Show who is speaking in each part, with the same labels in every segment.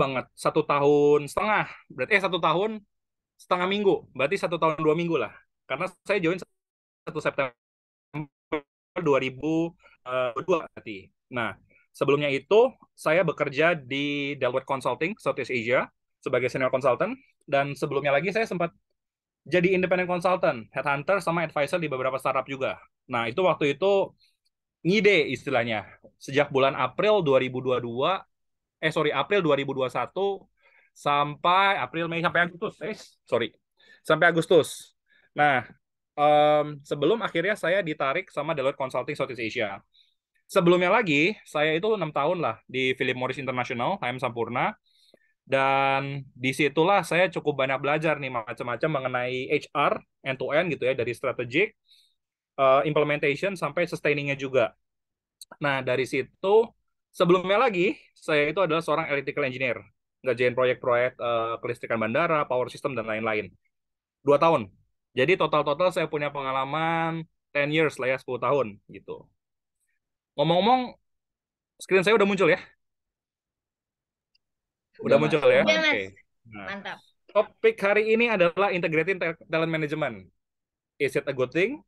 Speaker 1: banget satu tahun setengah berarti eh satu tahun setengah minggu berarti satu tahun dua minggu lah karena saya join satu September 2002 eh, berarti nah sebelumnya itu saya bekerja di Deloitte Consulting Southeast Asia sebagai senior consultant dan sebelumnya lagi saya sempat jadi independent consultant headhunter sama advisor di beberapa startup juga nah itu waktu itu ngide istilahnya sejak bulan April 2022 eh sorry April 2021 sampai April Mei sampai Agustus eh sorry sampai Agustus nah um, sebelum akhirnya saya ditarik sama Deloitte Consulting Southeast Asia sebelumnya lagi saya itu enam tahun lah di Philip Morris International HM Sampurna dan disitulah saya cukup banyak belajar nih macam-macam mengenai HR end to end gitu ya dari strategic uh, implementation sampai sustainingnya juga. Nah dari situ Sebelumnya lagi, saya itu adalah seorang electrical engineer. Ngerjain proyek-proyek uh, kelistrikan bandara, power system, dan lain-lain. Dua tahun. Jadi total-total saya punya pengalaman 10 years lah ya, 10 tahun gitu. Ngomong-ngomong, screen saya udah muncul ya? Udah, muncul ya? mas. ya? Oke. Okay. Nah, Mantap. Topik hari ini adalah integrating talent management. Is it a good thing,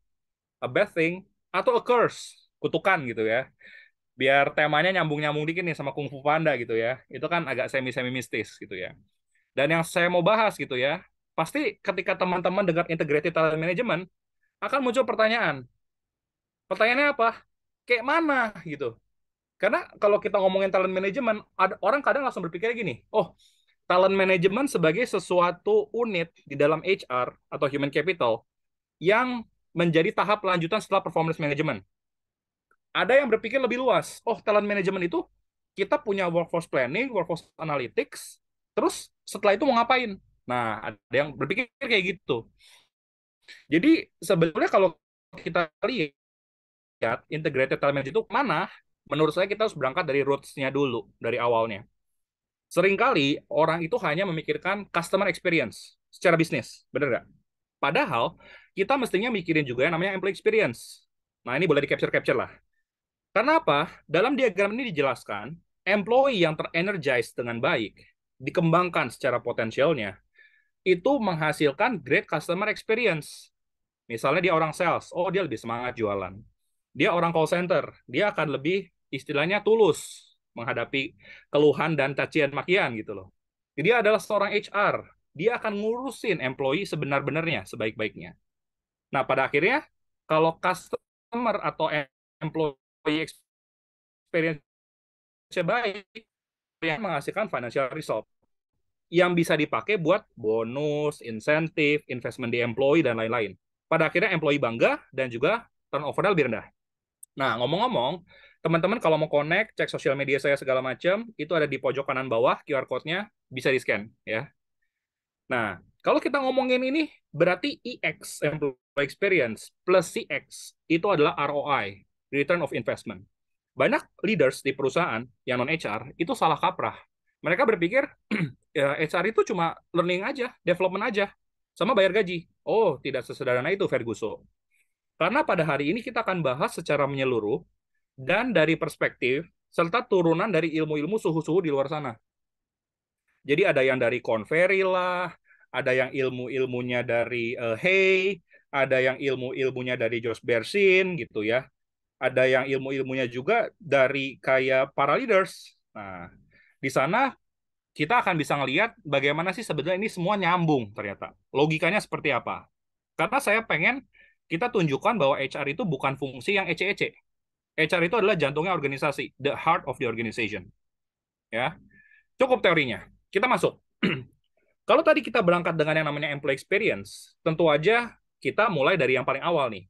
Speaker 1: a bad thing, atau a curse? Kutukan gitu ya biar temanya nyambung-nyambung dikit nih sama kungfu Panda gitu ya. Itu kan agak semi-semi mistis gitu ya. Dan yang saya mau bahas gitu ya, pasti ketika teman-teman dengar integrated talent management akan muncul pertanyaan. Pertanyaannya apa? Kayak mana gitu. Karena kalau kita ngomongin talent management, ada orang kadang langsung berpikir gini, oh, talent management sebagai sesuatu unit di dalam HR atau human capital yang menjadi tahap lanjutan setelah performance management ada yang berpikir lebih luas. Oh, talent management itu kita punya workforce planning, workforce analytics, terus setelah itu mau ngapain? Nah, ada yang berpikir kayak gitu. Jadi sebenarnya kalau kita lihat integrated talent management itu mana, menurut saya kita harus berangkat dari roots-nya dulu, dari awalnya. Seringkali orang itu hanya memikirkan customer experience secara bisnis, benar nggak? Padahal kita mestinya mikirin juga yang namanya employee experience. Nah, ini boleh di capture-capture lah. Karena apa? Dalam diagram ini dijelaskan, employee yang terenergize dengan baik, dikembangkan secara potensialnya, itu menghasilkan great customer experience. Misalnya dia orang sales, oh dia lebih semangat jualan. Dia orang call center, dia akan lebih istilahnya tulus menghadapi keluhan dan cacian makian gitu loh. Jadi dia adalah seorang HR, dia akan ngurusin employee sebenar-benarnya, sebaik-baiknya. Nah, pada akhirnya kalau customer atau employee experience baik yang menghasilkan financial result yang bisa dipakai buat bonus, insentif, investment di employee, dan lain-lain. Pada akhirnya employee bangga dan juga turnover lebih rendah. Nah, ngomong-ngomong, teman-teman kalau mau connect, cek sosial media saya segala macam, itu ada di pojok kanan bawah QR code-nya bisa di-scan ya. Nah, kalau kita ngomongin ini berarti EX employee experience plus CX itu adalah ROI return of investment. Banyak leaders di perusahaan yang non HR itu salah kaprah. Mereka berpikir ya, HR itu cuma learning aja, development aja, sama bayar gaji. Oh, tidak sesederhana itu Ferguso. Karena pada hari ini kita akan bahas secara menyeluruh dan dari perspektif serta turunan dari ilmu-ilmu suhu-suhu di luar sana. Jadi ada yang dari Conferi lah, ada yang ilmu-ilmunya dari uh, Hay, ada yang ilmu-ilmunya dari Josh Bersin gitu ya ada yang ilmu-ilmunya juga dari kayak para leaders. Nah, di sana kita akan bisa ngelihat bagaimana sih sebenarnya ini semua nyambung ternyata. Logikanya seperti apa? Karena saya pengen kita tunjukkan bahwa HR itu bukan fungsi yang ece-ece. HR itu adalah jantungnya organisasi, the heart of the organization. Ya. Cukup teorinya. Kita masuk. Kalau tadi kita berangkat dengan yang namanya employee experience, tentu aja kita mulai dari yang paling awal nih.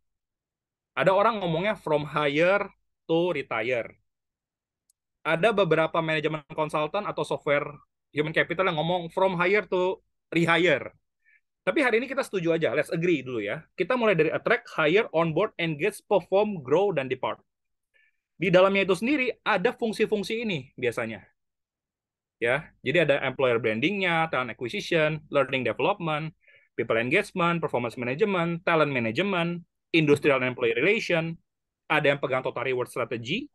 Speaker 1: Ada orang ngomongnya from hire to retire. Ada beberapa manajemen konsultan atau software human capital yang ngomong from hire to rehire. Tapi hari ini kita setuju aja, let's agree dulu ya. Kita mulai dari attract, hire, onboard, engage, perform, grow, dan depart. Di dalamnya itu sendiri ada fungsi-fungsi ini biasanya. Ya, jadi ada employer brandingnya, talent acquisition, learning development, people engagement, performance management, talent management, industrial and employee relation, ada yang pegang total reward strategy,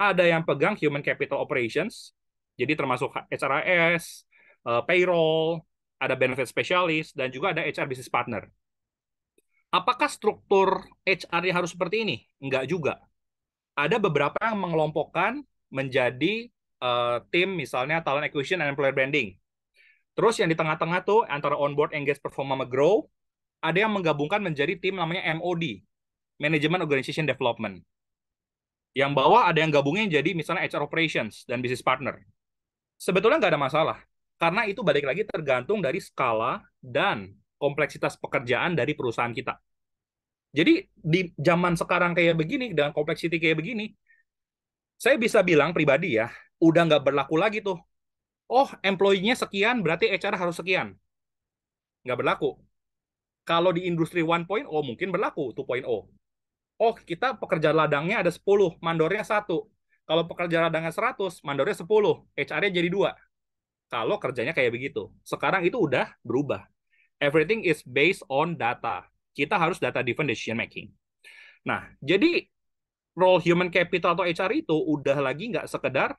Speaker 1: ada yang pegang human capital operations, jadi termasuk HRIS, eh, payroll, ada benefit specialist, dan juga ada HR business partner. Apakah struktur HR harus seperti ini? Enggak juga. Ada beberapa yang mengelompokkan menjadi uh, tim misalnya talent acquisition and employer branding. Terus yang di tengah-tengah tuh antara onboard, engage, perform, sama grow, ada yang menggabungkan menjadi tim namanya MOD, Management Organization Development. Yang bawah ada yang gabungin jadi misalnya HR Operations dan Business Partner. Sebetulnya nggak ada masalah, karena itu balik lagi tergantung dari skala dan kompleksitas pekerjaan dari perusahaan kita. Jadi di zaman sekarang kayak begini, dengan kompleksitas kayak begini, saya bisa bilang pribadi ya, udah nggak berlaku lagi tuh. Oh, employee-nya sekian, berarti HR harus sekian. Nggak berlaku. Kalau di industri 1.0 mungkin berlaku 2.0. Oh, kita pekerja ladangnya ada 10, mandornya satu. Kalau pekerja ladangnya 100, mandornya 10, HR-nya jadi dua. Kalau kerjanya kayak begitu. Sekarang itu udah berubah. Everything is based on data. Kita harus data driven decision making. Nah, jadi role human capital atau HR itu udah lagi nggak sekedar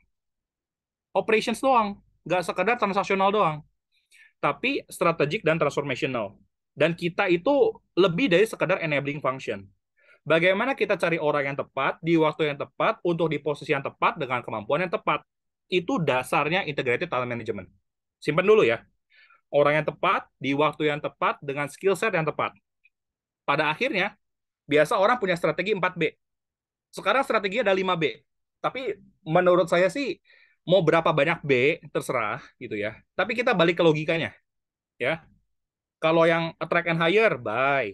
Speaker 1: operations doang, nggak sekedar transaksional doang, tapi strategik dan transformational dan kita itu lebih dari sekedar enabling function. Bagaimana kita cari orang yang tepat di waktu yang tepat untuk di posisi yang tepat dengan kemampuan yang tepat. Itu dasarnya integrated talent management. Simpan dulu ya. Orang yang tepat di waktu yang tepat dengan skill set yang tepat. Pada akhirnya biasa orang punya strategi 4B. Sekarang strateginya ada 5B. Tapi menurut saya sih mau berapa banyak B terserah gitu ya. Tapi kita balik ke logikanya. Ya, kalau yang attract and hire, buy.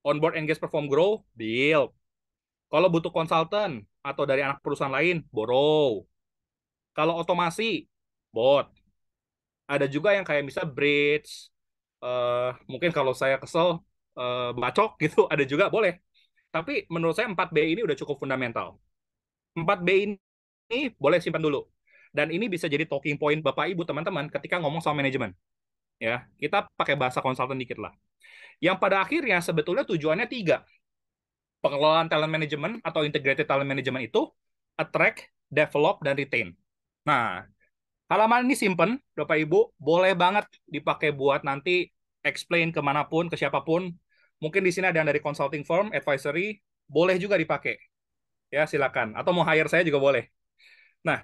Speaker 1: Onboard, engage, perform, grow, build. Kalau butuh konsultan atau dari anak perusahaan lain, borrow. Kalau otomasi, bot. Ada juga yang kayak bisa bridge. Uh, mungkin kalau saya kesel, uh, bacok gitu, ada juga boleh. Tapi menurut saya 4B ini udah cukup fundamental. 4B ini boleh simpan dulu. Dan ini bisa jadi talking point Bapak Ibu teman-teman ketika ngomong sama manajemen ya kita pakai bahasa konsultan dikit lah yang pada akhirnya sebetulnya tujuannya tiga pengelolaan talent management atau integrated talent management itu attract develop dan retain nah halaman ini simpen bapak ibu boleh banget dipakai buat nanti explain kemanapun ke siapapun mungkin di sini ada yang dari consulting firm advisory boleh juga dipakai ya silakan atau mau hire saya juga boleh nah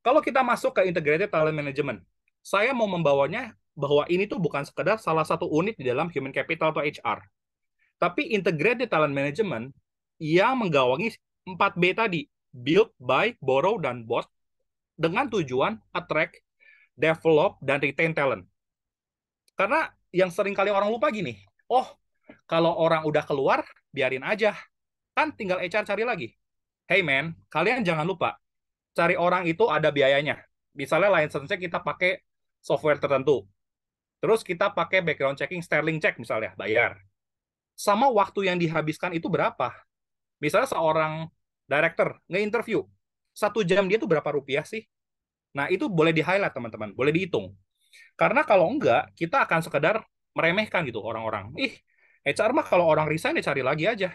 Speaker 1: kalau kita masuk ke integrated talent management saya mau membawanya bahwa ini tuh bukan sekedar salah satu unit di dalam human capital atau HR, tapi integrated talent management yang menggawangi 4B tadi, build, buy, borrow, dan bought, dengan tujuan attract, develop, dan retain talent. Karena yang sering kali orang lupa gini, oh kalau orang udah keluar, biarin aja. Kan tinggal HR cari lagi. Hey man, kalian jangan lupa, cari orang itu ada biayanya. Misalnya license-nya kita pakai software tertentu. Terus kita pakai background checking sterling check misalnya, bayar. Sama waktu yang dihabiskan itu berapa? Misalnya seorang director nge-interview, satu jam dia tuh berapa rupiah sih? Nah itu boleh di-highlight teman-teman, boleh dihitung. Karena kalau enggak, kita akan sekedar meremehkan gitu orang-orang. Ih, HR mah kalau orang resign ya cari lagi aja.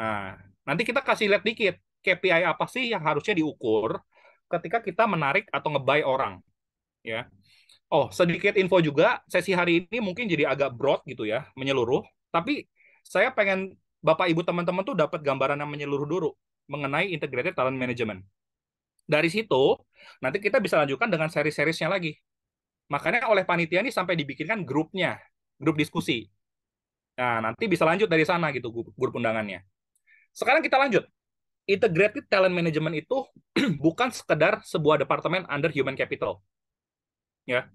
Speaker 1: Nah, nanti kita kasih lihat dikit, KPI apa sih yang harusnya diukur ketika kita menarik atau nge-buy orang. ya Oh, sedikit info juga, sesi hari ini mungkin jadi agak broad gitu ya, menyeluruh. Tapi saya pengen Bapak Ibu teman-teman tuh dapat gambaran yang menyeluruh dulu mengenai integrated talent management. Dari situ, nanti kita bisa lanjutkan dengan seri-serisnya lagi. Makanya oleh panitia ini sampai dibikinkan grupnya, grup diskusi. Nah, nanti bisa lanjut dari sana gitu grup, grup undangannya. Sekarang kita lanjut. Integrated talent management itu bukan sekedar sebuah departemen under human capital. Ya,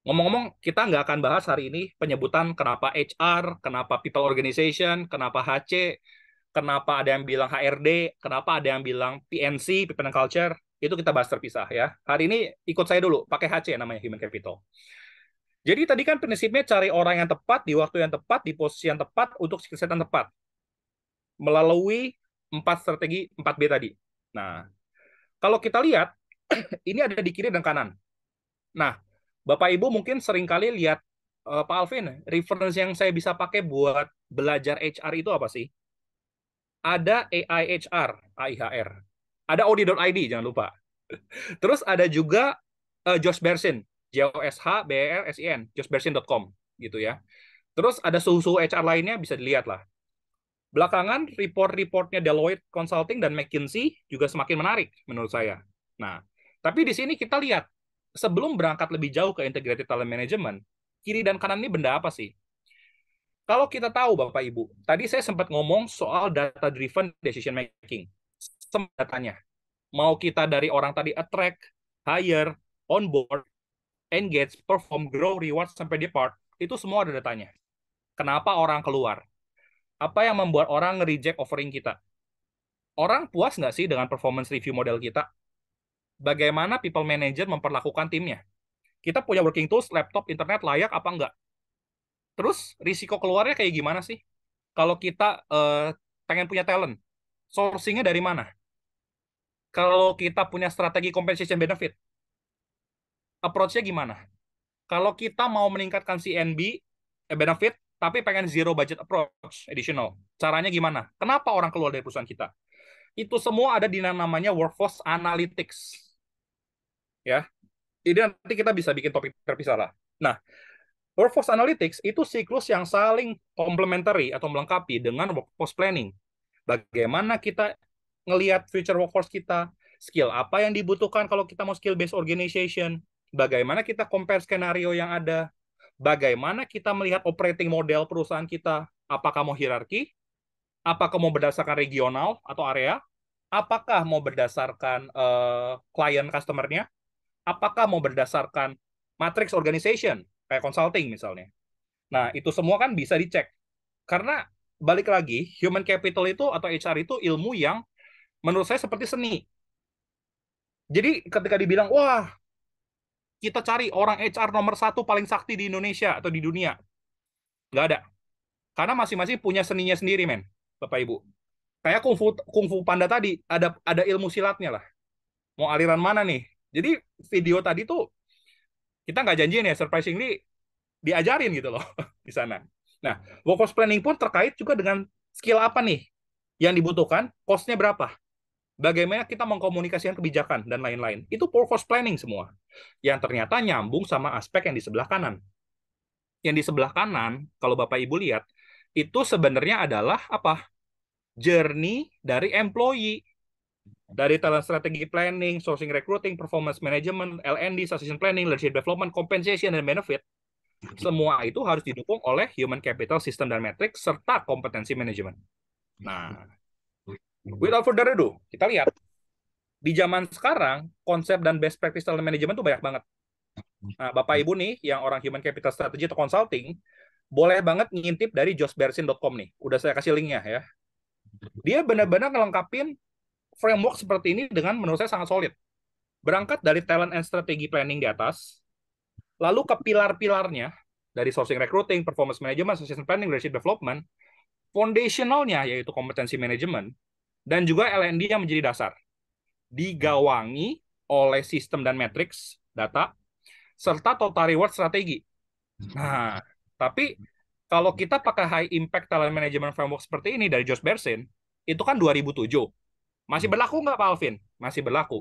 Speaker 1: Ngomong-ngomong, kita nggak akan bahas hari ini penyebutan kenapa HR, kenapa people organization, kenapa HC, kenapa ada yang bilang HRD, kenapa ada yang bilang PNC, people and culture, itu kita bahas terpisah ya. Hari ini ikut saya dulu, pakai HC namanya human capital. Jadi tadi kan prinsipnya cari orang yang tepat di waktu yang tepat, di posisi yang tepat untuk skill set tepat. Melalui empat strategi 4B tadi. Nah, kalau kita lihat ini ada di kiri dan kanan. Nah, Bapak Ibu mungkin sering kali lihat uh, Pak Alvin, reference yang saya bisa pakai buat belajar HR itu apa sih? Ada AIHR, AIHR. Ada OD.ID, jangan lupa. Terus ada juga uh, Josh Bersin, J O S H B E R S I N, joshbersin.com gitu ya. Terus ada suhu-suhu HR lainnya bisa dilihat lah. Belakangan report-reportnya Deloitte Consulting dan McKinsey juga semakin menarik menurut saya. Nah, tapi di sini kita lihat sebelum berangkat lebih jauh ke integrated talent management, kiri dan kanan ini benda apa sih? Kalau kita tahu Bapak Ibu, tadi saya sempat ngomong soal data driven decision making. Semua datanya. Mau kita dari orang tadi attract, hire, onboard, engage, perform, grow, reward sampai depart, itu semua ada datanya. Kenapa orang keluar? Apa yang membuat orang nge-reject offering kita? Orang puas nggak sih dengan performance review model kita? bagaimana people manager memperlakukan timnya. Kita punya working tools, laptop, internet layak apa enggak? Terus risiko keluarnya kayak gimana sih? Kalau kita uh, pengen punya talent, sourcingnya dari mana? Kalau kita punya strategi compensation benefit, approach-nya gimana? Kalau kita mau meningkatkan CNB eh, benefit, tapi pengen zero budget approach additional, caranya gimana? Kenapa orang keluar dari perusahaan kita? Itu semua ada di namanya workforce analytics ya. Ini nanti kita bisa bikin topik terpisah lah. Nah, workforce analytics itu siklus yang saling complementary atau melengkapi dengan workforce planning. Bagaimana kita ngelihat future workforce kita, skill apa yang dibutuhkan kalau kita mau skill based organization, bagaimana kita compare skenario yang ada, bagaimana kita melihat operating model perusahaan kita, apakah mau hierarki, apakah mau berdasarkan regional atau area, apakah mau berdasarkan uh, customernya, apakah mau berdasarkan matrix organization kayak consulting misalnya. Nah, itu semua kan bisa dicek. Karena balik lagi, human capital itu atau HR itu ilmu yang menurut saya seperti seni. Jadi ketika dibilang, wah kita cari orang HR nomor satu paling sakti di Indonesia atau di dunia. Nggak ada. Karena masing-masing punya seninya sendiri, men. Bapak Ibu. Kayak kungfu, kungfu panda tadi, ada ada ilmu silatnya lah. Mau aliran mana nih? Jadi video tadi tuh kita nggak janjian ya, surprisingly diajarin gitu loh di sana. Nah, workforce planning pun terkait juga dengan skill apa nih yang dibutuhkan, cost-nya berapa, bagaimana kita mengkomunikasikan kebijakan, dan lain-lain. Itu workforce planning semua. Yang ternyata nyambung sama aspek yang di sebelah kanan. Yang di sebelah kanan, kalau Bapak-Ibu lihat, itu sebenarnya adalah apa? Journey dari employee dari talent strategy planning, sourcing recruiting, performance management, L&D, succession planning, leadership development, compensation dan benefit. Semua itu harus didukung oleh human capital system dan metrics serta kompetensi manajemen. Nah, without further ado, kita lihat di zaman sekarang konsep dan best practice talent management itu banyak banget. Nah, Bapak Ibu nih yang orang human capital strategy atau consulting boleh banget ngintip dari josbersin.com nih. Udah saya kasih linknya ya. Dia benar-benar ngelengkapin framework seperti ini dengan menurut saya sangat solid. Berangkat dari talent and strategy planning di atas, lalu ke pilar-pilarnya dari sourcing recruiting, performance management, succession planning, leadership development, foundationalnya yaitu kompetensi manajemen dan juga L&D yang menjadi dasar. Digawangi oleh sistem dan matriks data serta total reward strategi. Nah, tapi kalau kita pakai high impact talent management framework seperti ini dari Josh Bersin, itu kan 2007. Masih hmm. berlaku nggak Pak Alvin? Masih berlaku.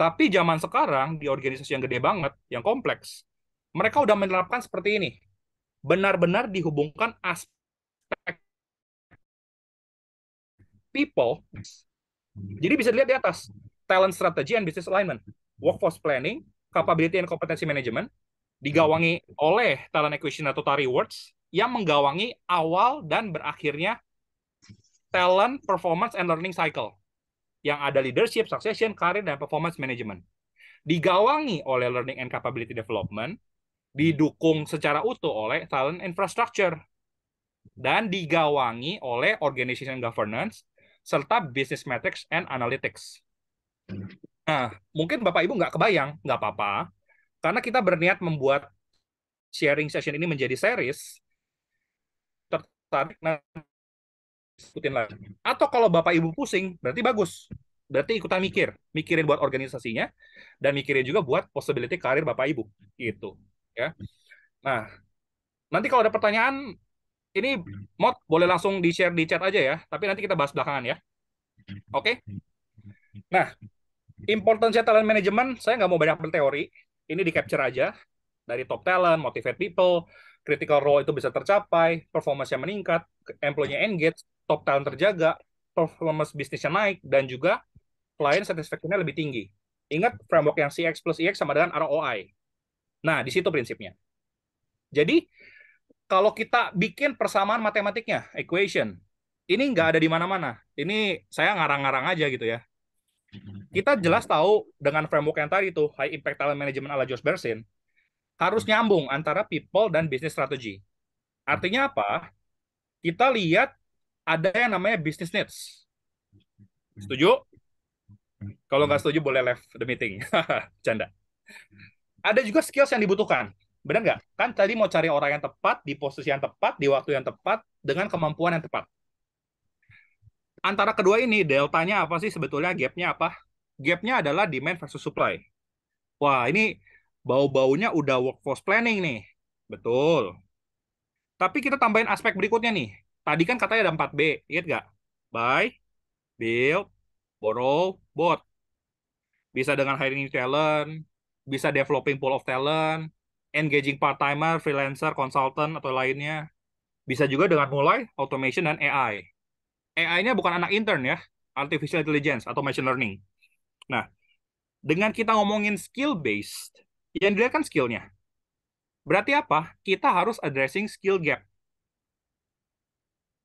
Speaker 1: Tapi zaman sekarang di organisasi yang gede banget, yang kompleks, mereka udah menerapkan seperti ini. Benar-benar dihubungkan aspek people. Jadi bisa dilihat di atas. Talent strategy and business alignment. Workforce planning, capability and competency management, digawangi oleh talent acquisition atau TAR rewards yang menggawangi awal dan berakhirnya talent performance and learning cycle yang ada leadership, succession, karir, dan performance management. Digawangi oleh learning and capability development, didukung secara utuh oleh talent infrastructure, dan digawangi oleh organization governance, serta business metrics and analytics. Nah, mungkin Bapak Ibu nggak kebayang, nggak apa-apa, karena kita berniat membuat sharing session ini menjadi series, tertarik ikutin lagi. Atau kalau Bapak Ibu pusing, berarti bagus. Berarti ikutan mikir. Mikirin buat organisasinya, dan mikirin juga buat possibility karir Bapak Ibu. Gitu. ya. Nah, nanti kalau ada pertanyaan, ini mod boleh langsung di-share di chat aja ya. Tapi nanti kita bahas belakangan ya. Oke? Okay? Nah, importance ya talent management, saya nggak mau banyak berteori. Ini di capture aja. Dari top talent, motivate people, critical role itu bisa tercapai, performance yang meningkat, employee engage, top talent terjaga, performance bisnisnya naik, dan juga client satisfaction-nya lebih tinggi. Ingat framework yang CX plus EX sama dengan ROI. Nah, di situ prinsipnya. Jadi, kalau kita bikin persamaan matematiknya, equation, ini nggak ada di mana-mana. Ini saya ngarang-ngarang aja gitu ya. Kita jelas tahu dengan framework yang tadi itu, High Impact Talent Management ala Josh Bersin, harus nyambung antara people dan business strategy. Artinya apa? Kita lihat ada yang namanya business needs. Hmm. Setuju? Kalau nggak setuju boleh left the meeting. Canda. Ada juga skills yang dibutuhkan. Benar nggak? Kan tadi mau cari orang yang tepat, di posisi yang tepat, di waktu yang tepat, dengan kemampuan yang tepat. Antara kedua ini, deltanya apa sih sebetulnya? gap nya apa? Gap nya adalah demand versus supply. Wah, ini bau-baunya udah workforce planning nih. Betul. Tapi kita tambahin aspek berikutnya nih. Tadi kan katanya ada 4B, ingat nggak? Buy, build, borrow, bought. Bisa dengan hiring talent, bisa developing pool of talent, engaging part-timer, freelancer, consultant, atau lainnya. Bisa juga dengan mulai automation dan AI. AI-nya bukan anak intern ya, artificial intelligence atau machine learning. Nah, dengan kita ngomongin skill-based, yang dilihat kan skill-nya. Berarti apa? Kita harus addressing skill gap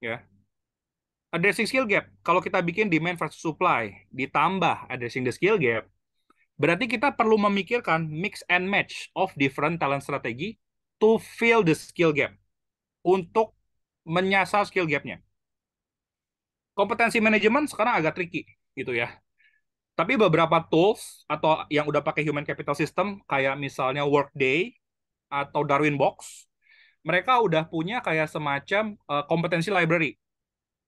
Speaker 1: ya addressing skill gap kalau kita bikin demand versus supply ditambah addressing the skill gap berarti kita perlu memikirkan mix and match of different talent strategy to fill the skill gap untuk menyasar skill gapnya kompetensi manajemen sekarang agak tricky gitu ya tapi beberapa tools atau yang udah pakai human capital system kayak misalnya Workday atau Darwin Box mereka udah punya kayak semacam uh, kompetensi library.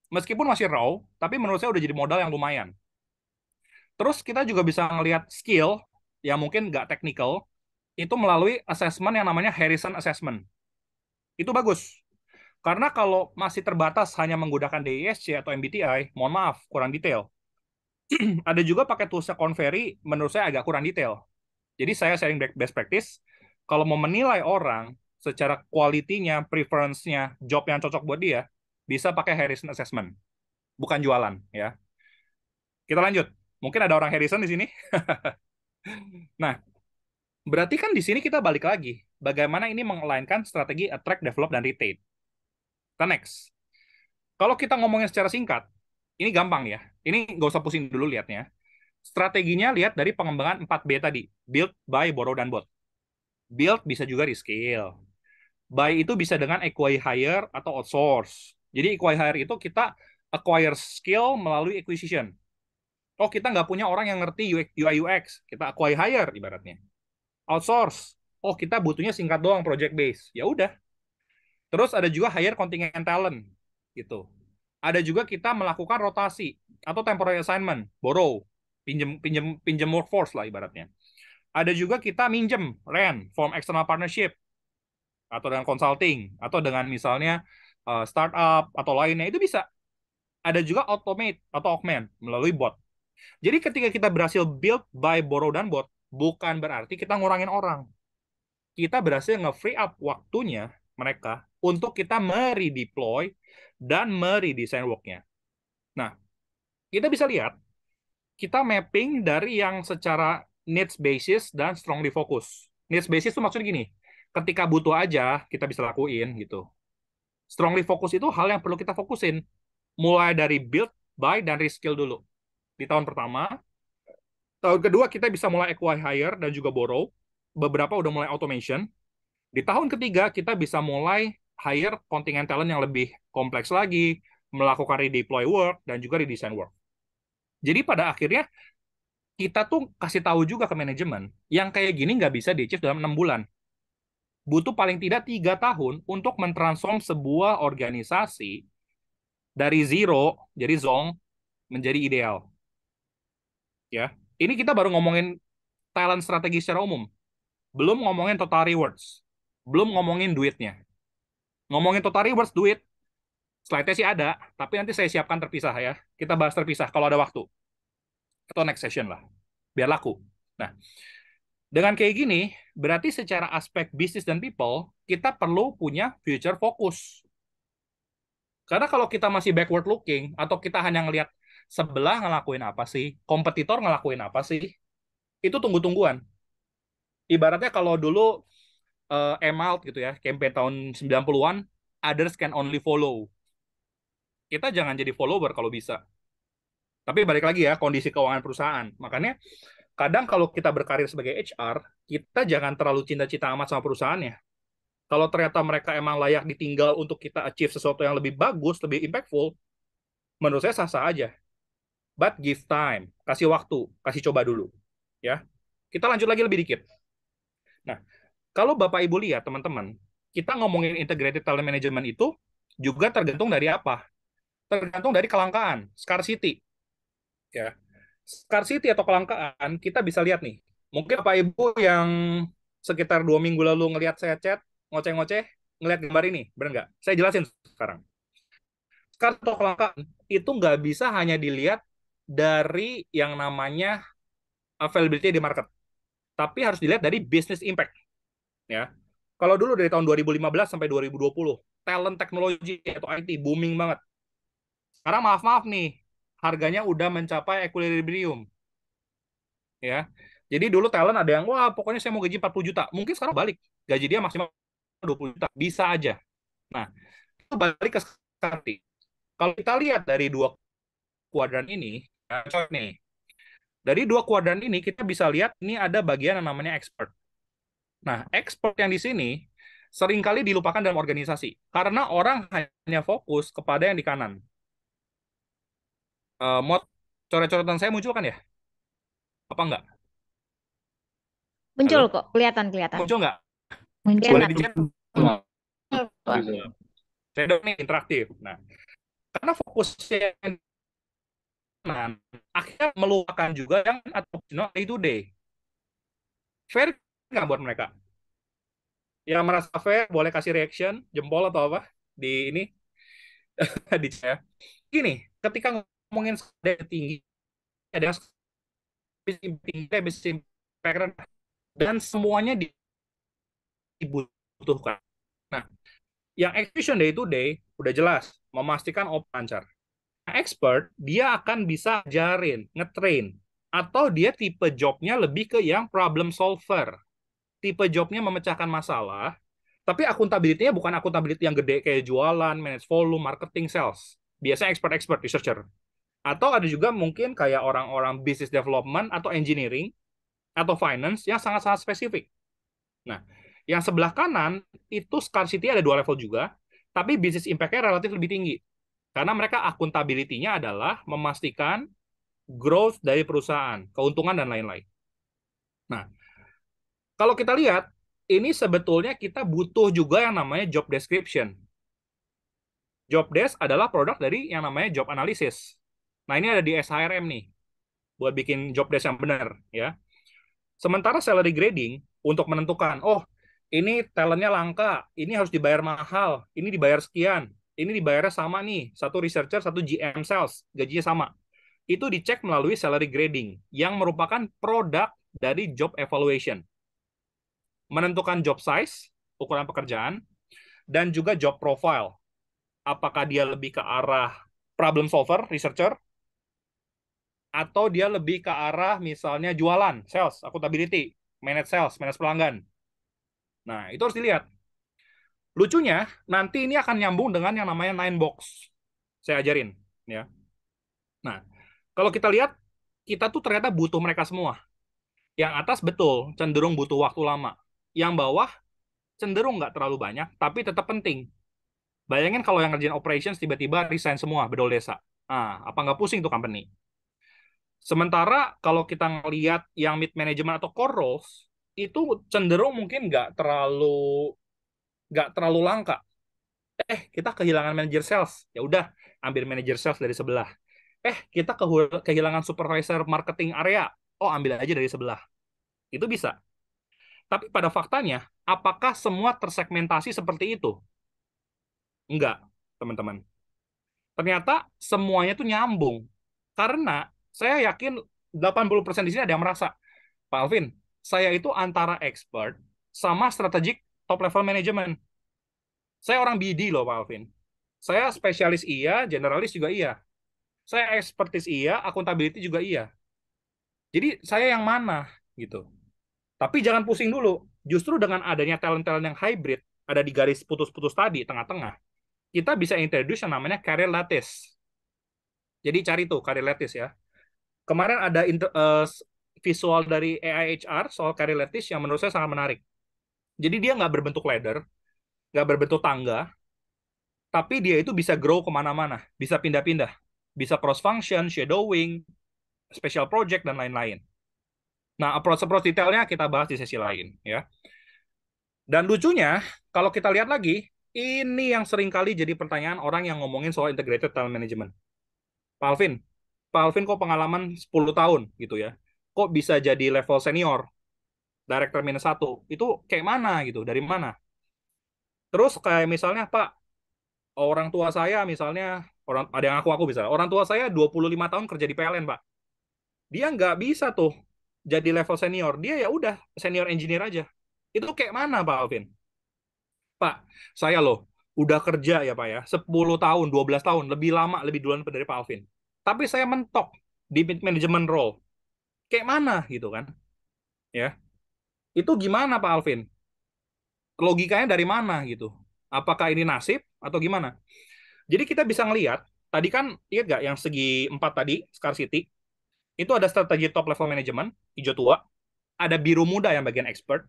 Speaker 1: Meskipun masih raw, tapi menurut saya udah jadi modal yang lumayan. Terus kita juga bisa ngelihat skill yang mungkin nggak technical, itu melalui assessment yang namanya Harrison Assessment. Itu bagus. Karena kalau masih terbatas hanya menggunakan DISC atau MBTI, mohon maaf, kurang detail. Ada juga pakai toolsnya Conferi, menurut saya agak kurang detail. Jadi saya sharing best practice, kalau mau menilai orang, secara kualitinya, preference-nya, job yang cocok buat dia, bisa pakai Harrison Assessment. Bukan jualan, ya. Kita lanjut. Mungkin ada orang Harrison di sini. nah, berarti kan di sini kita balik lagi. Bagaimana ini mengelainkan strategi attract, develop, dan retain. the next. Kalau kita ngomongin secara singkat, ini gampang ya. Ini nggak usah pusing dulu liatnya. Strateginya lihat dari pengembangan 4B tadi. Build, buy, borrow, dan bot build bisa juga di buy itu bisa dengan acquire hire atau outsource. Jadi acquire hire itu kita acquire skill melalui acquisition. Oh kita nggak punya orang yang ngerti UI UX, kita acquire hire ibaratnya. Outsource. Oh kita butuhnya singkat doang project base. Ya udah. Terus ada juga hire contingent talent gitu. Ada juga kita melakukan rotasi atau temporary assignment, borrow, pinjem pinjem pinjem workforce lah ibaratnya. Ada juga kita minjem rent from external partnership atau dengan consulting atau dengan misalnya uh, startup atau lainnya itu bisa ada juga automate atau augment melalui bot. Jadi ketika kita berhasil build by borrow dan bot bukan berarti kita ngurangin orang. Kita berhasil nge-free up waktunya mereka untuk kita meredeploy dan meredesign worknya. Nah, kita bisa lihat kita mapping dari yang secara needs basis dan strongly focus. Needs basis itu maksudnya gini, ketika butuh aja kita bisa lakuin gitu. Strongly fokus itu hal yang perlu kita fokusin. Mulai dari build, buy, dan reskill dulu. Di tahun pertama, tahun kedua kita bisa mulai acquire hire dan juga borrow. Beberapa udah mulai automation. Di tahun ketiga kita bisa mulai hire kontingen talent yang lebih kompleks lagi, melakukan redeploy work dan juga redesign work. Jadi pada akhirnya kita tuh kasih tahu juga ke manajemen yang kayak gini nggak bisa di dalam enam bulan butuh paling tidak tiga tahun untuk mentransform sebuah organisasi dari zero, jadi zong, menjadi ideal. Ya, ini kita baru ngomongin talent strategi secara umum, belum ngomongin total rewards, belum ngomongin duitnya. Ngomongin total rewards duit, slide sih ada, tapi nanti saya siapkan terpisah ya. Kita bahas terpisah kalau ada waktu. Atau next session lah, biar laku. Nah, dengan kayak gini, berarti secara aspek bisnis dan people, kita perlu punya future focus Karena kalau kita masih backward looking, atau kita hanya ngelihat sebelah ngelakuin apa sih, kompetitor ngelakuin apa sih, itu tunggu-tungguan. Ibaratnya kalau dulu uh, gitu ya, campaign tahun 90-an, others can only follow. Kita jangan jadi follower kalau bisa. Tapi balik lagi ya, kondisi keuangan perusahaan. Makanya kadang kalau kita berkarir sebagai HR, kita jangan terlalu cinta-cinta amat sama perusahaannya. Kalau ternyata mereka emang layak ditinggal untuk kita achieve sesuatu yang lebih bagus, lebih impactful, menurut saya sah-sah aja. But give time, kasih waktu, kasih coba dulu, ya. Kita lanjut lagi lebih dikit. Nah, kalau Bapak Ibu lihat teman-teman, kita ngomongin integrated talent management itu juga tergantung dari apa? Tergantung dari kelangkaan, scarcity. Ya scarcity atau kelangkaan kita bisa lihat nih. Mungkin Bapak Ibu yang sekitar dua minggu lalu ngelihat saya chat, ngoceh-ngoceh, ngelihat gambar ini, benar nggak? Saya jelasin sekarang. Scarcity atau kelangkaan itu nggak bisa hanya dilihat dari yang namanya availability di market. Tapi harus dilihat dari business impact. Ya. Kalau dulu dari tahun 2015 sampai 2020, talent teknologi atau IT booming banget. Sekarang maaf-maaf nih, harganya udah mencapai equilibrium. Ya. Jadi dulu talent ada yang wah pokoknya saya mau gaji 40 juta. Mungkin sekarang balik. Gaji dia maksimal 20 juta. Bisa aja. Nah, itu balik ke sekarang. Kalau kita lihat dari dua kuadran ini, ya, nih. Dari dua kuadran ini kita bisa lihat ini ada bagian yang namanya expert. Nah, expert yang di sini seringkali dilupakan dalam organisasi karena orang hanya fokus kepada yang di kanan uh, mod coret-coretan saya muncul kan ya? Apa enggak?
Speaker 2: Muncul Halo? kok, kelihatan kelihatan. Muncul enggak? Muncul. Boleh dicek. Gitu.
Speaker 1: Saya dong nih interaktif. Nah, karena fokusnya nah, akhirnya melupakan juga yang atau not day to day. Fair nggak buat mereka? Yang merasa fair boleh kasih reaction jempol atau apa di ini di chat. Gini, ketika ngomongin dari tinggi ada tinggi yang parent dan semuanya dibutuhkan. Nah, yang execution day to day udah jelas memastikan open lancar. Nah, expert dia akan bisa ajarin ngetrain atau dia tipe jobnya lebih ke yang problem solver. Tipe jobnya memecahkan masalah, tapi akuntabilitasnya bukan akuntabilitas yang gede kayak jualan, manage volume, marketing, sales. Biasanya expert-expert researcher atau ada juga mungkin kayak orang-orang business development atau engineering atau finance yang sangat-sangat spesifik. Nah, yang sebelah kanan itu scarcity ada dua level juga, tapi business impact-nya relatif lebih tinggi. Karena mereka akuntabilitinya adalah memastikan growth dari perusahaan, keuntungan dan lain-lain. Nah, kalau kita lihat, ini sebetulnya kita butuh juga yang namanya job description. Job desk adalah produk dari yang namanya job analysis Nah, ini ada di SHRM nih buat bikin job desk yang benar ya. Sementara salary grading untuk menentukan, oh, ini talentnya langka, ini harus dibayar mahal, ini dibayar sekian, ini dibayarnya sama nih, satu researcher, satu GM sales, gajinya sama. Itu dicek melalui salary grading yang merupakan produk dari job evaluation. Menentukan job size, ukuran pekerjaan, dan juga job profile. Apakah dia lebih ke arah problem solver, researcher, atau dia lebih ke arah misalnya jualan, sales, accountability, manage sales, manage pelanggan. Nah, itu harus dilihat. Lucunya, nanti ini akan nyambung dengan yang namanya nine box. Saya ajarin, ya. Nah, kalau kita lihat, kita tuh ternyata butuh mereka semua. Yang atas betul, cenderung butuh waktu lama. Yang bawah, cenderung nggak terlalu banyak, tapi tetap penting. Bayangin kalau yang ngerjain operations tiba-tiba resign semua, bedol desa. Ah, apa nggak pusing tuh company? Sementara kalau kita ngelihat yang mid management atau core roles itu cenderung mungkin nggak terlalu nggak terlalu langka. Eh kita kehilangan manager sales, ya udah ambil manager sales dari sebelah. Eh kita kehilangan supervisor marketing area, oh ambil aja dari sebelah. Itu bisa. Tapi pada faktanya, apakah semua tersegmentasi seperti itu? Enggak, teman-teman. Ternyata semuanya tuh nyambung. Karena saya yakin 80% di sini ada yang merasa, Pak Alvin, saya itu antara expert sama strategic top level management. Saya orang BD loh Pak Alvin. Saya spesialis iya, generalis juga iya. Saya expertise iya, akuntabiliti juga iya. Jadi saya yang mana gitu. Tapi jangan pusing dulu. Justru dengan adanya talent-talent yang hybrid, ada di garis putus-putus tadi, tengah-tengah, kita bisa introduce yang namanya career lattice. Jadi cari tuh career lattice ya kemarin ada inter, uh, visual dari AIHR soal career lattice yang menurut saya sangat menarik. Jadi dia nggak berbentuk ladder, nggak berbentuk tangga, tapi dia itu bisa grow kemana-mana, bisa pindah-pindah, bisa cross-function, shadowing, special project, dan lain-lain. Nah, approach-approach detailnya kita bahas di sesi lain. ya. Dan lucunya, kalau kita lihat lagi, ini yang sering kali jadi pertanyaan orang yang ngomongin soal integrated talent management. Pak Alvin, Pak Alvin kok pengalaman 10 tahun gitu ya. Kok bisa jadi level senior? Director minus satu. Itu kayak mana gitu? Dari mana? Terus kayak misalnya Pak, orang tua saya misalnya, orang ada yang aku aku bisa. Orang tua saya 25 tahun kerja di PLN, Pak. Dia nggak bisa tuh jadi level senior. Dia ya udah senior engineer aja. Itu kayak mana Pak Alvin? Pak, saya loh udah kerja ya Pak ya, 10 tahun, 12 tahun, lebih lama, lebih duluan dari Pak Alvin tapi saya mentok di management role kayak mana gitu kan ya itu gimana Pak Alvin logikanya dari mana gitu apakah ini nasib atau gimana jadi kita bisa ngelihat tadi kan lihat nggak yang segi empat tadi scarcity itu ada strategi top level management hijau tua ada biru muda yang bagian expert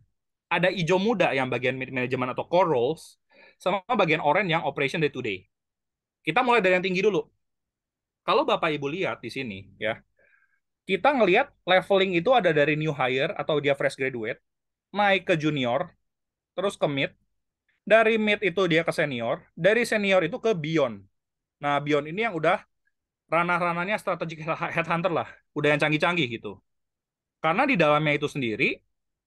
Speaker 1: ada hijau muda yang bagian mid management atau core roles sama bagian orange yang operation day to day kita mulai dari yang tinggi dulu kalau Bapak Ibu lihat di sini ya, kita ngelihat leveling itu ada dari new hire atau dia fresh graduate, naik ke junior, terus ke mid, dari mid itu dia ke senior, dari senior itu ke beyond. Nah, beyond ini yang udah ranah-ranahnya strategic headhunter lah, udah yang canggih-canggih gitu. Karena di dalamnya itu sendiri,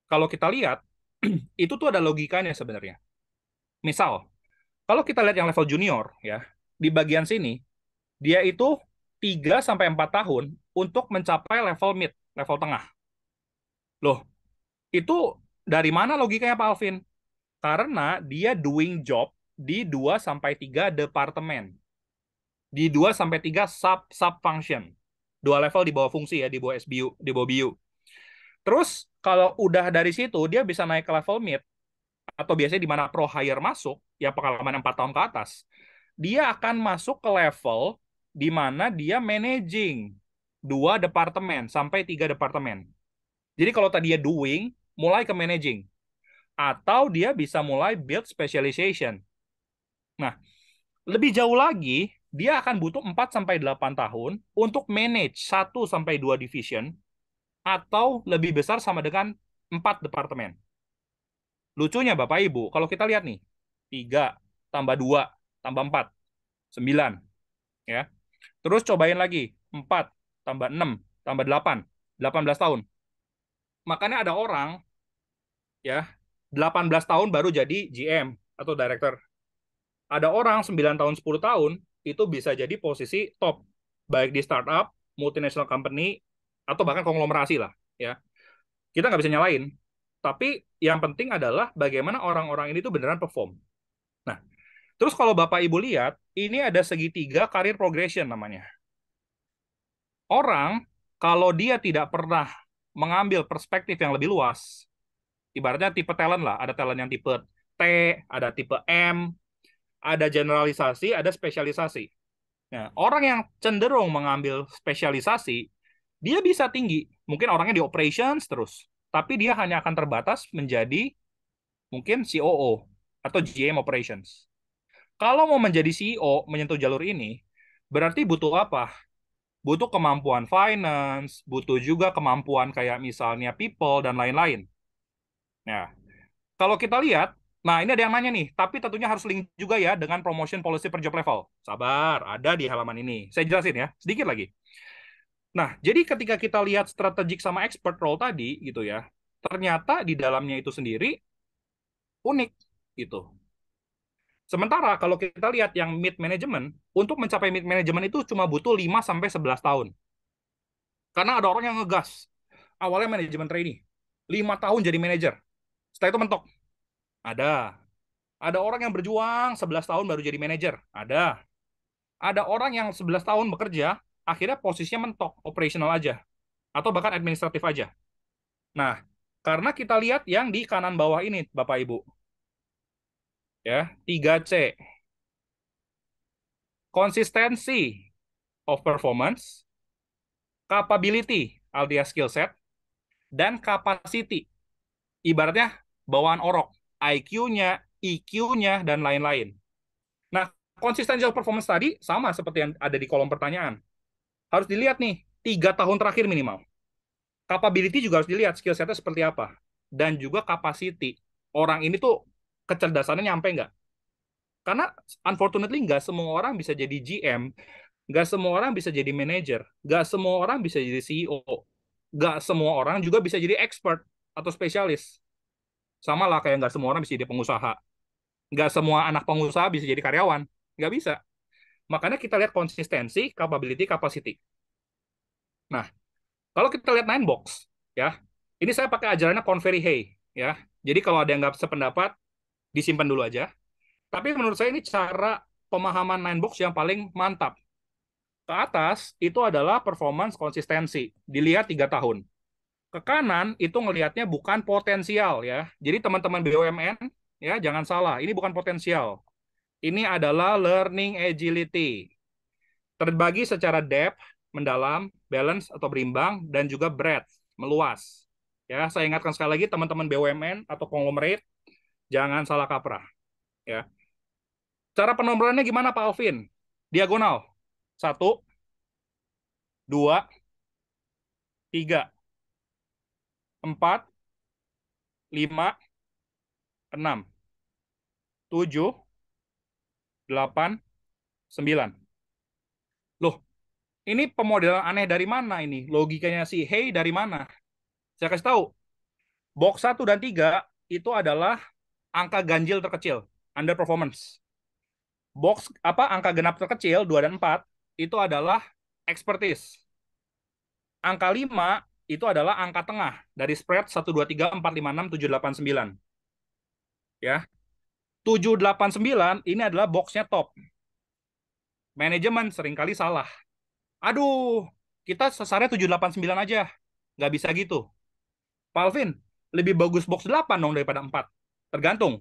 Speaker 1: kalau kita lihat, itu tuh ada logikanya sebenarnya. Misal, kalau kita lihat yang level junior ya, di bagian sini, dia itu 3 sampai 4 tahun untuk mencapai level mid, level tengah. Loh, itu dari mana logikanya Pak Alvin? Karena dia doing job di 2 sampai 3 departemen. Di 2 sampai 3 sub sub function. Dua level di bawah fungsi ya, di bawah SBU, di bawah BU. Terus kalau udah dari situ dia bisa naik ke level mid atau biasanya di mana pro hire masuk, ya pengalaman 4 tahun ke atas, dia akan masuk ke level di mana dia managing dua departemen sampai tiga departemen. Jadi kalau tadi dia doing, mulai ke managing. Atau dia bisa mulai build specialization. Nah, lebih jauh lagi, dia akan butuh 4 sampai 8 tahun untuk manage 1 sampai 2 division atau lebih besar sama dengan 4 departemen. Lucunya Bapak Ibu, kalau kita lihat nih, 3 tambah 2 tambah 4, 9. Ya. Terus cobain lagi, 4 tambah 6 tambah 8, 18 tahun. Makanya ada orang ya 18 tahun baru jadi GM atau director. Ada orang 9 tahun 10 tahun itu bisa jadi posisi top baik di startup, multinational company atau bahkan konglomerasi lah ya. Kita nggak bisa nyalain. Tapi yang penting adalah bagaimana orang-orang ini tuh beneran perform. Nah, Terus kalau Bapak Ibu lihat, ini ada segitiga karir progression namanya. Orang kalau dia tidak pernah mengambil perspektif yang lebih luas, ibaratnya tipe talent lah, ada talent yang tipe T, ada tipe M, ada generalisasi, ada spesialisasi. Nah, orang yang cenderung mengambil spesialisasi, dia bisa tinggi. Mungkin orangnya di operations terus, tapi dia hanya akan terbatas menjadi mungkin COO atau GM operations. Kalau mau menjadi CEO, menyentuh jalur ini, berarti butuh apa? Butuh kemampuan finance, butuh juga kemampuan kayak misalnya people dan lain-lain. Nah, kalau kita lihat, nah ini ada yang nanya nih, tapi tentunya harus link juga ya dengan promotion policy per job level. Sabar, ada di halaman ini. Saya jelasin ya, sedikit lagi. Nah, jadi ketika kita lihat strategic sama expert role tadi gitu ya, ternyata di dalamnya itu sendiri unik gitu. Sementara kalau kita lihat yang mid management, untuk mencapai mid management itu cuma butuh 5 sampai 11 tahun. Karena ada orang yang ngegas. Awalnya manajemen trainee, 5 tahun jadi manajer. Setelah itu mentok. Ada. Ada orang yang berjuang 11 tahun baru jadi manajer. Ada. Ada orang yang 11 tahun bekerja, akhirnya posisinya mentok, operational aja. Atau bahkan administratif aja. Nah, karena kita lihat yang di kanan bawah ini, Bapak Ibu Ya, 3C. Konsistensi of performance, capability alias skill set, dan capacity. Ibaratnya bawaan orok, IQ-nya, EQ-nya, dan lain-lain. Nah, konsistensi of performance tadi sama seperti yang ada di kolom pertanyaan. Harus dilihat nih, tiga tahun terakhir minimal. Capability juga harus dilihat, skill setnya seperti apa. Dan juga capacity. Orang ini tuh kecerdasannya nyampe nggak? Karena unfortunately nggak semua orang bisa jadi GM, nggak semua orang bisa jadi manager, nggak semua orang bisa jadi CEO, nggak semua orang juga bisa jadi expert atau spesialis. Sama lah kayak nggak semua orang bisa jadi pengusaha. Nggak semua anak pengusaha bisa jadi karyawan. Nggak bisa. Makanya kita lihat konsistensi, capability, capacity. Nah, kalau kita lihat nine box, ya, ini saya pakai ajarannya Convery Hay, ya. Jadi kalau ada yang nggak sependapat, disimpan dulu aja. Tapi menurut saya ini cara pemahaman nine box yang paling mantap. Ke atas itu adalah performance konsistensi, dilihat tiga tahun. Ke kanan itu ngelihatnya bukan potensial ya. Jadi teman-teman BUMN ya jangan salah, ini bukan potensial. Ini adalah learning agility. Terbagi secara depth, mendalam, balance atau berimbang dan juga breadth, meluas. Ya, saya ingatkan sekali lagi teman-teman BUMN atau konglomerat Jangan salah kaprah. Ya. Cara penomorannya gimana Pak Alvin? Diagonal. Satu, dua, tiga, empat, lima, enam, tujuh, delapan, sembilan. Loh, ini pemodelan aneh dari mana ini? Logikanya si Hey dari mana? Saya kasih tahu. Box satu dan tiga itu adalah angka ganjil terkecil, under performance. Box apa angka genap terkecil 2 dan 4 itu adalah expertise. Angka 5 itu adalah angka tengah dari spread 1 2 3 4 5 6 7 8 9. Ya. 7 8 9 ini adalah boxnya top. Manajemen seringkali salah. Aduh, kita sesarnya 7 8 9 aja. Nggak bisa gitu. Palvin, lebih bagus box 8 dong daripada 4. Tergantung.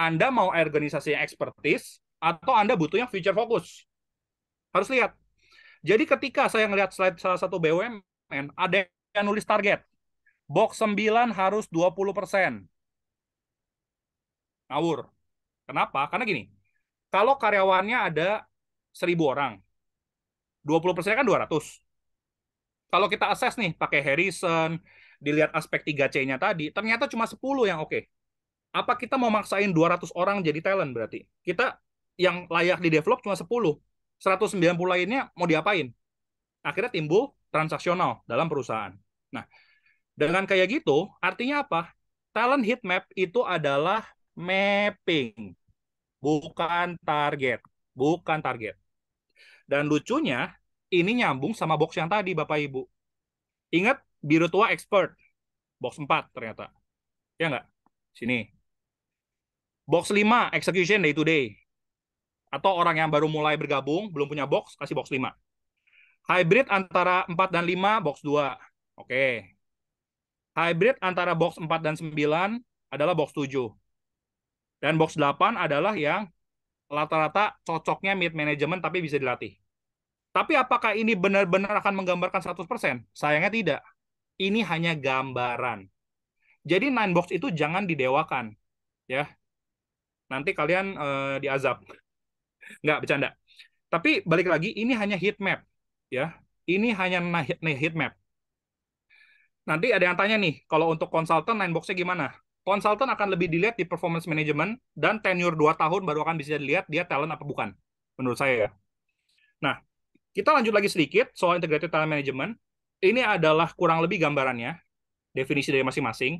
Speaker 1: Anda mau organisasi yang ekspertis atau Anda butuh yang future focus Harus lihat. Jadi ketika saya ngelihat slide salah satu BUMN, ada yang nulis target. Box 9 harus 20%. Ngawur. Kenapa? Karena gini, kalau karyawannya ada 1000 orang, 20% kan 200. Kalau kita assess nih, pakai Harrison, dilihat aspek 3C-nya tadi, ternyata cuma 10 yang oke. Okay apa kita mau maksain 200 orang jadi talent berarti? Kita yang layak di develop cuma 10. 190 lainnya mau diapain? Akhirnya timbul transaksional dalam perusahaan. Nah, dengan kayak gitu, artinya apa? Talent heat map itu adalah mapping, bukan target, bukan target. Dan lucunya, ini nyambung sama box yang tadi, Bapak Ibu. Ingat, biru tua expert, box 4 ternyata. Ya nggak? Sini, Box 5 execution day to day. Atau orang yang baru mulai bergabung, belum punya box, kasih box 5. Hybrid antara 4 dan 5, box 2. Oke. Okay. Hybrid antara box 4 dan 9 adalah box 7. Dan box 8 adalah yang rata-rata cocoknya mid management tapi bisa dilatih. Tapi apakah ini benar-benar akan menggambarkan 100%? Sayangnya tidak. Ini hanya gambaran. Jadi nine box itu jangan didewakan. Ya nanti kalian uh, diazab. Nggak bercanda. Tapi balik lagi ini hanya heat map ya. Ini hanya nah, heat map. Nanti ada yang tanya nih, kalau untuk konsultan nine box-nya gimana? Konsultan akan lebih dilihat di performance management dan tenure 2 tahun baru akan bisa dilihat dia talent apa bukan. Menurut saya ya. Nah, kita lanjut lagi sedikit soal integrated talent management. Ini adalah kurang lebih gambarannya, definisi dari masing-masing.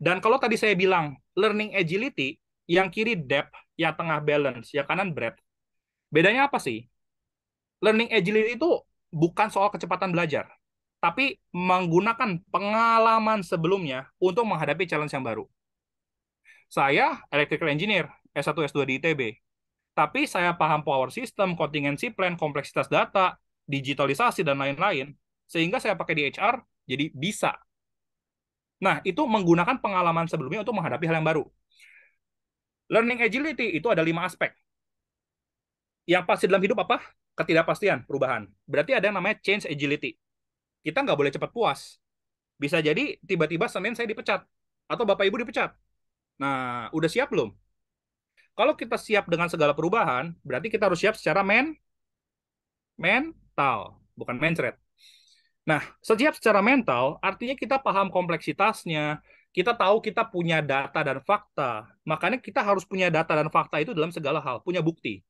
Speaker 1: Dan kalau tadi saya bilang learning agility yang kiri depth, yang tengah balance, yang kanan breadth. Bedanya apa sih? Learning agility itu bukan soal kecepatan belajar, tapi menggunakan pengalaman sebelumnya untuk menghadapi challenge yang baru. Saya electrical engineer, S1, S2 di ITB. Tapi saya paham power system, contingency plan, kompleksitas data, digitalisasi, dan lain-lain. Sehingga saya pakai di HR, jadi bisa. Nah, itu menggunakan pengalaman sebelumnya untuk menghadapi hal yang baru. Learning agility itu ada lima aspek. Yang pasti dalam hidup apa? Ketidakpastian, perubahan. Berarti ada yang namanya change agility. Kita nggak boleh cepat puas. Bisa jadi tiba-tiba Senin saya dipecat. Atau Bapak Ibu dipecat. Nah, udah siap belum? Kalau kita siap dengan segala perubahan, berarti kita harus siap secara men mental, bukan mencret. Nah, siap secara mental artinya kita paham kompleksitasnya, kita tahu kita punya data dan fakta. Makanya kita harus punya data dan fakta itu dalam segala hal, punya bukti.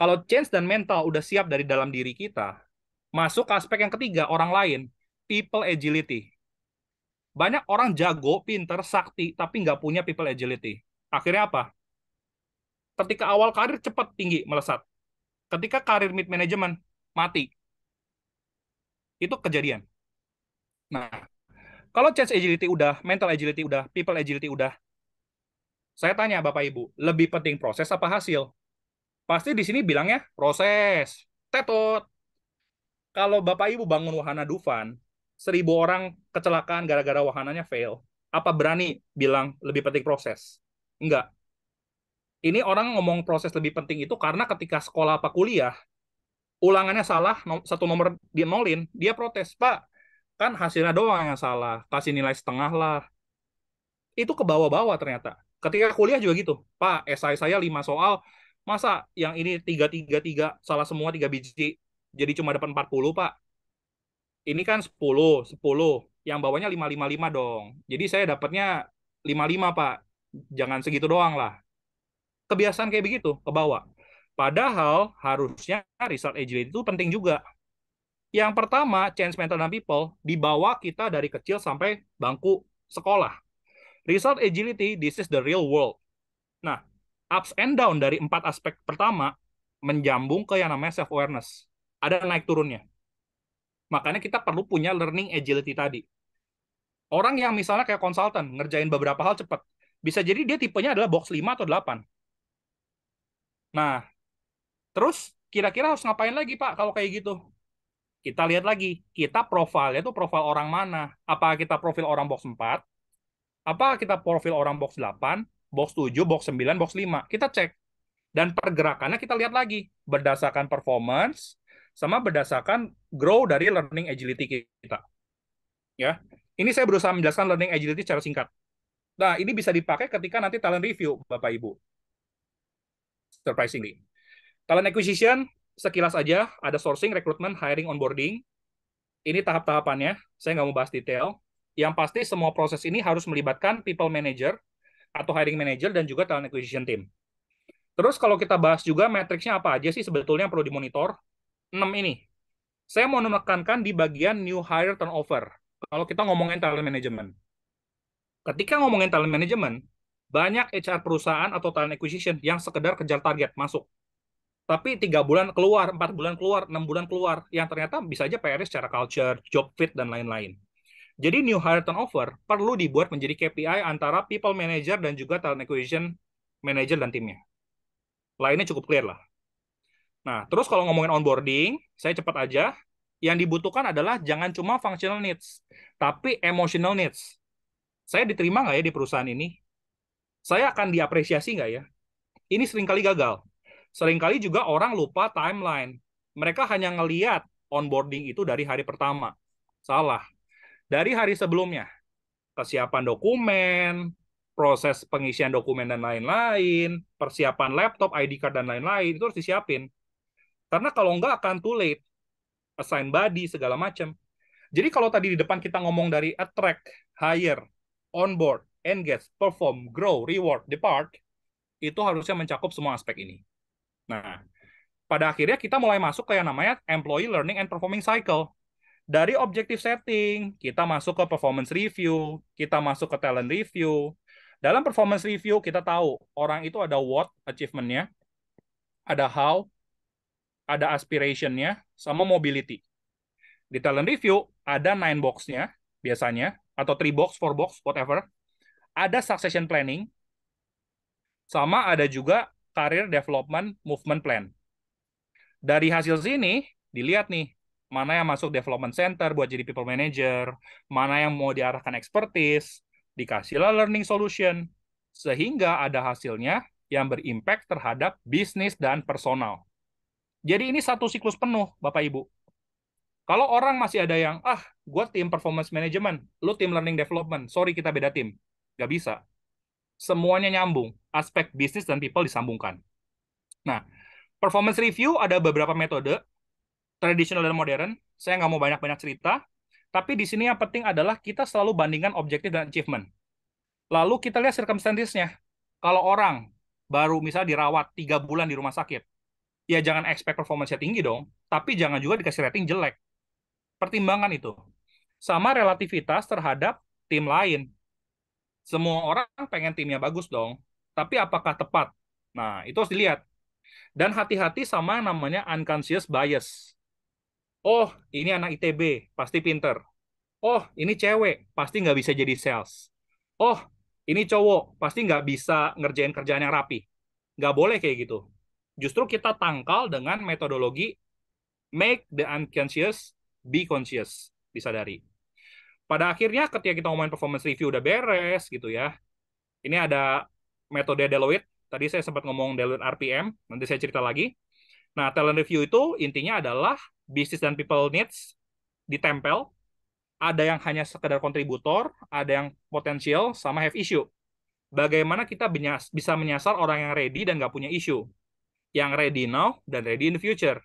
Speaker 1: Kalau change dan mental udah siap dari dalam diri kita, masuk ke aspek yang ketiga, orang lain, people agility. Banyak orang jago, pinter, sakti, tapi nggak punya people agility. Akhirnya apa? Ketika awal karir cepat tinggi, melesat. Ketika karir mid management, mati. Itu kejadian. Nah, kalau change agility udah, mental agility udah, people agility udah. Saya tanya Bapak Ibu, lebih penting proses apa hasil? Pasti di sini bilangnya proses. Tetot. Kalau Bapak Ibu bangun wahana Dufan, seribu orang kecelakaan gara-gara wahananya fail. Apa berani bilang lebih penting proses? Enggak. Ini orang ngomong proses lebih penting itu karena ketika sekolah apa kuliah, ulangannya salah, satu nomor dia nolin, dia protes, Pak, kan hasilnya doang yang salah kasih nilai setengah lah itu ke bawah-bawah ternyata ketika kuliah juga gitu pak esai saya lima soal masa yang ini tiga tiga tiga salah semua tiga biji jadi cuma dapat empat puluh pak ini kan sepuluh sepuluh yang bawahnya lima lima lima dong jadi saya dapatnya lima lima pak jangan segitu doang lah kebiasaan kayak begitu ke bawah padahal harusnya result agility itu penting juga yang pertama, change mental dan people dibawa kita dari kecil sampai bangku sekolah. Result agility, this is the real world. Nah, ups and down dari empat aspek pertama menjambung ke yang namanya self awareness. Ada naik turunnya. Makanya kita perlu punya learning agility tadi. Orang yang misalnya kayak konsultan, ngerjain beberapa hal cepat, bisa jadi dia tipenya adalah box 5 atau 8. Nah, terus kira-kira harus ngapain lagi Pak kalau kayak gitu? kita lihat lagi kita profil itu profil orang mana apa kita profil orang box 4 apa kita profil orang box 8 box 7 box 9 box 5 kita cek dan pergerakannya kita lihat lagi berdasarkan performance sama berdasarkan grow dari learning agility kita ya ini saya berusaha menjelaskan learning agility secara singkat nah ini bisa dipakai ketika nanti talent review bapak ibu surprisingly talent acquisition sekilas aja ada sourcing, recruitment, hiring, onboarding. Ini tahap-tahapannya. Saya nggak mau bahas detail. Yang pasti semua proses ini harus melibatkan people manager atau hiring manager dan juga talent acquisition team. Terus kalau kita bahas juga matriksnya apa aja sih sebetulnya yang perlu dimonitor? 6 ini. Saya mau menekankan di bagian new hire turnover. Kalau kita ngomongin talent management. Ketika ngomongin talent management, banyak HR perusahaan atau talent acquisition yang sekedar kejar target masuk tapi tiga bulan keluar, empat bulan keluar, enam bulan keluar, yang ternyata bisa aja PR secara culture, job fit, dan lain-lain. Jadi new hire turnover perlu dibuat menjadi KPI antara people manager dan juga talent acquisition manager dan timnya. Lainnya cukup clear lah. Nah, terus kalau ngomongin onboarding, saya cepat aja. Yang dibutuhkan adalah jangan cuma functional needs, tapi emotional needs. Saya diterima nggak ya di perusahaan ini? Saya akan diapresiasi nggak ya? Ini seringkali gagal. Seringkali juga orang lupa timeline. Mereka hanya ngeliat onboarding itu dari hari pertama. Salah. Dari hari sebelumnya. Kesiapan dokumen, proses pengisian dokumen dan lain-lain, persiapan laptop, ID card, dan lain-lain, itu harus disiapin. Karena kalau nggak akan too late. Assign body, segala macam. Jadi kalau tadi di depan kita ngomong dari attract, hire, onboard, engage, perform, grow, reward, depart, itu harusnya mencakup semua aspek ini. Nah, pada akhirnya kita mulai masuk ke yang namanya employee learning and performing cycle. Dari objective setting, kita masuk ke performance review, kita masuk ke talent review. Dalam performance review, kita tahu orang itu ada what achievement-nya, ada how, ada aspiration-nya, sama mobility. Di talent review, ada nine box-nya biasanya, atau three box, four box, whatever. Ada succession planning, sama ada juga Career Development Movement Plan. Dari hasil sini, dilihat nih, mana yang masuk development center buat jadi people manager, mana yang mau diarahkan expertise, dikasihlah learning solution, sehingga ada hasilnya yang berimpact terhadap bisnis dan personal. Jadi ini satu siklus penuh, Bapak Ibu. Kalau orang masih ada yang, ah, gue tim performance management, lu tim learning development, sorry kita beda tim. Gak bisa semuanya nyambung. Aspek bisnis dan people disambungkan. Nah, performance review ada beberapa metode, tradisional dan modern. Saya nggak mau banyak-banyak cerita, tapi di sini yang penting adalah kita selalu bandingkan objektif dan achievement. Lalu kita lihat circumstances-nya. Kalau orang baru misalnya dirawat tiga bulan di rumah sakit, ya jangan expect performance-nya tinggi dong, tapi jangan juga dikasih rating jelek. Pertimbangan itu. Sama relativitas terhadap tim lain. Semua orang pengen timnya bagus dong, tapi apakah tepat? Nah, itu harus dilihat. Dan hati-hati sama namanya unconscious bias. Oh, ini anak ITB, pasti pinter. Oh, ini cewek, pasti nggak bisa jadi sales. Oh, ini cowok, pasti nggak bisa ngerjain kerjaan yang rapi. Nggak boleh kayak gitu. Justru kita tangkal dengan metodologi make the unconscious be conscious, disadari pada akhirnya ketika kita ngomongin performance review udah beres gitu ya. Ini ada metode Deloitte. Tadi saya sempat ngomong Deloitte RPM, nanti saya cerita lagi. Nah, talent review itu intinya adalah business dan people needs ditempel. Ada yang hanya sekedar kontributor, ada yang potensial, sama have issue. Bagaimana kita bisa menyasar orang yang ready dan nggak punya issue. Yang ready now dan ready in the future.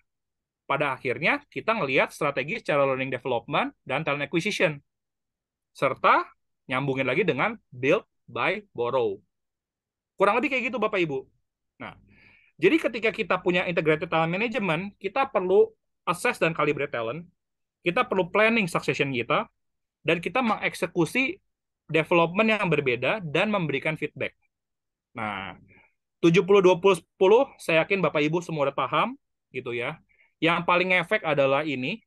Speaker 1: Pada akhirnya, kita ngelihat strategi secara learning development dan talent acquisition serta nyambungin lagi dengan build by borrow. Kurang lebih kayak gitu Bapak Ibu. Nah, jadi ketika kita punya integrated talent management, kita perlu assess dan calibrate talent, kita perlu planning succession kita, dan kita mengeksekusi development yang berbeda dan memberikan feedback. Nah, 70-20-10, saya yakin Bapak Ibu semua udah paham, gitu ya. Yang paling efek adalah ini,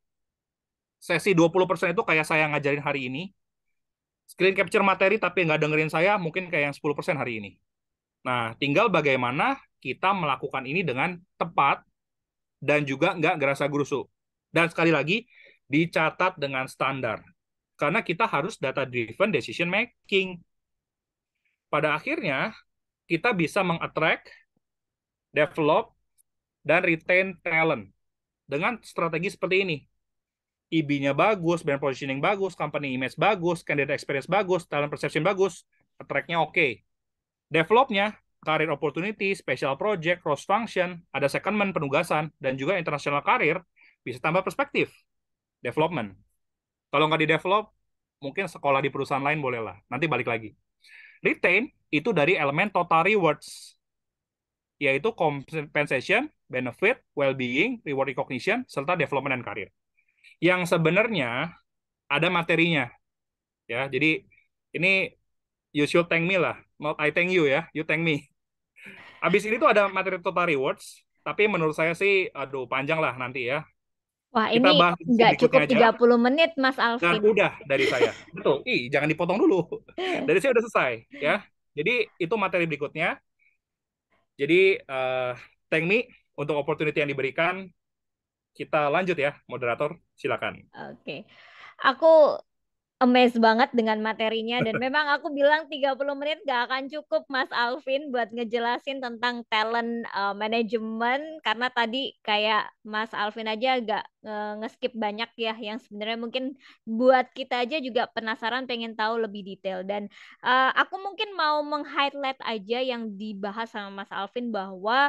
Speaker 1: sesi 20% itu kayak saya ngajarin hari ini, screen capture materi tapi nggak dengerin saya mungkin kayak yang 10% hari ini. Nah, tinggal bagaimana kita melakukan ini dengan tepat dan juga nggak gerasa gerusu. Dan sekali lagi, dicatat dengan standar. Karena kita harus data-driven decision making. Pada akhirnya, kita bisa mengattract, develop, dan retain talent dengan strategi seperti ini. IB-nya bagus, brand positioning bagus, company image bagus, candidate experience bagus, talent perception bagus, tracknya nya oke. Okay. Develop-nya, career opportunity, special project, cross function, ada secondment penugasan, dan juga international career, bisa tambah perspektif. Development. Kalau nggak di-develop, mungkin sekolah di perusahaan lain bolehlah. Nanti balik lagi. Retain, itu dari elemen total rewards, yaitu compensation, benefit, well-being, reward recognition, serta development dan career yang sebenarnya ada materinya. Ya, jadi ini you should thank me lah, not I thank you ya, you thank me. Abis ini tuh ada materi total rewards, tapi menurut saya sih aduh panjang lah nanti ya.
Speaker 2: Wah, kita ini nggak cukup aja. puluh menit Mas Alvin. Dan
Speaker 1: udah dari saya. Betul. Ih, jangan dipotong dulu. Dari saya udah selesai ya. Jadi itu materi berikutnya. Jadi uh, thank me untuk opportunity yang diberikan kita lanjut ya, moderator, silakan.
Speaker 2: Oke. Okay. Aku amazed banget dengan materinya dan memang aku bilang 30 menit gak akan cukup Mas Alvin buat ngejelasin tentang talent uh, management karena tadi kayak Mas Alvin aja agak uh, ngeskip banyak ya yang sebenarnya mungkin buat kita aja juga penasaran pengen tahu lebih detail dan uh, aku mungkin mau meng-highlight aja yang dibahas sama Mas Alvin bahwa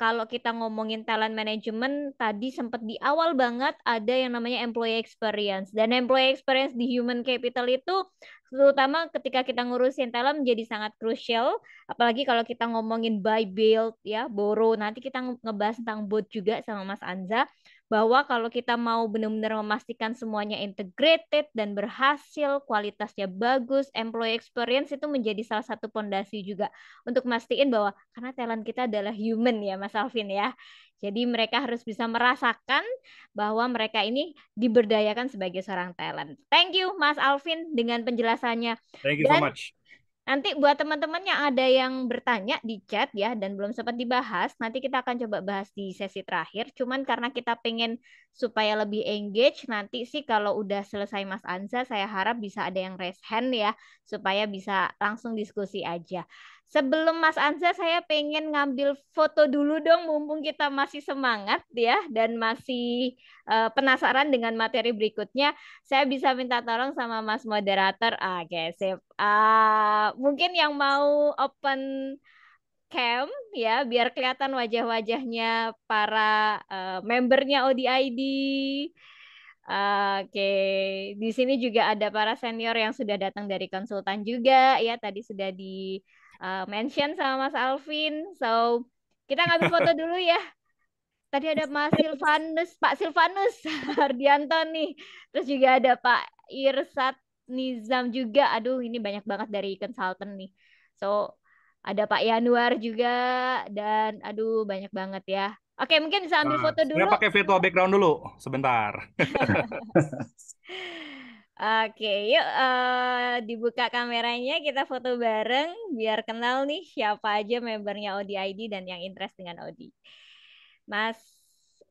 Speaker 2: kalau kita ngomongin talent management tadi sempat di awal banget ada yang namanya employee experience dan employee experience di human capital itu terutama ketika kita ngurusin talent menjadi sangat krusial apalagi kalau kita ngomongin buy build ya borrow nanti kita ngebahas tentang both juga sama Mas Anza bahwa kalau kita mau benar-benar memastikan semuanya integrated dan berhasil, kualitasnya bagus, employee experience itu menjadi salah satu pondasi juga untuk mastiin bahwa karena talent kita adalah human ya Mas Alvin ya. Jadi mereka harus bisa merasakan bahwa mereka ini diberdayakan sebagai seorang talent. Thank you Mas Alvin dengan penjelasannya. Thank you Dan so much. Nanti buat teman-teman yang ada yang bertanya di chat ya dan belum sempat dibahas, nanti kita akan coba bahas di sesi terakhir. Cuman karena kita pengen supaya lebih engage, nanti sih kalau udah selesai Mas Anza, saya harap bisa ada yang raise hand ya supaya bisa langsung diskusi aja. Sebelum Mas Anza, saya pengen ngambil foto dulu dong, mumpung kita masih semangat ya dan masih uh, penasaran dengan materi berikutnya. Saya bisa minta tolong sama Mas moderator. Ah, sip uh, mungkin yang mau open cam ya, biar kelihatan wajah-wajahnya para uh, membernya ODID. Oke, okay. di sini juga ada para senior yang sudah datang dari konsultan juga ya. Tadi sudah di uh, mention sama Mas Alvin. So kita ngambil foto dulu ya. Tadi ada Mas Silvanus, Pak Silvanus Hardianto nih. Terus juga ada Pak Irsat Nizam juga. Aduh, ini banyak banget dari konsultan nih. So, ada Pak Yanuar juga dan aduh banyak banget ya. Oke, mungkin bisa ambil nah, foto dulu. Saya
Speaker 3: pakai virtual
Speaker 1: background dulu sebentar.
Speaker 2: Oke, yuk uh, dibuka kameranya kita foto bareng biar kenal nih siapa aja membernya Odi ID dan yang interest dengan ODI. Mas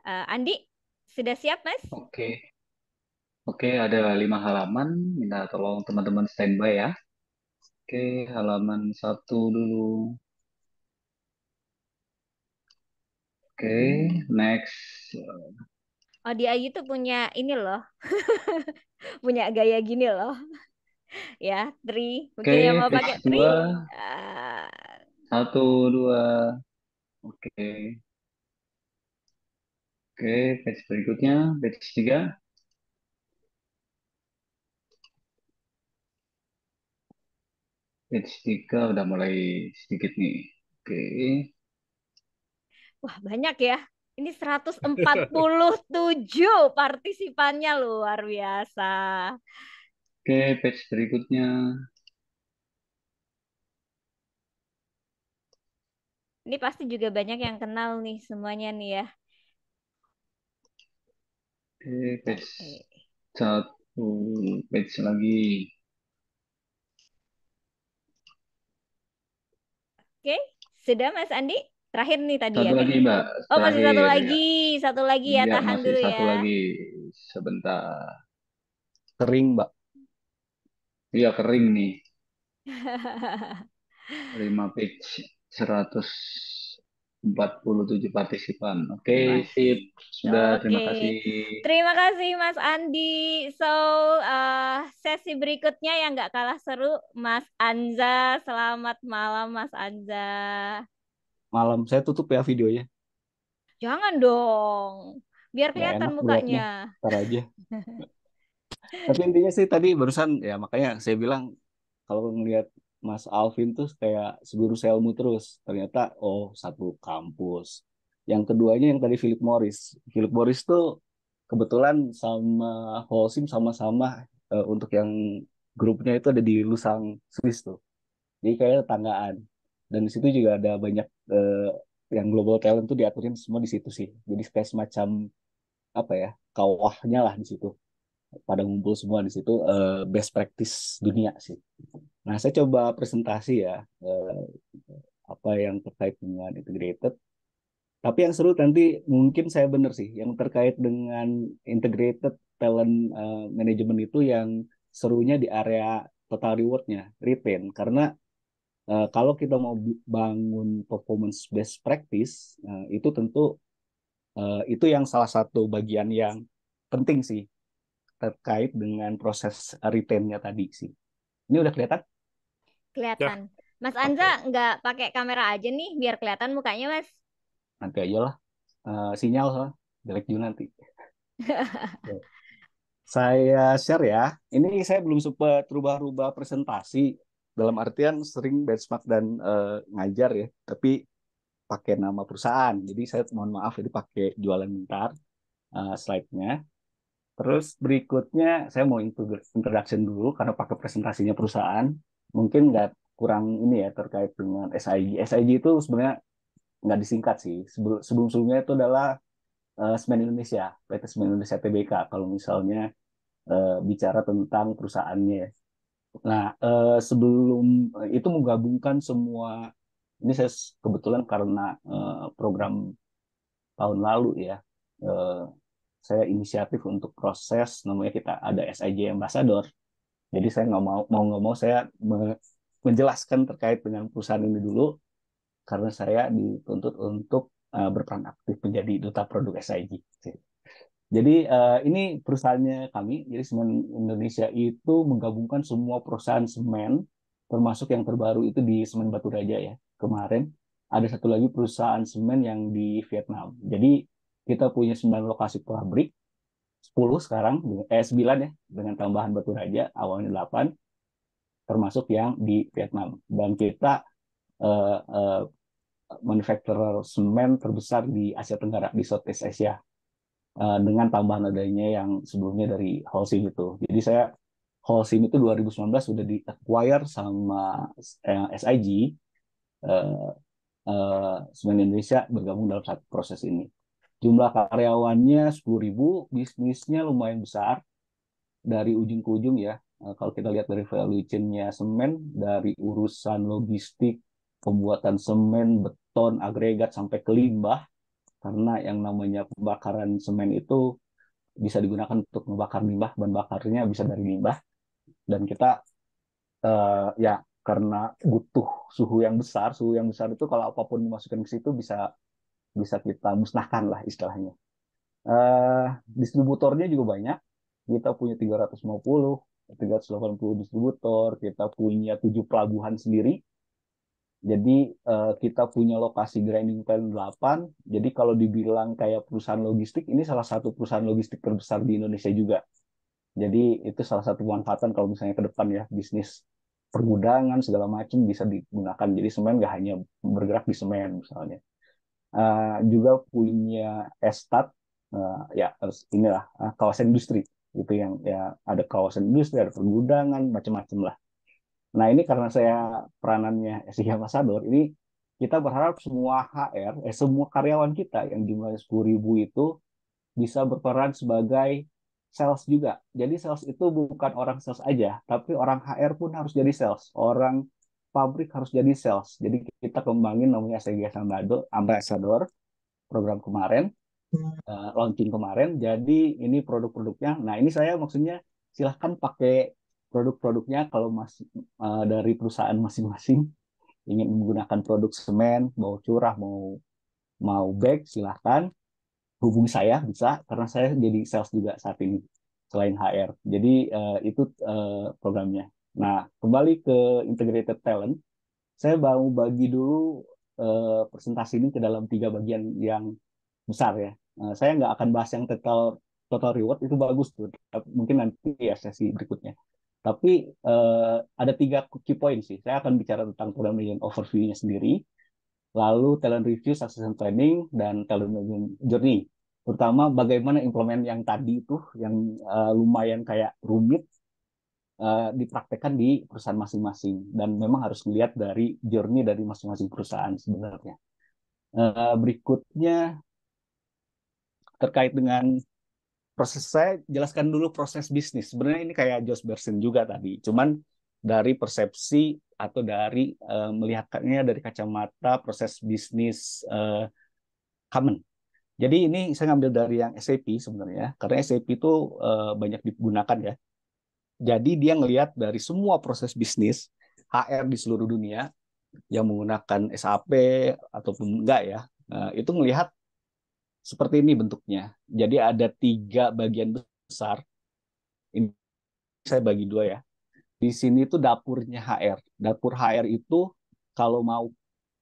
Speaker 2: uh, Andi, sudah siap Mas? Oke.
Speaker 4: Oke, ada lima halaman. Minta tolong teman-teman standby ya. Oke, halaman satu dulu. Oke, hmm. next.
Speaker 2: Oh, Ayu itu punya ini loh. punya gaya gini loh. ya, tri. Mungkin okay, yang mau pakai tri. Uh...
Speaker 3: Satu, dua. Oke. Okay. Oke, okay, batch berikutnya, batch tiga. Batch tiga udah mulai sedikit nih. Oke. Okay.
Speaker 2: Wah, banyak ya. Ini 147 partisipannya luar biasa.
Speaker 4: Oke, page berikutnya.
Speaker 2: Ini pasti juga banyak yang kenal nih semuanya nih ya.
Speaker 3: Oke, page Oke. satu, page lagi.
Speaker 2: Oke, sudah Mas Andi? Terakhir nih tadi satu ya. lagi Mbak. Terakhir. Oh masih satu lagi, satu lagi ya, ya tahan masih dulu satu ya. Satu lagi
Speaker 4: sebentar. Kering Mbak. Iya kering nih.
Speaker 2: 5
Speaker 4: page 147 partisipan. Oke, okay, sip. Sudah, okay. terima kasih.
Speaker 2: Terima kasih Mas Andi. So, uh, sesi berikutnya yang nggak kalah seru, Mas Anza. Selamat malam Mas Anza
Speaker 4: malam. Saya tutup ya videonya.
Speaker 2: Jangan dong. Biar
Speaker 3: kelihatan mukanya.
Speaker 4: Ntar aja. Tapi intinya sih tadi barusan ya makanya saya bilang kalau melihat Mas Alvin tuh kayak seguru selmu terus. Ternyata oh satu kampus. Yang keduanya yang tadi Philip Morris. Philip Morris tuh kebetulan sama Holcim sama-sama uh, untuk yang grupnya itu ada di Lusang Swiss tuh. Jadi kayak tetanggaan dan di situ juga ada banyak uh, yang global talent tuh diaturin semua di situ sih jadi kayak semacam apa ya kawahnya lah di situ pada ngumpul semua di situ uh, best practice dunia sih nah saya coba presentasi ya uh, apa yang terkait dengan integrated tapi yang seru nanti mungkin saya benar sih yang terkait dengan integrated talent uh, management itu yang serunya di area total rewardnya retain karena Eh, kalau kita mau bangun performance best practice uh, itu tentu uh, itu yang salah satu bagian yang penting sih terkait dengan proses retainnya tadi sih ini udah kelihatan
Speaker 2: kelihatan ya. Mas Andra okay. nggak pakai kamera aja nih biar kelihatan mukanya Mas
Speaker 4: nanti aja lah uh, sinyal lah jelek juga nanti saya share ya ini saya belum sempat rubah-rubah presentasi dalam artian sering benchmark dan uh, ngajar ya tapi pakai nama perusahaan jadi saya mohon maaf jadi pakai jualan mentar uh, eh, slide-nya terus berikutnya saya mau introduction dulu karena pakai presentasinya perusahaan mungkin nggak kurang ini ya terkait dengan SIG SIG itu sebenarnya nggak disingkat sih sebelum sebelumnya itu adalah uh, Semen Indonesia PT Semen Indonesia TBK kalau misalnya uh, bicara tentang perusahaannya ya. Nah, eh, sebelum eh, itu menggabungkan semua ini saya kebetulan karena eh, program tahun lalu ya, eh, saya inisiatif untuk proses namanya kita ada SIJ Ambassador. Jadi saya nggak mau mau nggak mau saya me, menjelaskan terkait dengan perusahaan ini dulu karena saya dituntut untuk eh, berperan aktif menjadi duta produk SIJ. Jadi uh, ini perusahaannya kami, jadi Semen Indonesia itu menggabungkan semua perusahaan semen, termasuk yang terbaru itu di Semen Batu Raja ya kemarin. Ada satu lagi perusahaan semen yang di Vietnam. Jadi kita punya 9 lokasi pabrik, 10 sekarang, eh 9 ya, dengan tambahan Batu Raja, awalnya 8, termasuk yang di Vietnam. Dan kita uh, eh, uh, eh, manufacturer semen terbesar di Asia Tenggara, di Southeast Asia Eh, dengan tambahan adanya yang sebelumnya dari Holcim itu. Jadi saya Holcim itu 2019 sudah di acquire sama eh, SIG uh, eh, uh, Semen Indonesia bergabung dalam satu proses ini. Jumlah karyawannya 10.000, bisnisnya lumayan besar dari ujung ke ujung ya. Uh, kalau kita lihat dari value chain-nya semen, dari urusan logistik, pembuatan semen, beton, agregat sampai ke limbah, karena yang namanya pembakaran semen itu bisa digunakan untuk membakar limbah bahan bakarnya bisa dari limbah dan kita uh, ya karena butuh suhu yang besar suhu yang besar itu kalau apapun dimasukkan ke situ bisa bisa kita musnahkan lah istilahnya uh, distributornya juga banyak kita punya 350 380 distributor kita punya tujuh pelabuhan sendiri jadi uh, kita punya lokasi grinding plant 8. Jadi kalau dibilang kayak perusahaan logistik, ini salah satu perusahaan logistik terbesar di Indonesia juga. Jadi itu salah satu manfaatan kalau misalnya ke depan ya bisnis pergudangan segala macam bisa digunakan. Jadi semen nggak hanya bergerak di semen misalnya. Uh, juga punya estat uh, ya inilah uh, kawasan industri itu yang ya ada kawasan industri ada pergudangan macam-macam lah Nah ini karena saya peranannya SI Ambassador, ini kita berharap semua HR, eh, semua karyawan kita yang jumlahnya 10 ribu itu bisa berperan sebagai sales juga. Jadi sales itu bukan orang sales aja, tapi orang HR pun harus jadi sales. Orang pabrik harus jadi sales. Jadi kita kembangin namanya SG Ambassador, program kemarin, uh, launching kemarin. Jadi ini produk-produknya. Nah ini saya maksudnya silahkan pakai produk-produknya kalau masih eh, uh, dari perusahaan masing-masing ingin menggunakan produk semen mau curah mau mau bag silahkan hubungi saya bisa karena saya jadi sales juga saat ini selain HR jadi uh, itu uh, programnya nah kembali ke integrated talent saya mau bagi dulu uh, presentasi ini ke dalam tiga bagian yang besar ya uh, saya nggak akan bahas yang total total reward itu bagus tuh mungkin nanti ya sesi berikutnya tapi uh, ada tiga key point sih. Saya akan bicara tentang program management overview-nya sendiri, lalu talent review, succession planning, dan talent management journey. Terutama bagaimana implement yang tadi itu, yang uh, lumayan kayak rumit, uh, dipraktekkan di perusahaan masing-masing. Dan memang harus melihat dari journey dari masing-masing perusahaan sebenarnya. Uh, berikutnya terkait dengan proses saya jelaskan dulu proses bisnis. Sebenarnya ini kayak Josh Bersin juga tadi, cuman dari persepsi atau dari uh, melihatnya dari kacamata proses bisnis uh, common. Jadi ini saya ngambil dari yang SAP sebenarnya, karena SAP itu uh, banyak digunakan ya. Jadi dia ngelihat dari semua proses bisnis HR di seluruh dunia yang menggunakan SAP ataupun enggak ya, uh, itu melihat seperti ini bentuknya. Jadi ada tiga bagian besar. Ini saya bagi dua ya. Di sini itu dapurnya HR. Dapur HR itu kalau mau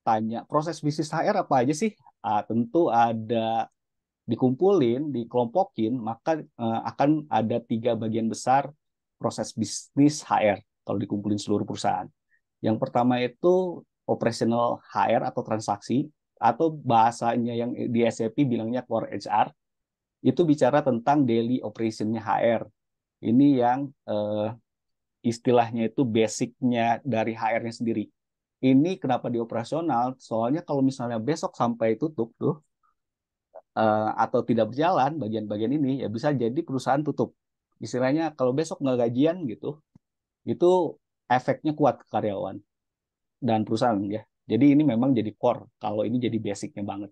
Speaker 4: tanya proses bisnis HR apa aja sih? Ah, tentu ada dikumpulin, dikelompokin, maka eh, akan ada tiga bagian besar proses bisnis HR kalau dikumpulin seluruh perusahaan. Yang pertama itu operational HR atau transaksi atau bahasanya yang di SAP bilangnya core HR itu bicara tentang daily operationnya HR. Ini yang eh, istilahnya itu basicnya dari HR-nya sendiri. Ini kenapa di operasional? Soalnya kalau misalnya besok sampai tutup tuh eh, atau tidak berjalan bagian-bagian ini ya bisa jadi perusahaan tutup. Istilahnya kalau besok nggak gajian gitu, itu efeknya kuat ke karyawan dan perusahaan ya jadi ini memang jadi core, kalau ini jadi basicnya banget.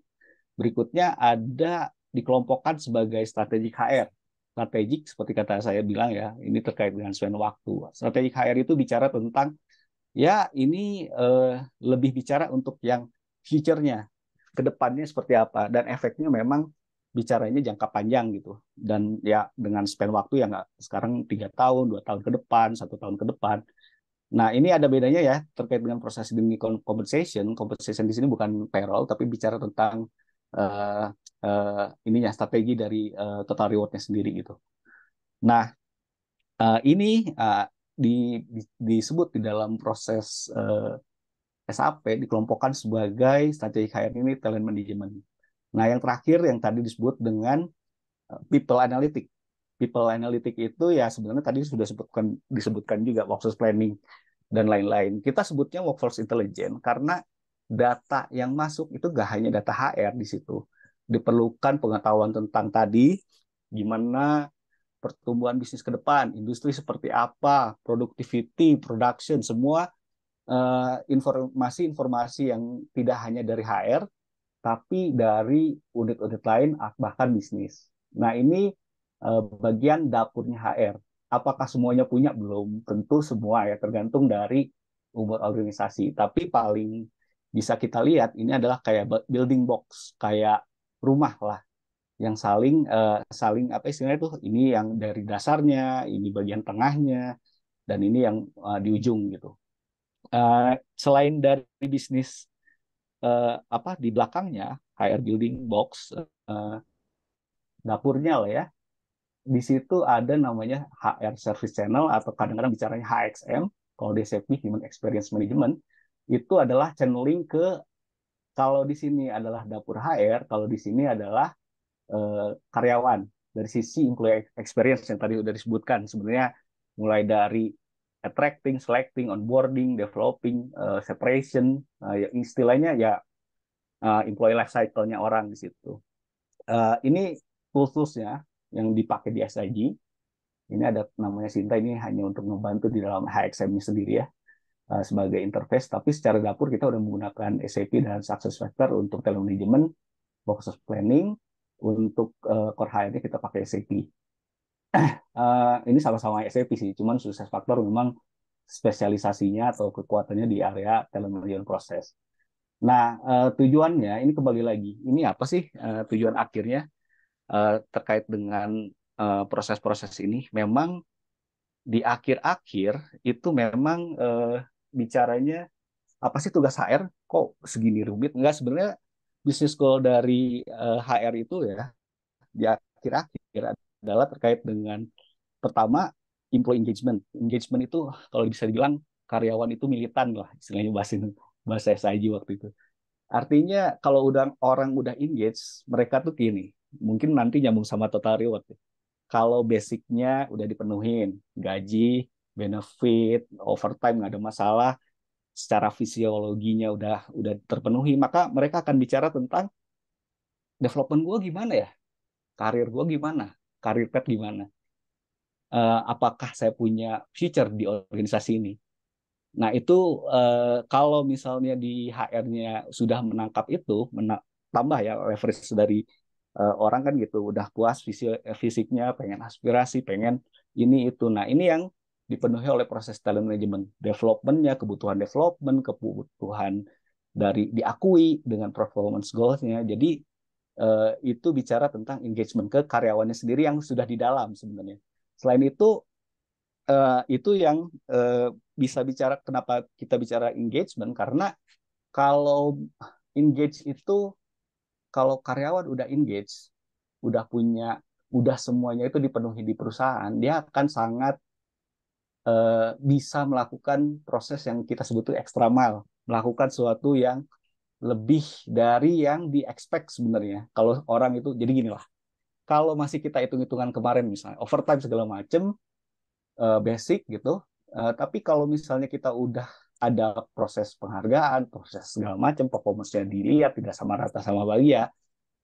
Speaker 4: Berikutnya ada dikelompokkan sebagai strategik HR. Strategik seperti kata saya bilang ya, ini terkait dengan spend waktu. Strategik HR itu bicara tentang ya ini eh, lebih bicara untuk yang future-nya, ke depannya seperti apa dan efeknya memang bicaranya jangka panjang gitu dan ya dengan spend waktu yang sekarang tiga tahun dua tahun ke depan satu tahun ke depan Nah, ini ada bedanya ya terkait dengan proses demi compensation. Compensation di sini bukan payroll, tapi bicara tentang uh, uh, ininya strategi dari uh, total rewardnya sendiri gitu. Nah, uh, ini uh, di, di, disebut di dalam proses uh, SAP dikelompokkan sebagai strategi HR ini talent management. Nah, yang terakhir yang tadi disebut dengan people analytic people analytic itu ya sebenarnya tadi sudah sebutkan disebutkan juga workforce planning dan lain-lain. Kita sebutnya workforce intelligence karena data yang masuk itu gak hanya data HR di situ. Diperlukan pengetahuan tentang tadi gimana pertumbuhan bisnis ke depan, industri seperti apa, productivity, production, semua eh, informasi-informasi uh, yang tidak hanya dari HR tapi dari unit-unit lain ah, bahkan bisnis. Nah, ini Eh, bagian dapurnya HR. Apakah semuanya punya? Belum tentu semua ya, tergantung dari umur organisasi. Tapi paling bisa kita lihat ini adalah kayak building box, kayak rumah lah yang saling uh, saling apa istilahnya itu? ini yang dari dasarnya, ini bagian tengahnya, dan ini yang uh, di ujung gitu. Uh, selain dari bisnis uh, apa di belakangnya HR building box uh, dapurnya lah ya di situ ada namanya HR Service Channel atau kadang-kadang bicaranya HXM, kalau di SAP Human Experience Management, itu adalah channeling ke kalau di sini adalah dapur HR, kalau di sini adalah uh, karyawan dari sisi employee experience yang tadi sudah disebutkan sebenarnya mulai dari attracting, selecting, onboarding, developing, uh, separation, uh, istilahnya ya uh, employee life cycle-nya orang di situ. Uh, ini khususnya yang dipakai di SIG. Ini ada namanya Sinta, ini hanya untuk membantu di dalam HXM-nya sendiri ya, eh, sebagai interface. Tapi secara dapur kita sudah menggunakan SAP dan Success Factor untuk talent management, process planning, untuk eh, core HR-nya kita pakai SAP. Eh, ini sama-sama SAP sih, cuman Factor memang spesialisasinya atau kekuatannya di area talent management proses. Nah, tujuannya ini kembali lagi. Ini apa sih tujuan akhirnya? uh, terkait dengan eh, proses-proses uh, ini memang di akhir-akhir itu memang uh, bicaranya apa sih tugas HR kok segini rumit enggak sebenarnya bisnis goal dari uh, HR itu ya di akhir-akhir adalah terkait dengan pertama employee engagement engagement itu kalau bisa dibilang karyawan itu militan lah istilahnya bahasa bahasa SIG waktu itu artinya kalau udah orang udah engage mereka tuh kini mungkin nanti nyambung sama total reward. Kalau basicnya udah dipenuhin, gaji, benefit, overtime nggak ada masalah, secara fisiologinya udah udah terpenuhi, maka mereka akan bicara tentang development gue gimana ya, karir gue gimana, karir pet gimana, uh, apakah saya punya future di organisasi ini. Nah itu uh, kalau misalnya di HR-nya sudah menangkap itu, mena tambah ya leverage dari uh, orang kan gitu udah puas visi, eh, fisiknya pengen aspirasi pengen ini itu nah ini yang dipenuhi oleh proses talent management developmentnya kebutuhan development kebutuhan dari diakui dengan performance goalsnya jadi uh, itu bicara tentang engagement ke karyawannya sendiri yang sudah di dalam sebenarnya selain itu uh, itu yang uh, bisa bicara kenapa kita bicara engagement karena kalau engage itu kalau karyawan udah engage, udah punya, udah semuanya itu dipenuhi di perusahaan, dia akan sangat uh, bisa melakukan proses yang kita sebut extra mile, melakukan sesuatu yang lebih dari yang di expect sebenarnya. Kalau orang itu jadi gini lah. Kalau masih kita hitung-hitungan kemarin misalnya overtime segala macem uh, basic gitu. uh, tapi kalau misalnya kita udah ada proses penghargaan, proses segala macam, performance-nya dilihat tidak sama rata sama bahagia,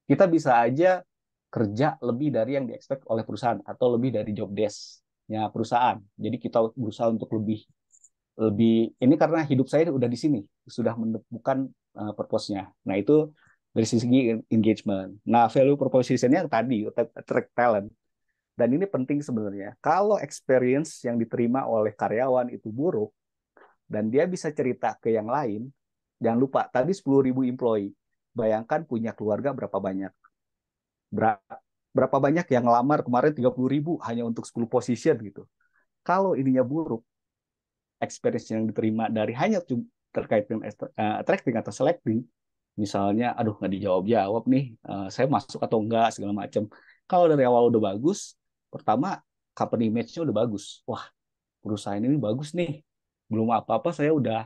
Speaker 4: kita bisa aja kerja lebih dari yang diekspek oleh perusahaan atau lebih dari job desk-nya perusahaan. Jadi kita berusaha untuk lebih lebih ini karena hidup saya udah di sini, sudah menemukan uh, purpose-nya. Nah, itu dari segi engagement. Nah, value proposition-nya tadi attract talent. Dan ini penting sebenarnya. Kalau experience yang diterima oleh karyawan itu buruk, dan dia bisa cerita ke yang lain, jangan lupa tadi 10.000 employee. Bayangkan punya keluarga berapa banyak. Berapa banyak yang ngelamar kemarin 30.000 hanya untuk 10 position gitu. Kalau ininya buruk, experience yang diterima dari hanya terkait dengan eh, attracting atau selecting, misalnya aduh nggak dijawab-jawab nih, eh, saya masuk atau enggak segala macam. Kalau dari awal udah bagus, pertama company image-nya udah bagus. Wah, perusahaan ini bagus nih belum apa-apa saya udah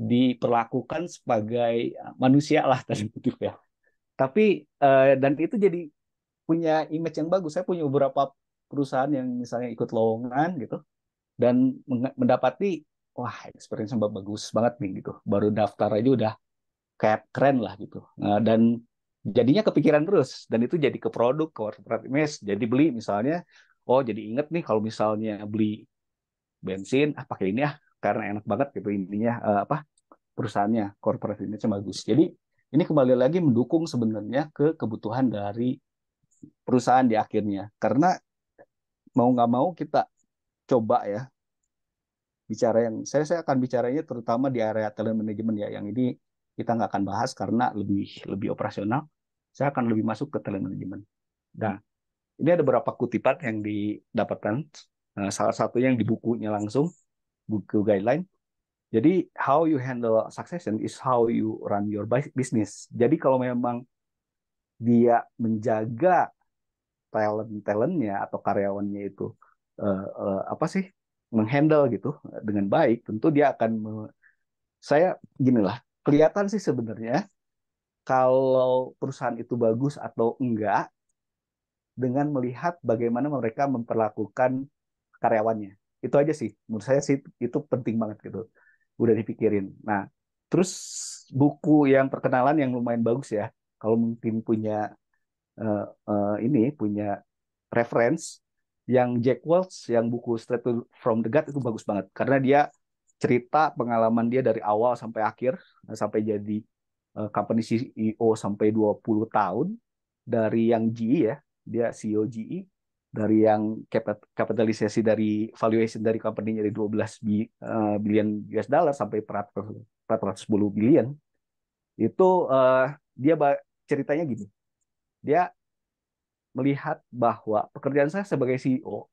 Speaker 4: diperlakukan sebagai eh, manusia lah tadi kutip ya. Tapi eh, dan itu jadi punya image yang bagus. Saya punya beberapa perusahaan yang misalnya ikut lowongan gitu dan mendapati wah experience yang bagus banget nih gitu. Baru daftar aja udah kayak keren lah gitu. Nah, dan jadinya kepikiran terus dan itu jadi ke produk ke corporate image. Jadi beli misalnya oh jadi inget nih kalau misalnya beli bensin ah pakai ini ah karena enak banget gitu ininya uh, apa perusahaannya corporate image bagus. Jadi ini kembali lagi mendukung sebenarnya ke kebutuhan dari perusahaan di akhirnya karena mau nggak mau kita coba ya bicara yang saya saya akan bicaranya terutama di area talent management ya yang ini kita nggak akan bahas karena lebih lebih operasional saya akan lebih masuk ke talent management. Nah ini ada beberapa kutipan yang didapatkan nah, salah satu yang di bukunya langsung Google guideline. Jadi how you handle succession is how you run your business. Jadi kalau memang dia menjaga talent-talentnya atau karyawannya itu uh, uh, apa sih menghandle gitu dengan baik, tentu dia akan me... saya lah kelihatan sih sebenarnya kalau perusahaan itu bagus atau enggak dengan melihat bagaimana mereka memperlakukan karyawannya itu aja sih menurut saya sih itu penting banget gitu udah dipikirin nah terus buku yang perkenalan yang lumayan bagus ya kalau mungkin punya uh, uh, ini punya reference yang Jack Welch yang buku Straight from the Gut itu bagus banget karena dia cerita pengalaman dia dari awal sampai akhir eh, sampai jadi uh, company CEO sampai 20 tahun dari yang GE ya dia CEO GE dari yang kapitalisasi dari valuation dari company-nya dari 12 eh, billion US dollar sampai 410 billion itu uh, dia ceritanya gini. Dia melihat bahwa pekerjaan saya sebagai CEO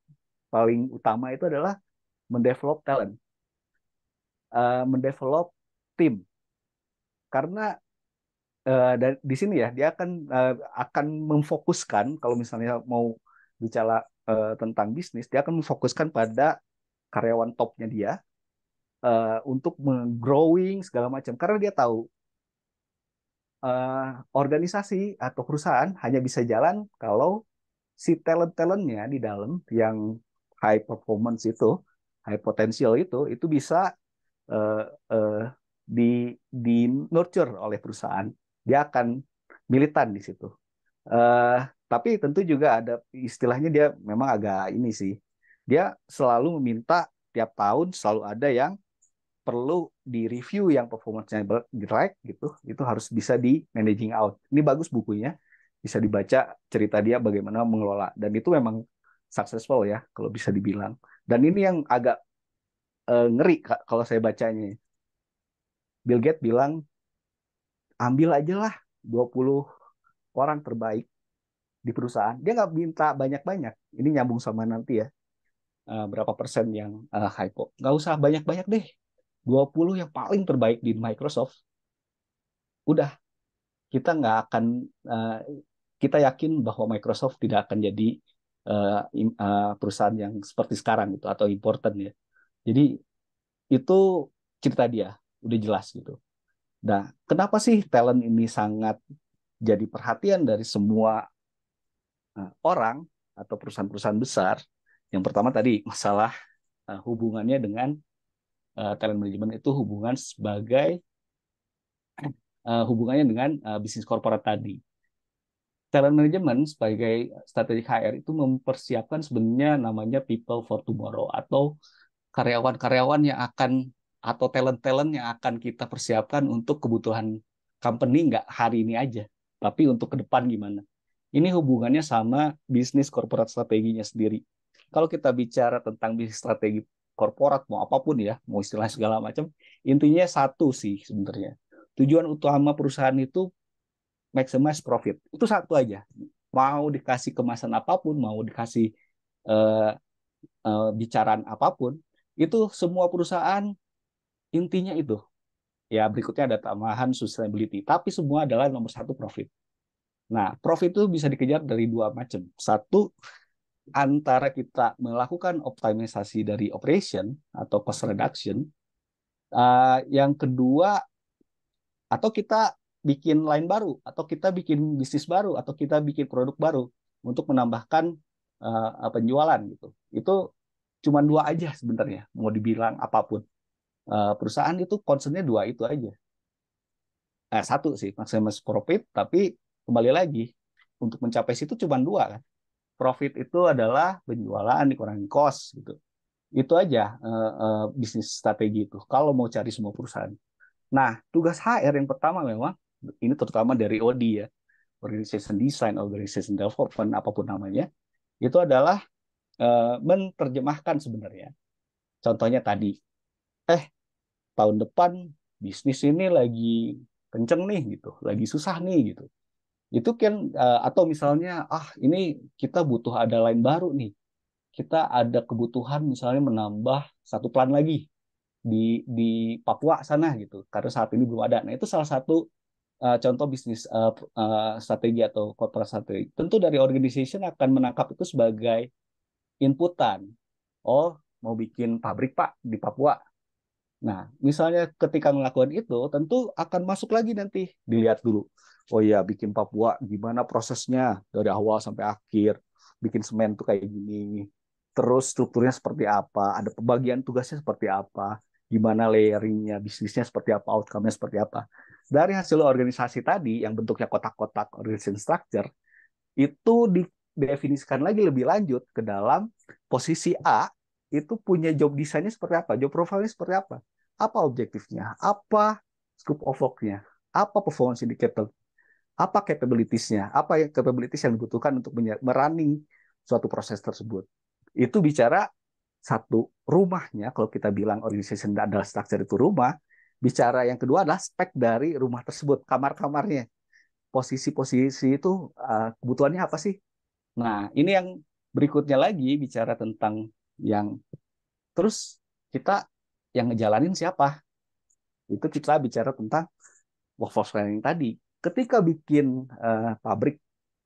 Speaker 4: paling utama itu adalah mendevelop talent. Uh, mendevelop tim. Karena uh, dan di sini ya dia akan uh, akan memfokuskan kalau misalnya mau bicara uh, tentang bisnis, dia akan memfokuskan pada karyawan topnya dia uh, untuk menggrowing segala macam. Karena dia tahu uh, organisasi atau perusahaan hanya bisa jalan kalau si talent-talentnya di dalam yang high performance itu, high potential itu, itu bisa uh, uh, di di nurture oleh perusahaan. Dia akan militan di situ. Uh, tapi tentu juga ada istilahnya dia memang agak ini sih. Dia selalu meminta tiap tahun selalu ada yang perlu di review yang performancenya bergerak jelek gitu. Itu harus bisa di managing out. Ini bagus bukunya. Bisa dibaca cerita dia bagaimana mengelola dan itu memang successful ya kalau bisa dibilang. Dan ini yang agak uh, ngeri kalau saya bacanya. Bill Gates bilang ambil aja lah 20 orang terbaik di perusahaan dia nggak minta banyak-banyak ini nyambung sama nanti ya eh, berapa persen yang uh, hypo nggak usah banyak-banyak deh 20 yang paling terbaik di Microsoft udah kita nggak akan uh, kita yakin bahwa Microsoft tidak akan jadi uh, uh, perusahaan yang seperti sekarang gitu atau important ya jadi itu cerita dia udah jelas gitu nah kenapa sih talent ini sangat jadi perhatian dari semua Eh, orang atau perusahaan-perusahaan besar, yang pertama tadi masalah eh, hubungannya dengan eh, talent management itu hubungan sebagai hubungannya dengan bisnis korporat tadi. Talent management sebagai strategi HR itu mempersiapkan sebenarnya namanya people for tomorrow atau karyawan-karyawan yang akan atau talent-talent yang akan kita persiapkan untuk kebutuhan company nggak hari ini aja, tapi untuk ke depan gimana. Ini hubungannya sama bisnis korporat strateginya sendiri. Kalau kita bicara tentang bisnis strategi korporat mau apapun ya, mau istilah segala macam, intinya satu sih sebenarnya. Tujuan utama perusahaan itu maximize profit. Itu satu aja. Mau dikasih kemasan apapun, mau dikasih uh, uh, bicaraan apapun, itu semua perusahaan intinya itu. Ya berikutnya ada tambahan sustainability, tapi semua adalah nomor satu profit. Nah, profit itu bisa dikejar dari dua macam. Satu, antara kita melakukan optimisasi dari operation atau cost reduction. Uh, yang kedua, atau kita bikin line baru, atau kita bikin bisnis baru, atau kita bikin produk baru untuk menambahkan uh, penjualan gitu. Itu cuma dua aja sebenarnya mau dibilang apapun uh, perusahaan itu concernnya dua itu aja. Eh, satu sih maksimal profit, tapi kembali lagi untuk mencapai situ cuma dua kan profit itu adalah penjualan dikurangi cost gitu itu aja uh, uh, bisnis strategi itu kalau mau cari semua perusahaan nah tugas HR yang pertama memang ini terutama dari OD ya organization design organization development apapun namanya itu adalah uh, menerjemahkan sebenarnya contohnya tadi eh tahun depan bisnis ini lagi kenceng nih gitu lagi susah nih gitu itu kan uh, atau misalnya ah ini kita butuh ada lain baru nih. Kita ada kebutuhan misalnya menambah satu plan lagi di di Papua sana gitu. Karena saat ini belum ada. Nah, itu salah satu uh, contoh bisnis uh, uh, strategi atau corporate strategi. Tentu dari organization akan menangkap itu sebagai inputan. Oh, mau bikin pabrik Pak di Papua. Nah, misalnya ketika melakukan itu, tentu akan masuk lagi nanti dilihat dulu oh ya bikin Papua gimana prosesnya dari awal sampai akhir bikin semen tuh kayak gini terus strukturnya seperti apa ada pembagian tugasnya seperti apa gimana layeringnya bisnisnya seperti apa outcome-nya seperti apa dari hasil organisasi tadi yang bentuknya kotak-kotak organization structure itu didefinisikan lagi lebih lanjut ke dalam posisi A itu punya job desainnya seperti apa job profile-nya seperti apa apa objektifnya apa scope of work-nya apa performance indicator apa capabilitiesnya, apa yang capabilities yang dibutuhkan untuk merunning suatu proses tersebut. Itu bicara satu rumahnya, kalau kita bilang organization adalah structure itu rumah, bicara yang kedua adalah spek dari rumah tersebut, kamar-kamarnya, posisi-posisi itu eh, kebutuhannya apa sih? Nah, ini yang berikutnya lagi bicara tentang yang terus kita yang ngejalanin siapa? Itu kita bicara tentang workforce planning tadi ketika bikin uh, pabrik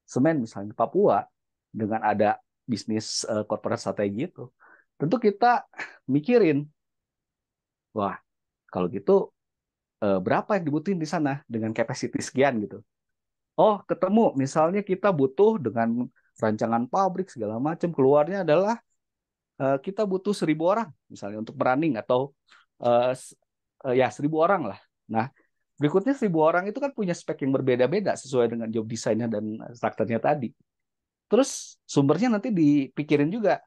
Speaker 4: semen misalnya di Papua dengan ada bisnis uh, corporate strategi itu, tentu kita mikirin, wah kalau gitu uh, berapa yang dibutuhin di sana dengan capacity sekian gitu. Oh ketemu misalnya kita butuh dengan rancangan pabrik segala macam keluarnya adalah uh, kita butuh seribu orang misalnya untuk running atau uh, ya seribu orang lah. Nah Berikutnya seribu orang itu kan punya spek yang berbeda-beda sesuai dengan job desainnya dan strukturnya tadi. Terus sumbernya nanti dipikirin juga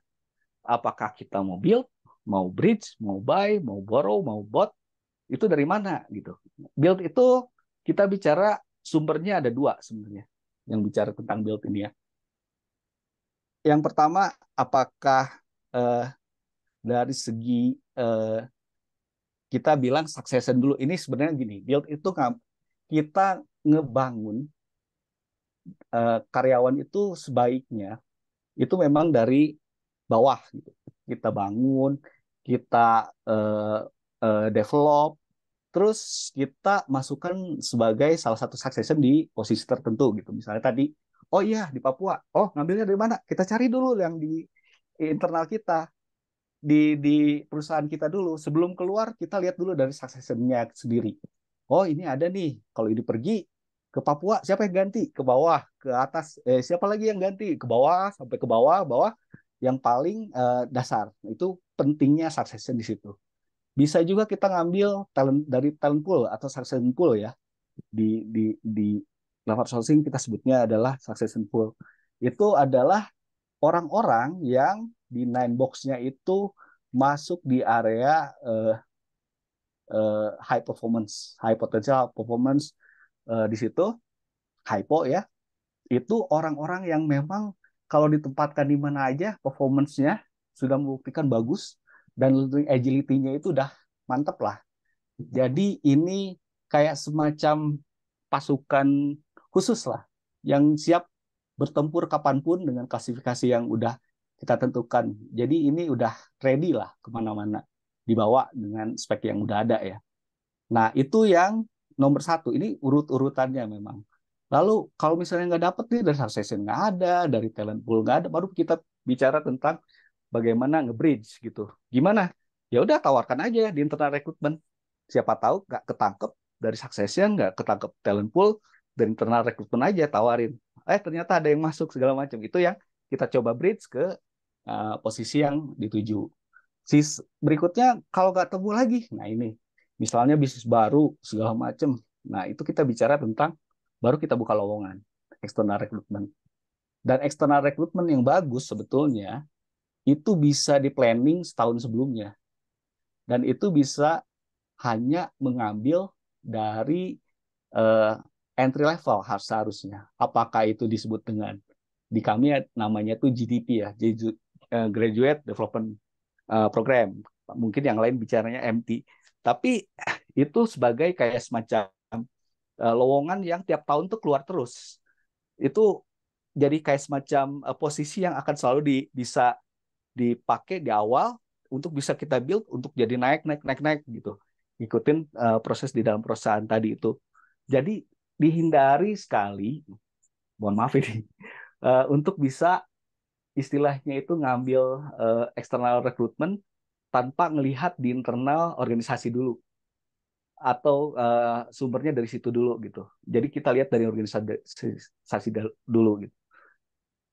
Speaker 4: apakah kita mau build, mau bridge, mau buy, mau borrow, mau bot itu dari mana gitu. Build itu kita bicara sumbernya ada dua sebenarnya yang bicara tentang build ini ya. Yang pertama apakah eh, dari segi eh, kita bilang succession dulu. Ini sebenarnya gini, build itu kita ngebangun eh, karyawan itu sebaiknya itu memang dari bawah gitu. Kita bangun, kita uh, uh, develop, terus kita masukkan sebagai salah satu succession di posisi tertentu gitu. Misalnya tadi, oh iya di Papua, oh ngambilnya dari mana? Kita cari dulu yang di internal kita di di perusahaan kita dulu sebelum keluar kita lihat dulu dari suksesnya sendiri oh ini ada nih kalau ini pergi ke Papua siapa yang ganti ke bawah ke atas eh, siapa lagi yang ganti ke bawah sampai ke bawah bawah yang paling eh, dasar itu pentingnya suksesnya di situ bisa juga kita ngambil talent dari talent pool atau succession pool ya di di di level sourcing kita sebutnya adalah succession pool itu adalah orang-orang yang di nine box itu masuk di area uh, uh, high performance, high potential performance uh, di situ hypo ya. Itu orang-orang yang memang kalau ditempatkan di mana aja performance-nya sudah membuktikan bagus dan agility-nya itu udah mantep lah. Jadi ini kayak semacam pasukan khusus lah yang siap bertempur kapanpun dengan klasifikasi yang udah kita tentukan. Jadi ini udah ready lah kemana-mana dibawa dengan spek yang udah ada ya. Nah itu yang nomor satu. Ini urut-urutannya memang. Lalu kalau misalnya nggak dapet nih dari succession nggak ada, dari talent pool nggak ada, baru kita bicara tentang bagaimana nge-bridge gitu. Gimana? Ya udah tawarkan aja di internal recruitment. Siapa tahu nggak ketangkep dari succession, nggak ketangkep talent pool, dari internal recruitment aja tawarin. Eh ternyata ada yang masuk segala macam. Itu yang kita coba bridge ke Eh, posisi yang dituju. Sis berikutnya kalau nggak temu lagi, nah ini misalnya bisnis baru segala macem. Nah itu kita bicara tentang baru kita buka lowongan eksternal rekrutmen. Dan eksternal rekrutmen yang bagus sebetulnya itu bisa di planning setahun sebelumnya. Dan itu bisa hanya mengambil dari uh, entry level harus seharusnya. Apakah itu disebut dengan di kami namanya itu GDP ya, Eh, graduate development eh, program. Mungkin yang lain bicaranya MT. Tapi eh, itu sebagai kayak semacam lowongan yang tiap tahun tuh keluar terus. Itu jadi kayak semacam posisi yang akan selalu di, bisa dipakai di awal untuk bisa kita build untuk jadi naik naik naik naik gitu. Ikutin proses di dalam perusahaan tadi itu. Jadi dihindari sekali mohon maaf ini uh, untuk bisa istilahnya itu ngambil uh, external recruitment tanpa melihat di internal organisasi dulu atau uh, sumbernya dari situ dulu gitu. Jadi kita lihat dari organisasi dulu gitu.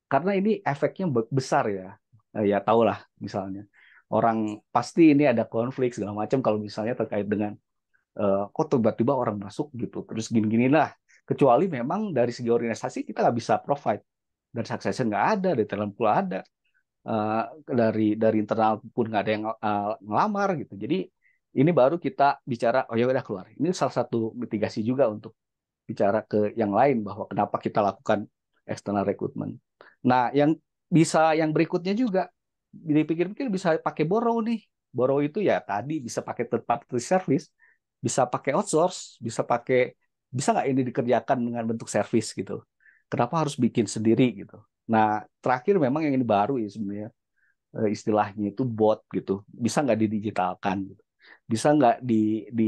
Speaker 4: Karena ini efeknya besar ya. Uh, ya tahulah misalnya orang pasti ini ada konflik segala macam kalau misalnya terkait dengan uh, kok tiba-tiba orang masuk gitu terus gini ginilah kecuali memang dari segi organisasi kita nggak bisa provide dan succession nggak ada dari talent pool ada uh, dari dari internal pun nggak ada yang uh, ngelamar gitu jadi ini baru kita bicara oh ya udah keluar ini salah satu mitigasi juga untuk bicara ke yang lain bahwa kenapa kita lakukan external recruitment nah yang bisa yang berikutnya juga dipikir-pikir bisa pakai borrow nih borrow itu ya tadi bisa pakai third party service, bisa pakai outsource, bisa pakai bisa nggak ini dikerjakan dengan bentuk service gitu kenapa harus bikin sendiri gitu nah terakhir memang yang ini baru ya sebenarnya eh, istilahnya itu bot gitu bisa nggak didigitalkan gitu. bisa nggak di di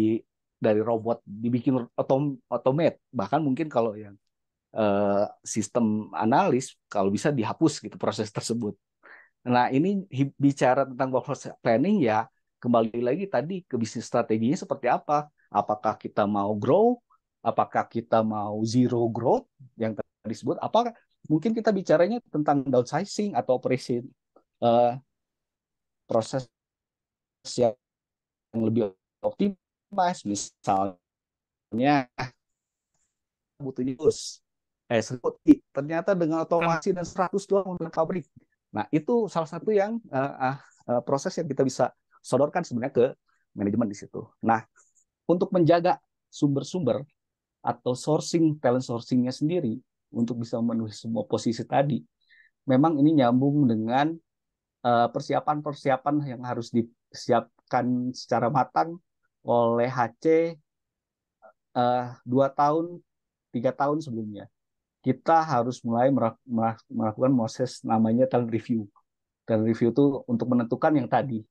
Speaker 4: dari robot dibikin otom automate bahkan mungkin kalau yang uh, sistem analis kalau bisa dihapus gitu proses tersebut nah ini bicara tentang workforce planning ya kembali lagi tadi ke bisnis strateginya seperti apa apakah kita mau grow apakah kita mau zero growth yang disebut apa mungkin kita bicaranya tentang downsizing atau operasi uh, proses yang lebih optimis misalnya butuhnya eh seperti ternyata dengan otomasi dan 100 doang untuk pabrik nah itu salah satu yang uh, uh, proses yang kita bisa sodorkan sebenarnya ke manajemen di situ nah untuk menjaga sumber-sumber atau sourcing talent sourcingnya sendiri untuk bisa memenuhi semua posisi tadi memang ini nyambung dengan eh, persiapan-persiapan yang harus disiapkan secara matang oleh HC eh, dua tahun tiga tahun sebelumnya kita harus mulai melakukan proses namanya talent review talent review itu untuk menentukan yang tadi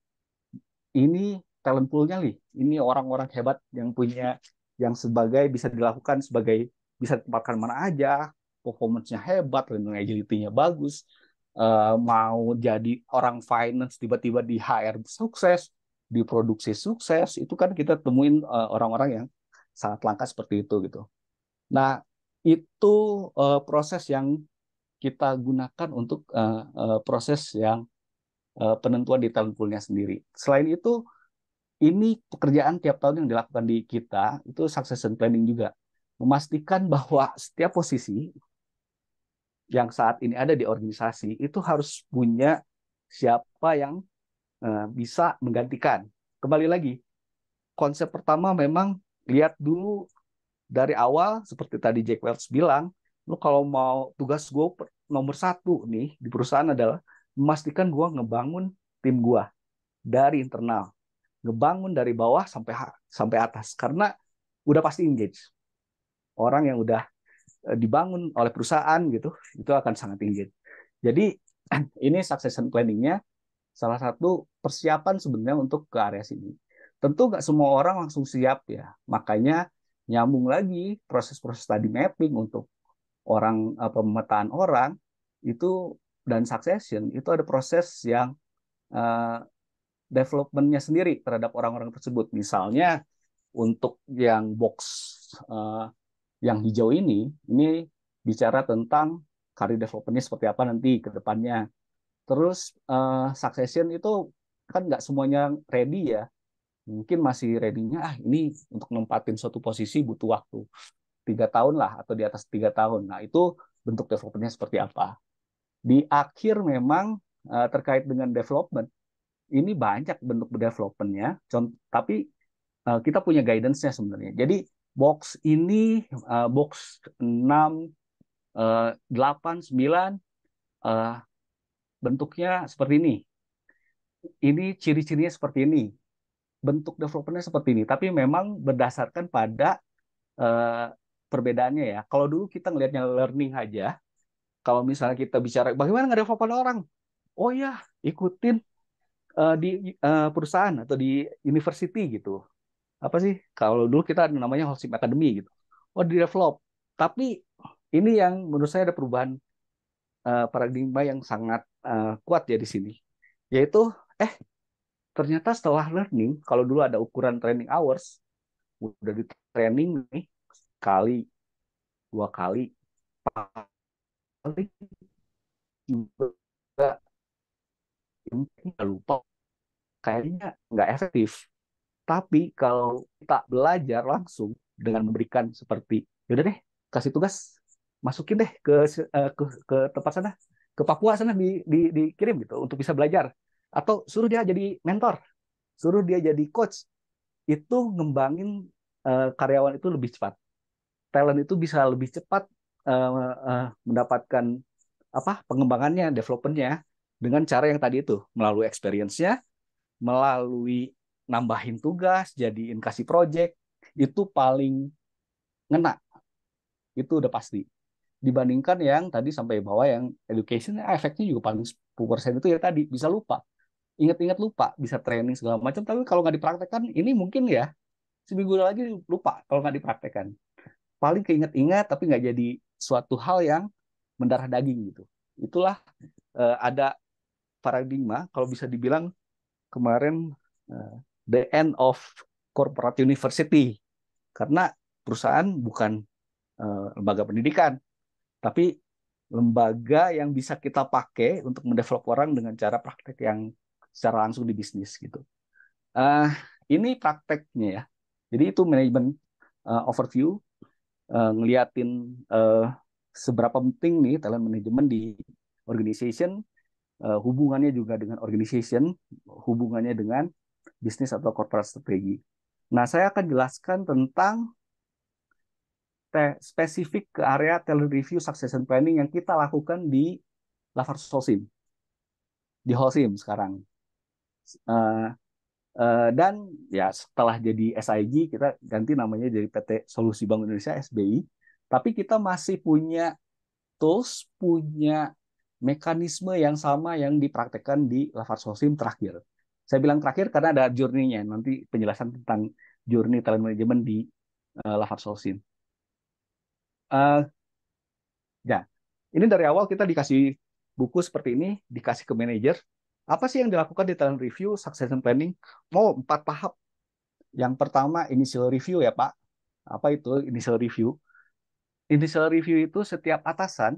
Speaker 4: ini talent poolnya nih ini orang-orang hebat yang punya yang sebagai bisa dilakukan sebagai bisa ditempatkan mana aja performance-nya hebat, learning agility-nya bagus, uh, mau jadi orang finance tiba-tiba di HR sukses, di produksi sukses, itu kan kita temuin eh, orang-orang uh, yang sangat langka seperti itu gitu. Nah, itu uh, proses yang kita gunakan untuk uh, uh, proses yang uh, penentuan di talent poolnya sendiri. Selain itu, ini pekerjaan tiap tahun yang dilakukan di kita itu succession planning juga memastikan bahwa setiap posisi yang saat ini ada di organisasi itu harus punya siapa yang eh, bisa menggantikan. Kembali lagi, konsep pertama memang lihat dulu dari awal seperti tadi Jack Welch bilang, lu kalau mau tugas gue nomor satu nih di perusahaan adalah memastikan gue ngebangun tim gue dari internal, ngebangun dari bawah sampai sampai atas karena udah pasti engage orang yang udah Eh, dibangun oleh perusahaan gitu itu akan sangat tinggi jadi ini succession planningnya salah satu persiapan sebenarnya untuk ke area sini tentu nggak semua orang langsung siap ya makanya nyambung lagi proses-proses tadi mapping untuk orang eh, pemetaan orang itu dan succession itu ada proses yang uh, developmentnya sendiri terhadap orang-orang tersebut misalnya untuk yang box uh, yang hijau ini, ini bicara tentang karir developernya seperti apa nanti ke depannya. Terus uh, succession itu kan nggak semuanya ready ya. Mungkin masih ready-nya, ah ini untuk nempatin suatu posisi butuh waktu. Tiga tahun lah, atau di atas tiga tahun. Nah itu bentuk developernya seperti apa. Di akhir memang uh, terkait dengan development, ini banyak bentuk developmentnya, tapi uh, kita punya guidance-nya sebenarnya. Jadi box ini uh, box 6 uh, 8 9 uh, bentuknya seperti ini. Ini ciri-cirinya seperti ini. Bentuk developernya seperti ini, tapi memang berdasarkan pada uh, perbedaannya ya. Kalau dulu kita ngelihatnya learning aja. Kalau misalnya kita bicara bagaimana nggak develop orang? Oh ya, ikutin uh, di uh, perusahaan atau di university gitu apa sih kalau dulu kita ada namanya Holcim Academy gitu oh di develop tapi ini yang menurut saya ada perubahan uh, paradigma yang sangat uh, kuat ya di sini yaitu eh ternyata setelah learning kalau dulu ada ukuran training hours udah di training nih sekali dua kali paling juga nggak lupa kayaknya nggak efektif tapi kalau kita belajar langsung dengan memberikan seperti, yaudah deh, kasih tugas, masukin deh ke eh, ke, ke tempat sana, ke Papua sana di, di, dikirim gitu untuk bisa belajar. Atau suruh dia jadi mentor, suruh dia jadi coach, itu ngembangin uh, karyawan itu lebih cepat. Talent itu bisa lebih cepat uh, uh, mendapatkan apa pengembangannya, developernya dengan cara yang tadi itu melalui experience-nya, melalui nambahin tugas, jadiin kasih project, itu paling ngena. Itu udah pasti. Dibandingkan yang tadi sampai bawah yang education, ya, efeknya juga paling 10% itu ya tadi, bisa lupa. Ingat-ingat lupa, bisa training segala macam, tapi kalau nggak dipraktekkan, ini mungkin ya, seminggu lagi lupa kalau nggak dipraktekkan. Paling keinget-ingat, tapi nggak jadi suatu hal yang mendarah daging gitu. Itulah eh, ada paradigma, kalau bisa dibilang kemarin eh, the end of corporate university karena perusahaan bukan uh, lembaga pendidikan tapi lembaga yang bisa kita pakai untuk mendevelop orang dengan cara praktek yang secara langsung di bisnis gitu. Uh, ini prakteknya ya. Jadi itu manajemen uh, eh, overview uh, ngeliatin uh, seberapa penting nih talent management di organization, uh, hubungannya juga dengan organization, hubungannya dengan bisnis atau corporate strategi. Nah, saya akan jelaskan tentang spesifik ke area talent review succession planning yang kita lakukan di Lafar Sosim, di Holsim sekarang. Uh, uh, dan ya setelah jadi SIG kita ganti namanya jadi PT Solusi Bank Indonesia SBI, tapi kita masih punya tools, punya mekanisme yang sama yang dipraktekkan di Lafar Sosim terakhir. Saya bilang terakhir karena ada journey-nya. Nanti penjelasan tentang journey talent management di uh, eh, Lahar Solsin. Uh, eh, ya, ini dari awal kita dikasih buku seperti ini, dikasih ke manajer. Apa sih yang dilakukan di talent review, succession planning? Mau oh, empat tahap. Yang pertama initial review ya Pak. Apa itu initial review? Initial review itu setiap atasan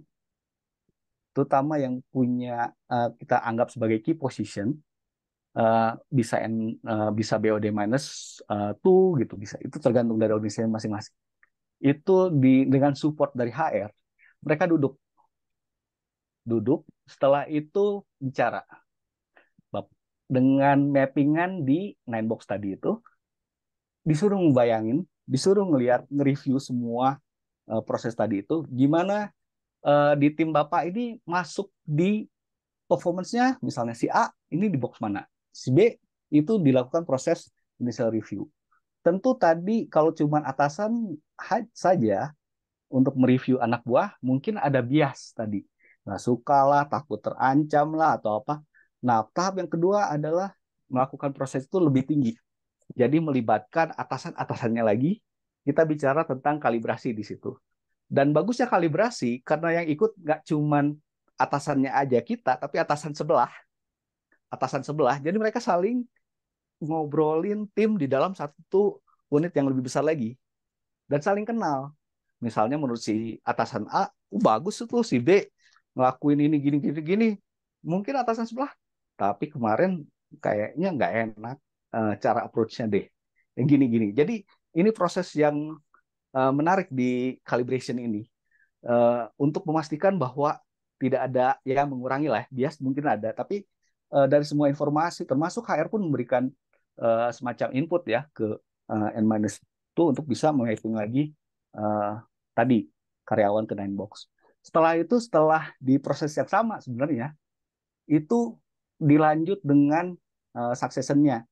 Speaker 4: terutama yang punya uh, kita anggap sebagai key position Eh, bisa N, uh, bisa BOD minus uh, gitu bisa. Itu tergantung dari organisasi masing-masing. Itu di dengan support dari HR, mereka duduk duduk setelah itu bicara dengan mappingan di nine box tadi itu disuruh ngebayangin disuruh ngeliat nge-review semua uh, proses tadi itu gimana uh, di tim bapak ini masuk di performance-nya misalnya si A ini di box mana si B itu dilakukan proses initial review. Tentu tadi kalau cuma atasan saja untuk mereview anak buah mungkin ada bias tadi. Nah, sukalah, takut terancam lah atau apa. Nah, tahap yang kedua adalah melakukan proses itu lebih tinggi. Jadi melibatkan atasan-atasannya lagi. Kita bicara tentang kalibrasi di situ. Dan bagusnya kalibrasi karena yang ikut nggak cuman atasannya aja kita, tapi atasan sebelah atasan sebelah. Jadi mereka saling ngobrolin tim di dalam satu unit yang lebih besar lagi dan saling kenal. Misalnya menurut si atasan A, oh, bagus tuh si B ngelakuin ini gini gini gini. Mungkin atasan sebelah, tapi kemarin kayaknya nggak enak eh, cara approach-nya deh. Yang eh, gini gini. Jadi ini proses yang eh, menarik di calibration ini untuk memastikan bahwa tidak ada yang mengurangi lah ya, bias mungkin ada tapi Eh, dari semua informasi termasuk HR pun memberikan uh, semacam input ya ke uh, N minus itu untuk bisa menghitung lagi uh, tadi karyawan ke nine box. Setelah itu setelah di proses yang sama sebenarnya itu dilanjut dengan uh, successionnya,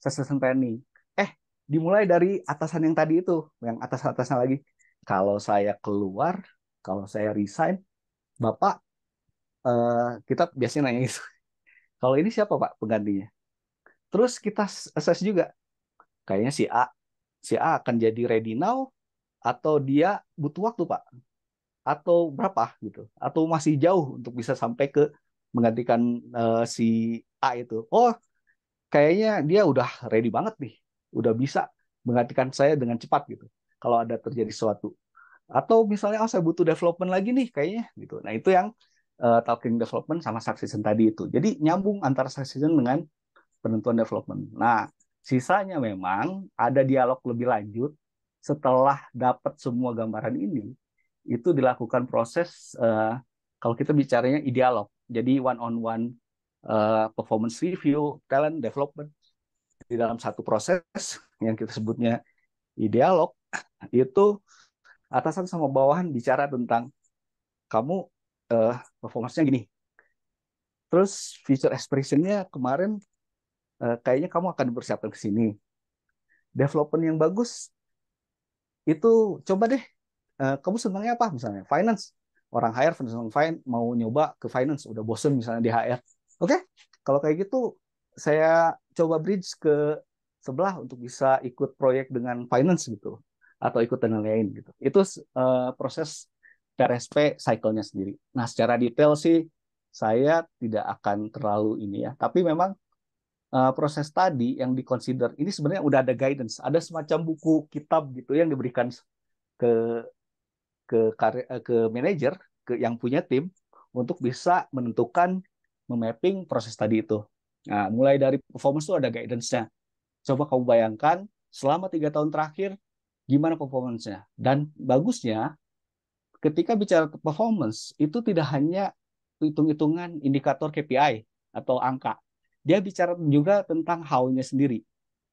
Speaker 4: succession planning. Eh dimulai dari atasan yang tadi itu, yang atas atasnya lagi. Kalau saya keluar, kalau saya resign, bapak uh, kita biasanya nanya itu kalau ini siapa Pak penggantinya? Terus kita assess juga. Kayaknya si A, si A akan jadi ready now atau dia butuh waktu Pak? Atau berapa gitu? Atau masih jauh untuk bisa sampai ke menggantikan uh, si A itu? Oh, kayaknya dia udah ready banget nih. Udah bisa menggantikan saya dengan cepat gitu. Kalau ada terjadi sesuatu atau misalnya oh saya butuh development lagi nih kayaknya gitu. Nah, itu yang uh, talking development sama succession tadi itu. Jadi nyambung antara succession dengan penentuan development. Nah, sisanya memang ada dialog lebih lanjut setelah dapat semua gambaran ini itu dilakukan proses uh, kalau kita bicaranya dialog. Jadi one on one uh, performance review, talent development di dalam satu proses yang kita sebutnya dialog itu atasan sama bawahan bicara tentang kamu uh, performance-nya gini. Terus feature expression-nya kemarin uh, kayaknya kamu akan bersiapkan ke sini. Development yang bagus itu coba deh uh, kamu senangnya apa misalnya finance orang hire senang finance mau nyoba ke finance udah bosen misalnya di HR. Oke, okay? kalau kayak gitu saya coba bridge ke sebelah untuk bisa ikut proyek dengan finance gitu atau ikut dan lain-lain gitu. Itu uh, proses PRSP cycle-nya sendiri. Nah, secara detail sih saya tidak akan terlalu ini ya. Tapi memang uh, proses tadi yang dikonsider ini sebenarnya udah ada guidance, ada semacam buku kitab gitu yang diberikan ke ke eh, ke manajer ke yang punya tim untuk bisa menentukan memapping proses tadi itu. Nah, mulai dari performance itu ada guidance-nya. Coba kamu bayangkan selama tiga tahun terakhir gimana performance-nya. Dan bagusnya ketika bicara performance itu tidak hanya hitung-hitungan indikator KPI atau angka. Dia bicara juga tentang how-nya sendiri.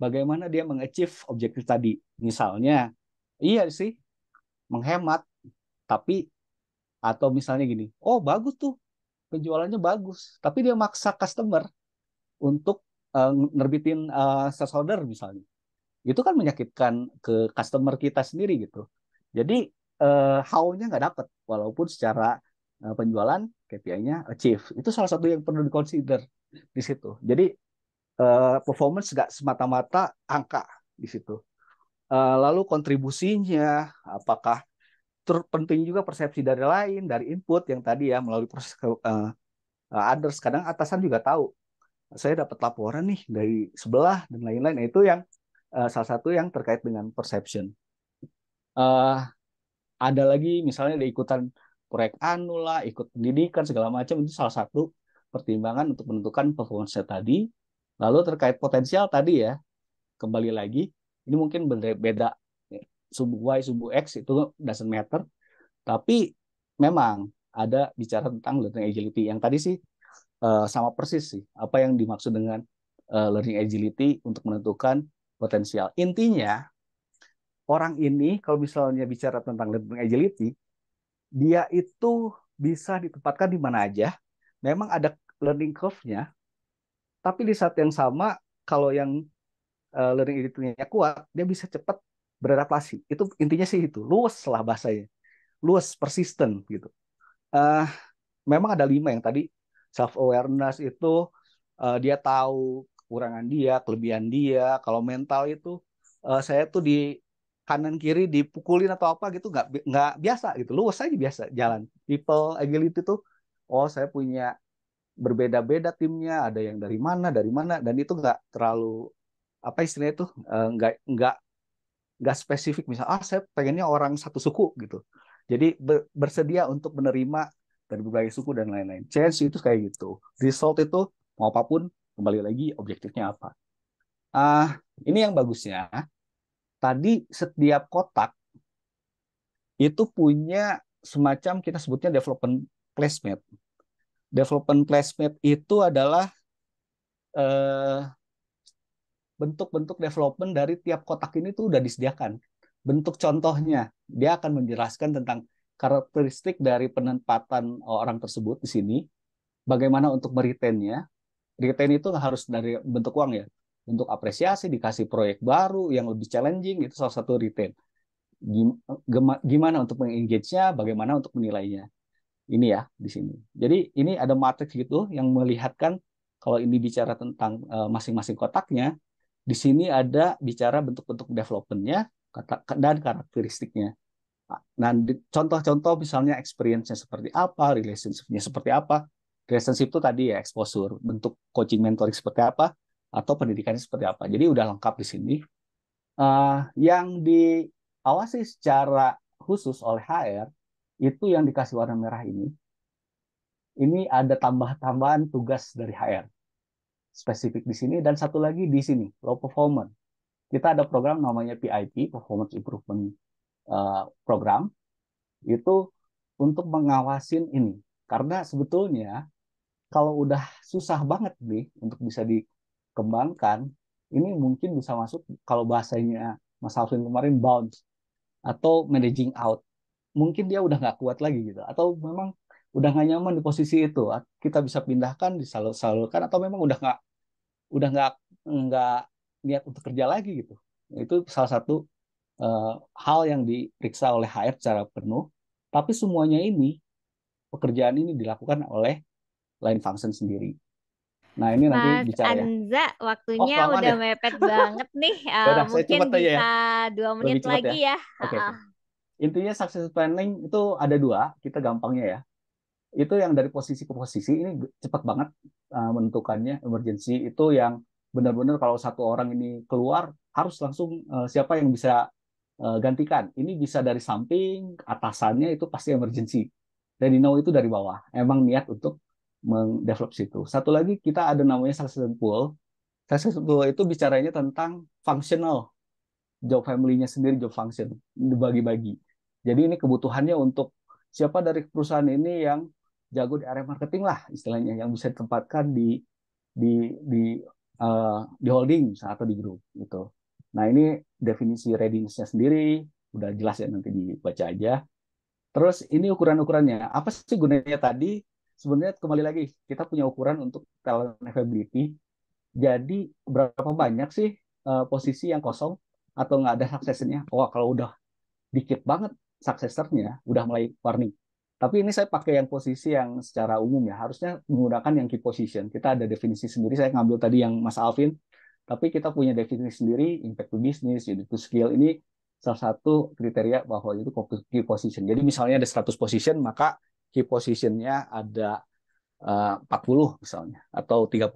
Speaker 4: Bagaimana dia mengachieve objektif tadi. Misalnya, iya sih, menghemat, tapi atau misalnya gini, oh bagus tuh, penjualannya bagus, tapi dia maksa customer untuk uh, nerbitin uh, sales order misalnya. Itu kan menyakitkan ke customer kita sendiri gitu. Jadi uh, how-nya nggak dapet walaupun secara uh, penjualan KPI-nya achieve itu salah satu yang perlu dikonsider di situ jadi uh, performance nggak semata-mata angka di situ uh, lalu kontribusinya apakah terpenting juga persepsi dari lain dari input yang tadi ya melalui proses uh, others kadang atasan juga tahu saya dapat laporan nih dari sebelah dan lain-lain nah, itu yang uh, salah satu yang terkait dengan perception uh, ada lagi misalnya ada ikutan proyek anu lah, ikut pendidikan segala macam itu salah satu pertimbangan untuk menentukan performance tadi. Lalu terkait potensial tadi ya, kembali lagi ini mungkin beda sub y sub x itu doesn't meter, Tapi memang ada bicara tentang learning agility yang tadi sih eh, sama persis sih apa yang dimaksud dengan eh, learning agility untuk menentukan potensial. Intinya orang ini kalau misalnya bicara tentang learning agility, dia itu bisa ditempatkan di mana aja. Memang ada learning curve-nya, tapi di saat yang sama kalau yang eh, learning agility-nya kuat, dia bisa cepat beradaptasi. Itu intinya sih itu, luas lah bahasanya. Luas, persisten gitu. Uh, memang ada lima yang tadi self awareness itu uh, dia tahu kekurangan dia, kelebihan dia. Kalau mental itu uh, saya tuh di kanan kiri dipukulin atau apa gitu nggak nggak biasa gitu lu aja biasa jalan people agility tuh oh saya punya berbeda-beda timnya ada yang dari mana dari mana dan itu nggak terlalu apa istilahnya itu eh, nggak nggak nggak spesifik misal ah saya pengennya orang satu suku gitu jadi bersedia untuk menerima dari berbagai suku dan lain-lain change itu kayak gitu result itu mau apapun kembali lagi objektifnya apa ah uh, ini yang bagusnya tadi setiap kotak itu punya semacam kita sebutnya development placement. Development placement itu adalah eh, bentuk-bentuk development dari tiap kotak ini tuh udah disediakan. Bentuk contohnya, dia akan menjelaskan tentang karakteristik dari penempatan orang tersebut di sini, bagaimana untuk meritennya. Retain itu harus dari bentuk uang ya. Untuk apresiasi, dikasih proyek baru yang lebih challenging, itu salah satu retain. Gimana untuk mengengage-nya, bagaimana untuk menilainya. Ini ya, di sini. Jadi ini ada matriks gitu yang melihatkan kalau ini bicara tentang eh, masing-masing kotaknya, di sini ada bicara bentuk-bentuk developmentnya dan karakteristiknya. Nah, contoh-contoh misalnya experience-nya seperti apa, relationship-nya seperti apa. Relationship itu tadi ya exposure, bentuk coaching mentoring seperti apa, atau pendidikannya seperti apa. Jadi udah lengkap di sini. Uh, yang diawasi secara khusus oleh HR itu yang dikasih warna merah ini. Ini ada tambah-tambahan tugas dari HR spesifik di sini dan satu lagi di sini low performance Kita ada program namanya PIP Performance Improvement eh, Program itu untuk mengawasin ini karena sebetulnya kalau udah susah banget nih untuk bisa di kembangkan ini mungkin bisa masuk kalau bahasanya Mas Alvin kemarin bounce atau managing out mungkin dia udah nggak kuat lagi gitu atau memang udah nggak nyaman di posisi itu kita bisa pindahkan disalurkan atau memang udah nggak udah nggak nggak niat untuk kerja lagi gitu itu salah satu uh, hal yang diperiksa oleh HR secara penuh tapi semuanya ini pekerjaan ini dilakukan oleh lain function sendiri Nah, ini Mas nanti bicara Anza, ya. Anza,
Speaker 2: waktunya oh, udah ya? mepet banget nih. Uh, eh, Yaudah, mungkin ya. bisa ya. dua menit Lebih lagi ya. ya. Okay. Uh.
Speaker 4: Intinya success planning itu ada dua, kita gampangnya ya. Itu yang dari posisi ke posisi ini cepat banget uh, menentukannya emergency itu yang benar-benar kalau satu orang ini keluar harus langsung uh, siapa yang bisa uh, gantikan. Ini bisa dari samping, atasannya itu pasti emergency. Dan know itu dari bawah. Emang niat untuk mendevelop situ. Satu lagi kita ada namanya succession pool. Succession pool itu bicaranya tentang functional job family-nya sendiri job function dibagi-bagi. Jadi ini kebutuhannya untuk siapa dari perusahaan ini yang jago di area marketing lah istilahnya yang bisa ditempatkan di di di uh, di holding atau di grup gitu. Nah ini definisi readiness-nya sendiri udah jelas ya nanti dibaca aja. Terus ini ukuran-ukurannya apa sih gunanya tadi sebenarnya kembali lagi kita punya ukuran untuk talent availability. Jadi berapa banyak sih uh, posisi yang kosong atau nggak ada suksesnya? oh, kalau udah dikit banget suksesernya udah mulai warning. Tapi ini saya pakai yang posisi yang secara umum ya, harusnya menggunakan yang key position. Kita ada definisi sendiri, saya ngambil tadi yang Mas Alvin, tapi kita punya definisi sendiri, impact to business, unit to skill, ini salah satu kriteria bahwa itu key position. Jadi misalnya ada 100 position, maka key positionnya ada eh, uh, 40 misalnya atau 30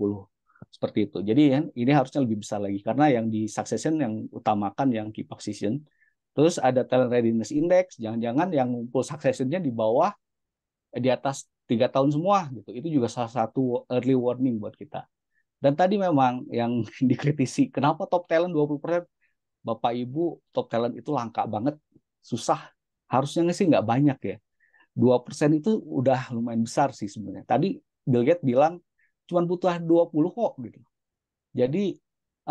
Speaker 4: seperti itu. Jadi ini harusnya lebih besar lagi karena yang di succession yang utamakan yang key position. Terus ada talent readiness index, jangan-jangan yang ngumpul successionnya di bawah di atas tiga tahun semua gitu. Itu juga salah satu early warning buat kita. Dan tadi memang yang dikritisi, kenapa top talent 20%? Bapak Ibu, top talent itu langka banget, susah. Harusnya sih nggak banyak ya dua persen itu udah lumayan besar sih sebenarnya. Tadi Bill Gates bilang cuma butuh 20 kok gitu. Jadi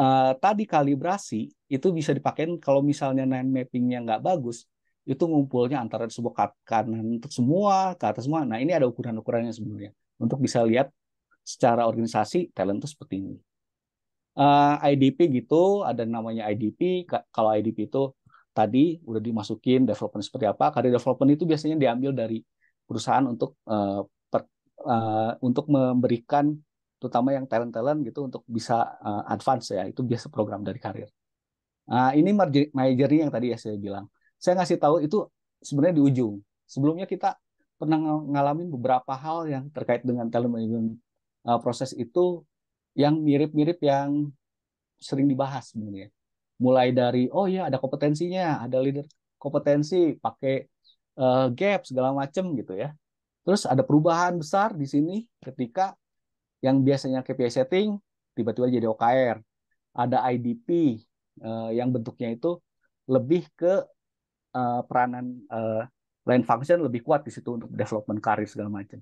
Speaker 4: uh, tadi kalibrasi itu bisa dipakai kalau misalnya nine mappingnya nggak bagus, itu ngumpulnya antara sebuah ke untuk semua, ke atas semua. Nah ini ada ukuran-ukurannya sebenarnya untuk bisa lihat secara organisasi talent itu seperti ini. Uh, eh, IDP gitu, ada namanya IDP. Kalau IDP itu tadi udah dimasukin development seperti apa. karir development itu biasanya diambil dari perusahaan untuk uh, per, uh, untuk memberikan terutama yang talent talent gitu untuk bisa uh, advance ya itu biasa program dari karir. Nah, ini my yang tadi ya saya bilang. Saya ngasih tahu itu sebenarnya di ujung. Sebelumnya kita pernah ngalamin beberapa hal yang terkait dengan talent management uh, proses itu yang mirip-mirip yang sering dibahas sebenarnya mulai dari oh ya ada kompetensinya ada leader kompetensi pakai uh, gap segala macem gitu ya terus ada perubahan besar di sini ketika yang biasanya KPI setting tiba-tiba jadi OKR ada IDP uh, eh, yang bentuknya itu lebih ke uh, peranan uh, lain function lebih kuat di situ untuk development karir segala macam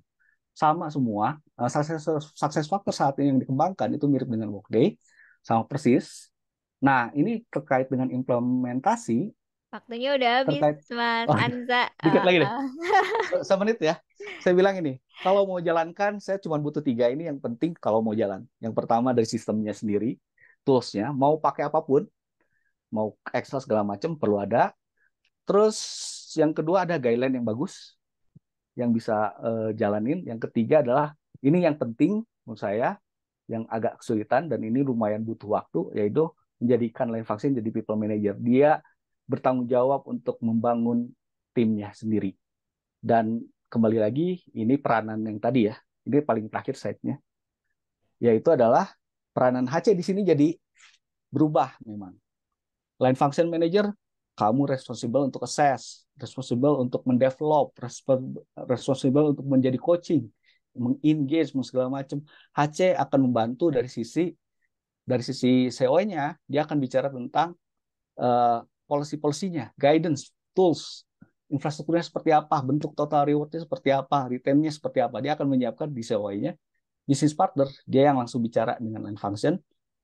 Speaker 4: sama semua uh, success, success factor saat ini yang dikembangkan itu mirip dengan Workday sama persis Nah, ini terkait dengan implementasi.
Speaker 2: Waktunya udah habis, terkait... Mas oh, iya. Anza. Dikit lagi deh. Uh-uh.
Speaker 4: Semenit ya. Saya bilang ini, kalau mau jalankan, saya cuma butuh tiga ini yang penting kalau mau jalan. Yang pertama dari sistemnya sendiri, toolsnya, mau pakai apapun, mau Excel segala macam perlu ada. Terus yang kedua ada guideline yang bagus, yang bisa uh, jalanin. Yang ketiga adalah ini yang penting menurut saya, yang agak kesulitan dan ini lumayan butuh waktu, yaitu menjadikan lain vaksin jadi people manager. Dia bertanggung jawab untuk membangun timnya sendiri. Dan kembali lagi, ini peranan yang tadi ya, ini paling terakhir slide-nya, yaitu adalah peranan HC di sini jadi berubah memang. Line Function Manager, kamu responsible untuk assess, responsible untuk mendevelop, responsible untuk menjadi coaching, mengengage, segala macam. HC akan membantu dari sisi dari sisi SEO-nya dia akan bicara tentang uh, eh, policy-polisinya, guidance, tools, infrastrukturnya seperti apa, bentuk total rewardnya seperti apa, returnnya seperti apa. Dia akan menyiapkan di SEO-nya business partner, dia yang langsung bicara dengan function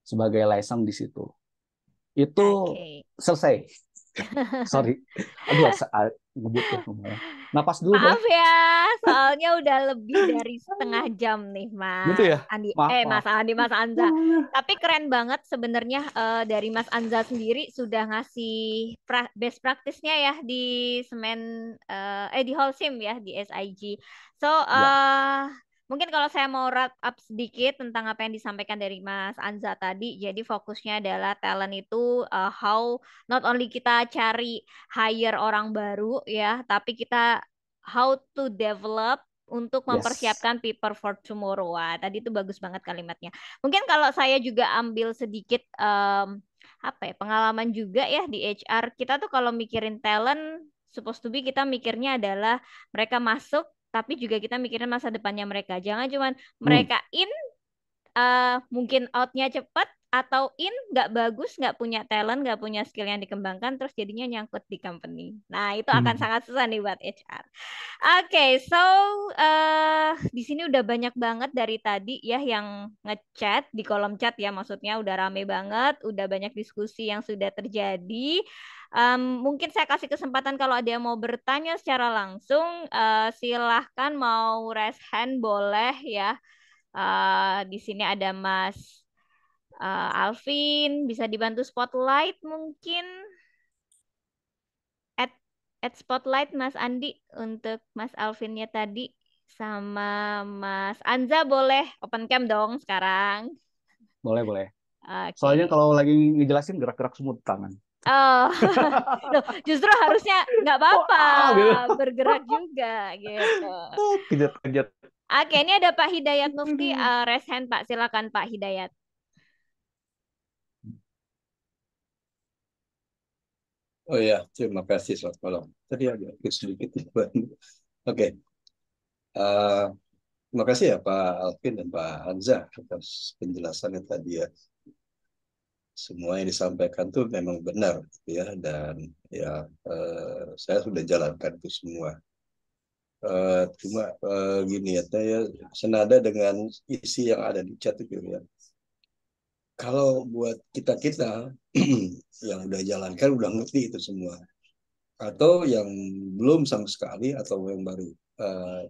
Speaker 4: sebagai license di situ. Itu okay. selesai. Sorry. Aduh, ngebut ya ngomongnya. Napas dulu. Maaf
Speaker 2: ya, soalnya udah lebih dari setengah jam nih, Mas. Gitu ya? Andi, maaf, eh, maaf. Mas Andi, Mas Anza. Tapi keren banget sebenarnya uh, dari Mas Anza sendiri sudah ngasih pra best practice-nya ya di semen uh, eh di Holcim ya di SIG. So, uh, ya Mungkin kalau saya mau wrap up sedikit tentang apa yang disampaikan dari Mas Anza tadi, jadi fokusnya adalah talent itu uh, how not only kita cari hire orang baru ya, tapi kita how to develop untuk mempersiapkan yes. paper for tomorrow. Wah, tadi itu bagus banget kalimatnya. Mungkin kalau saya juga ambil sedikit um, apa ya pengalaman juga ya di HR kita tuh kalau mikirin talent supposed to be kita mikirnya adalah mereka masuk tapi juga kita mikirin masa depannya mereka. Jangan cuman hmm. mereka in uh, mungkin outnya cepat atau in nggak bagus, nggak punya talent, nggak punya skill yang dikembangkan, terus jadinya nyangkut di company. Nah itu hmm. akan sangat susah nih buat HR. Oke, okay, so uh, di sini udah banyak banget dari tadi ya yang ngechat di kolom chat ya, maksudnya udah rame banget, udah banyak diskusi yang sudah terjadi. Um, mungkin saya kasih kesempatan kalau ada yang mau bertanya secara langsung, uh, silahkan mau raise hand boleh ya. Uh, di sini ada Mas uh, Alvin, bisa dibantu spotlight mungkin at at spotlight Mas Andi untuk Mas Alvinnya tadi sama Mas Anza boleh open cam dong sekarang. Boleh boleh. Okay. Soalnya
Speaker 4: kalau lagi ngejelasin gerak-gerak semut tangan. Oh,
Speaker 2: Loh, justru harusnya nggak apa-apa oh, gitu. bergerak juga gitu.
Speaker 4: Pijat-pijat.
Speaker 2: Oke, ini ada Pak Hidayat Mufti, uh, eh, rest hand Pak, silakan Pak Hidayat.
Speaker 3: Oh ya, terima kasih Selamat malam. Tadi agak sedikit Oke, uh, terima kasih ya Pak Alvin dan Pak Anza atas penjelasannya tadi ya semua yang disampaikan tuh memang benar gitu ya dan ya eh, saya sudah jalankan itu semua eh, cuma eh, gini ya saya senada dengan isi yang ada di chat itu ya kalau buat kita kita yang udah jalankan udah ngerti itu semua atau yang belum sama sekali atau yang baru eh,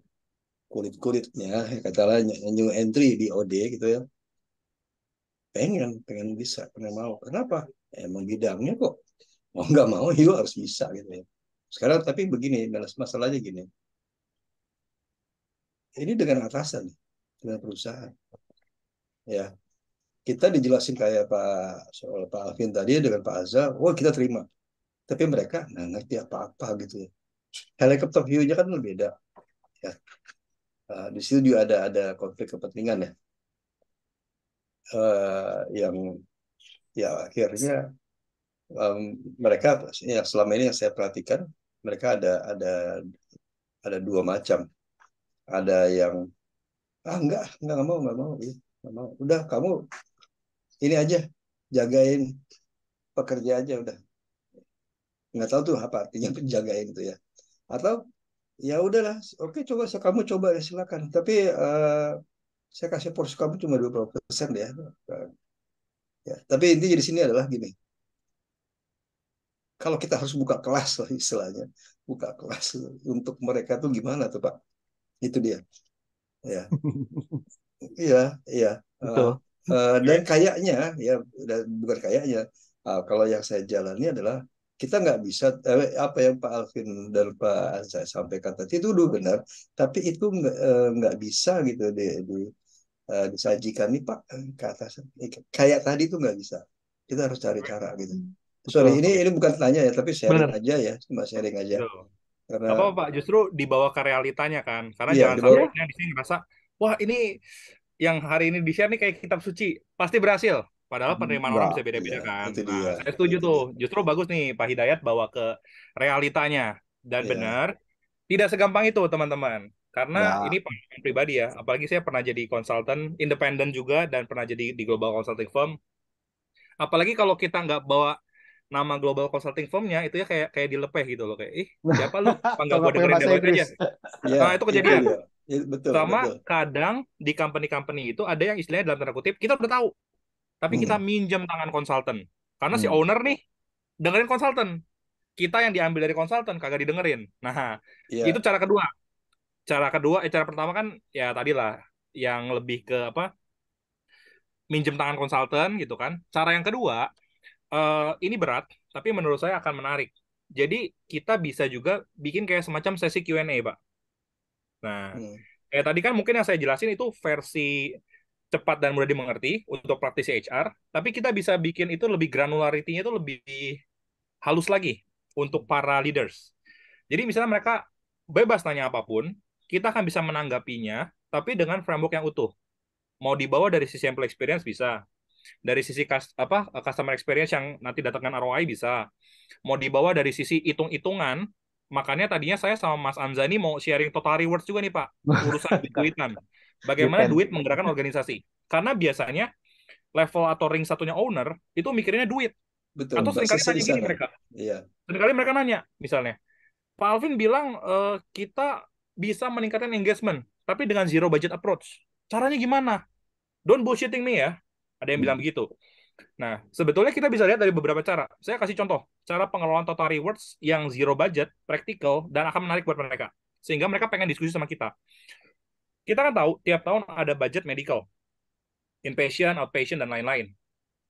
Speaker 3: kulit kulitnya ya, katalah new entry di OD gitu ya pengen pengen bisa pengen mau kenapa emang bidangnya kok mau nggak mau itu harus bisa gitu ya sekarang tapi begini masalahnya gini ini dengan atasan dengan perusahaan ya kita dijelasin kayak Pak soal Pak Alvin tadi dengan Pak Azhar oh kita terima tapi mereka nggak ngerti apa-apa gitu ya helikopter view-nya kan berbeda ya uh, di situ juga ada ada konflik kepentingan ya Eh, yang ya akhirnya um, mereka yang selama ini yang saya perhatikan mereka ada ada ada dua macam ada yang ah enggak enggak, enggak mau enggak mau ya, enggak mau udah kamu ini aja jagain pekerja aja udah nggak tahu tuh apa artinya penjagain itu ya atau ya udahlah oke coba kamu coba ya silakan tapi uh, saya kasih porsi kamu cuma 20 persen ya. ya. Tapi intinya di sini adalah gini. Kalau kita harus buka kelas lah istilahnya, buka kelas untuk mereka tuh gimana tuh Pak? Itu dia. Ya, iya, iya. Uh, dan kayaknya ya, dan bukan kayaknya. Uh, kalau yang saya jalani adalah kita nggak bisa eh, apa yang Pak Alvin dan Pak saya sampaikan tadi itu dulu benar, tapi itu nggak eh, nggak bisa gitu di, di Eh, disajikan nih Pak eh, ke atas kayak tadi itu nggak bisa kita harus cari cara gitu sorry ini ini bukan tanya ya tapi sharing Bener. aja ya cuma sharing aja karena apa
Speaker 1: Pak justru dibawa ke realitanya kan karena iya, jangan sampai di sini merasa wah ini yang hari ini di share nih kayak kitab suci pasti berhasil Padahal hmm, penerimaan nah, orang bisa beda-beda iya, kan. Itu nah, dia. Nah, saya setuju tuh. Justru bagus nih Pak Hidayat bawa ke realitanya dan iya. benar. Tidak segampang itu teman-teman. Karena ya. ini pengalaman pribadi ya, apalagi saya pernah jadi konsultan independen juga dan pernah jadi di global consulting firm. Apalagi kalau kita nggak bawa nama global consulting firmnya itu ya kayak kayak dilepeh gitu loh kayak ih eh, siapa lu panggil gua dengerin Deloitte aja.
Speaker 3: Iya, nah itu kejadian. Yeah, iya, iya. Betul,
Speaker 1: kadang di company-company itu ada yang istilahnya dalam tanda kutip kita udah tahu tapi hmm. kita minjem tangan konsultan karena hmm. si owner nih dengerin konsultan kita yang diambil dari konsultan kagak didengerin. Nah, yeah. itu cara kedua cara kedua eh cara pertama kan ya tadi lah yang lebih ke apa minjem tangan konsultan gitu kan cara yang kedua uh, ini berat tapi menurut saya akan menarik jadi kita bisa juga bikin kayak semacam sesi Q&A pak nah hmm. kayak tadi kan mungkin yang saya jelasin itu versi cepat dan mudah dimengerti untuk praktisi HR tapi kita bisa bikin itu lebih granularitinya itu lebih halus lagi untuk para leaders jadi misalnya mereka bebas nanya apapun kita akan bisa menanggapinya, tapi dengan framework yang utuh. Mau dibawa dari sisi sample experience bisa, dari sisi apa customer experience yang nanti datangkan ROI bisa, mau dibawa dari sisi hitung-hitungan. Makanya tadinya saya sama Mas Anzani mau sharing total rewards juga nih Pak, urusan duitan. Bagaimana duit menggerakkan organisasi? Karena biasanya level atau ring satunya owner itu mikirnya duit. Betul. Atau seringkali nanya gini mereka. Iya. Seringkali mereka nanya, misalnya, Pak Alvin bilang e, kita bisa meningkatkan engagement, tapi dengan zero budget approach. Caranya gimana? Don't bullshitting me ya. Ada yang bilang hmm. begitu. Nah, sebetulnya kita bisa lihat dari beberapa cara. Saya kasih contoh, cara pengelolaan total rewards yang zero budget, practical, dan akan menarik buat mereka. Sehingga mereka pengen diskusi sama kita. Kita kan tahu, tiap tahun ada budget medical. Inpatient, outpatient, dan lain-lain.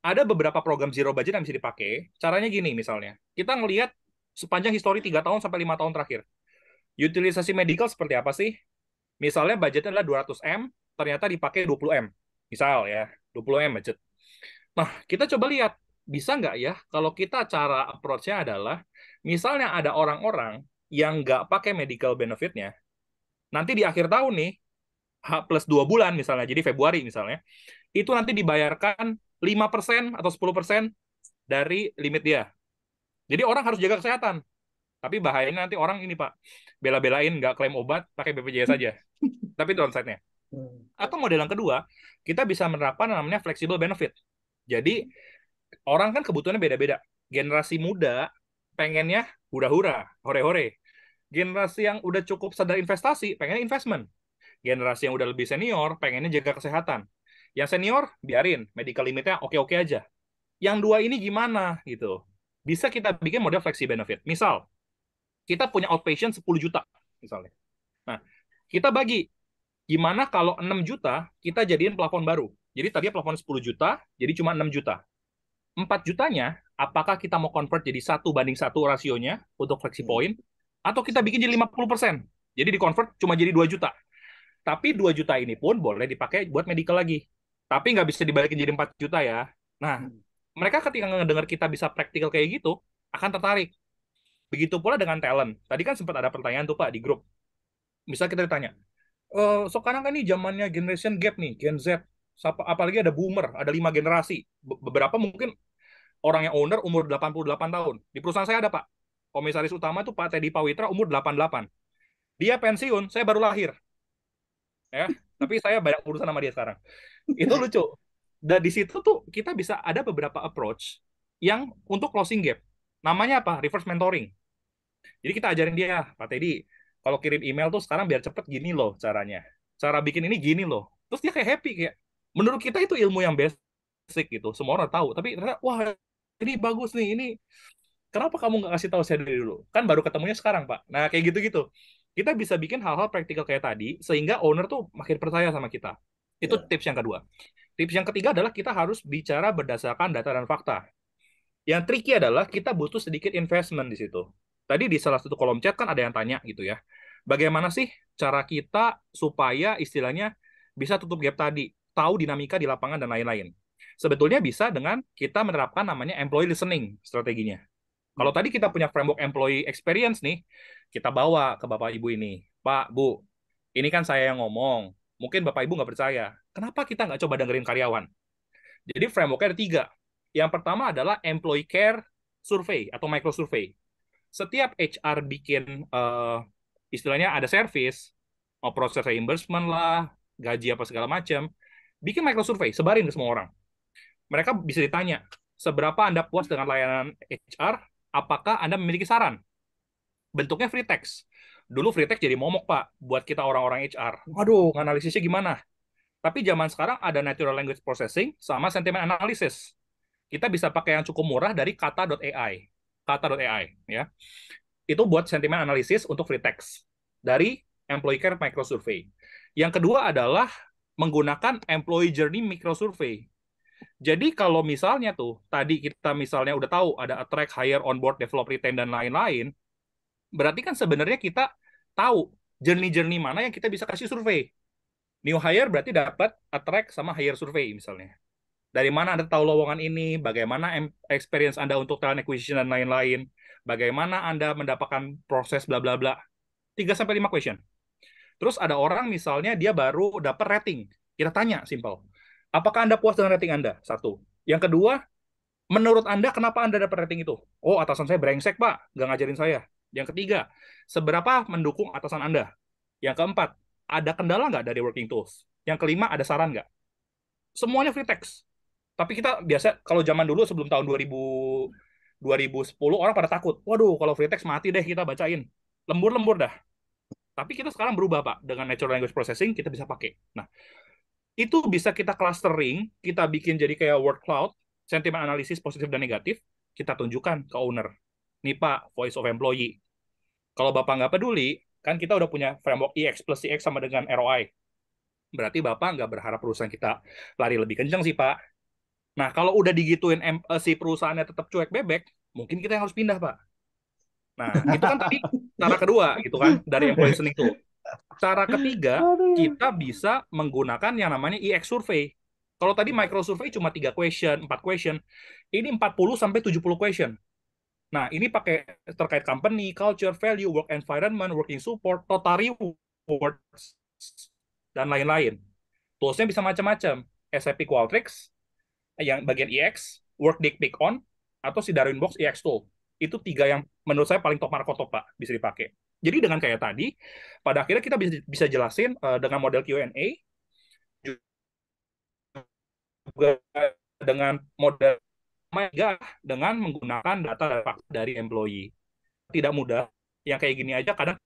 Speaker 1: Ada beberapa program zero budget yang bisa dipakai. Caranya gini misalnya. Kita ngelihat sepanjang histori tiga tahun sampai lima tahun terakhir. Utilisasi medical seperti apa sih? Misalnya budgetnya adalah 200M, ternyata dipakai 20M. Misal ya, 20M budget. Nah, kita coba lihat, bisa nggak ya kalau kita cara approach-nya adalah, misalnya ada orang-orang yang nggak pakai medical benefit-nya, nanti di akhir tahun nih, H plus 2 bulan misalnya, jadi Februari misalnya, itu nanti dibayarkan 5% atau 10% dari limit dia. Jadi orang harus jaga kesehatan. Tapi bahayanya nanti orang ini Pak, bela-belain nggak klaim obat, pakai BPJS saja. Tapi downside-nya. Hmm. Atau model yang kedua, kita bisa menerapkan namanya flexible benefit. Jadi orang kan kebutuhannya beda-beda. Generasi muda pengennya hura-hura, hore-hore. Generasi yang udah cukup sadar investasi, pengennya investment. Generasi yang udah lebih senior, pengennya jaga kesehatan. Yang senior, biarin. Medical limitnya oke-oke aja. Yang dua ini gimana, gitu. Bisa kita bikin model flexi benefit. Misal, kita punya outpatient 10 juta misalnya. Nah, kita bagi gimana kalau 6 juta kita jadiin plafon baru. Jadi tadi plafon 10 juta, jadi cuma 6 juta. 4 jutanya apakah kita mau convert jadi satu banding satu rasionya untuk flexi hmm. point atau kita bikin jadi 50%. Jadi di convert cuma jadi 2 juta. Tapi 2 juta ini pun boleh dipakai buat medical lagi. Tapi nggak bisa dibalikin jadi 4 juta ya. Nah, hmm. mereka ketika ngedengar kita bisa praktikal kayak gitu, akan tertarik. Begitu pula dengan talent. Tadi kan sempat ada pertanyaan tuh Pak di grup. Misal kita ditanya, e, sekarang kan ini zamannya generation gap nih, Gen Z. Siapa, apalagi ada boomer, ada lima generasi. Beberapa mungkin orang yang owner umur 88 tahun. Di perusahaan saya ada Pak. Komisaris utama tuh Pak Teddy Pawitra umur 88. Dia pensiun, saya baru lahir. Ya, tapi saya banyak urusan sama dia sekarang. Itu lucu. Dan di situ tuh kita bisa ada beberapa approach yang untuk closing gap. Namanya apa? Reverse mentoring. Jadi kita ajarin dia, Pak Teddy, kalau kirim email tuh sekarang biar cepet gini loh caranya. Cara bikin ini gini loh. Terus dia kayak happy kayak menurut kita itu ilmu yang basic gitu, semua orang tahu. Tapi ternyata wah ini bagus nih, ini kenapa kamu nggak kasih tahu saya dulu? Kan baru ketemunya sekarang, Pak. Nah, kayak gitu-gitu. Kita bisa bikin hal-hal praktikal kayak tadi sehingga owner tuh makin percaya sama kita. Itu yeah. tips yang kedua. Tips yang ketiga adalah kita harus bicara berdasarkan data dan fakta. Yang tricky adalah kita butuh sedikit investment di situ tadi di salah satu kolom chat kan ada yang tanya gitu ya. Bagaimana sih cara kita supaya istilahnya bisa tutup gap tadi, tahu dinamika di lapangan dan lain-lain. Sebetulnya bisa dengan kita menerapkan namanya employee listening strateginya. Kalau hmm. tadi kita punya framework employee experience nih, kita bawa ke Bapak Ibu ini. Pak, Bu, ini kan saya yang ngomong. Mungkin Bapak Ibu nggak percaya. Kenapa kita nggak coba dengerin karyawan? Jadi frameworknya ada tiga. Yang pertama adalah employee care survey atau micro survey setiap HR bikin uh, istilahnya ada service, mau proses reimbursement lah, gaji apa segala macam, bikin micro survey, sebarin ke semua orang. Mereka bisa ditanya, seberapa Anda puas dengan layanan HR? Apakah Anda memiliki saran? Bentuknya free text. Dulu free text jadi momok, Pak, buat kita orang-orang HR. Waduh, analisisnya gimana? Tapi zaman sekarang ada natural language processing sama sentiment analysis. Kita bisa pakai yang cukup murah dari kata.ai kata.ai ya. Itu buat sentimen analisis untuk free text dari employee care micro survey. Yang kedua adalah menggunakan employee journey micro survey. Jadi kalau misalnya tuh tadi kita misalnya udah tahu ada attract, hire, onboard, develop, retain dan lain-lain, berarti kan sebenarnya kita tahu journey-journey mana yang kita bisa kasih survei. New hire berarti dapat attract sama hire survei misalnya dari mana Anda tahu lowongan ini, bagaimana experience Anda untuk talent acquisition dan lain-lain, bagaimana Anda mendapatkan proses bla bla bla. 3 sampai 5 question. Terus ada orang misalnya dia baru dapat rating. Kita tanya simple. Apakah Anda puas dengan rating Anda? Satu. Yang kedua, menurut Anda kenapa Anda dapat rating itu? Oh, atasan saya brengsek, Pak. Nggak ngajarin saya. Yang ketiga, seberapa mendukung atasan Anda? Yang keempat, ada kendala nggak dari working tools? Yang kelima, ada saran nggak? Semuanya free text tapi kita biasa kalau zaman dulu sebelum tahun 2000 2010 orang pada takut. Waduh, kalau free text mati deh kita bacain. Lembur-lembur dah. Tapi kita sekarang berubah, Pak. Dengan natural language processing kita bisa pakai. Nah, itu bisa kita clustering, kita bikin jadi kayak word cloud, sentimen analisis positif dan negatif, kita tunjukkan ke owner. Nih Pak, voice of employee. Kalau Bapak nggak peduli, kan kita udah punya framework EX plus CX sama dengan ROI. Berarti Bapak nggak berharap perusahaan kita lari lebih kencang sih Pak Nah, kalau udah digituin M, eh, si perusahaannya tetap cuek bebek, mungkin kita yang harus pindah, Pak. Nah, itu kan tadi cara kedua gitu kan dari poin itu. Cara ketiga, kita bisa menggunakan yang namanya EX survey. Kalau tadi micro survey cuma tiga question, 4 question. Ini 40 sampai 70 question. Nah, ini pakai terkait company, culture, value, work environment, working support, total rewards, dan lain-lain. Toolsnya bisa macam-macam. SAP Qualtrics, yang bagian EX, Workday Pick On, atau si Darwin Box EX Tool. Itu tiga yang menurut saya paling top market top Pak, bisa dipakai. Jadi dengan kayak tadi, pada akhirnya kita bisa, bisa jelasin uh, dengan model Q&A, juga dengan model mega dengan menggunakan data dari employee. Tidak mudah. Yang kayak gini aja kadang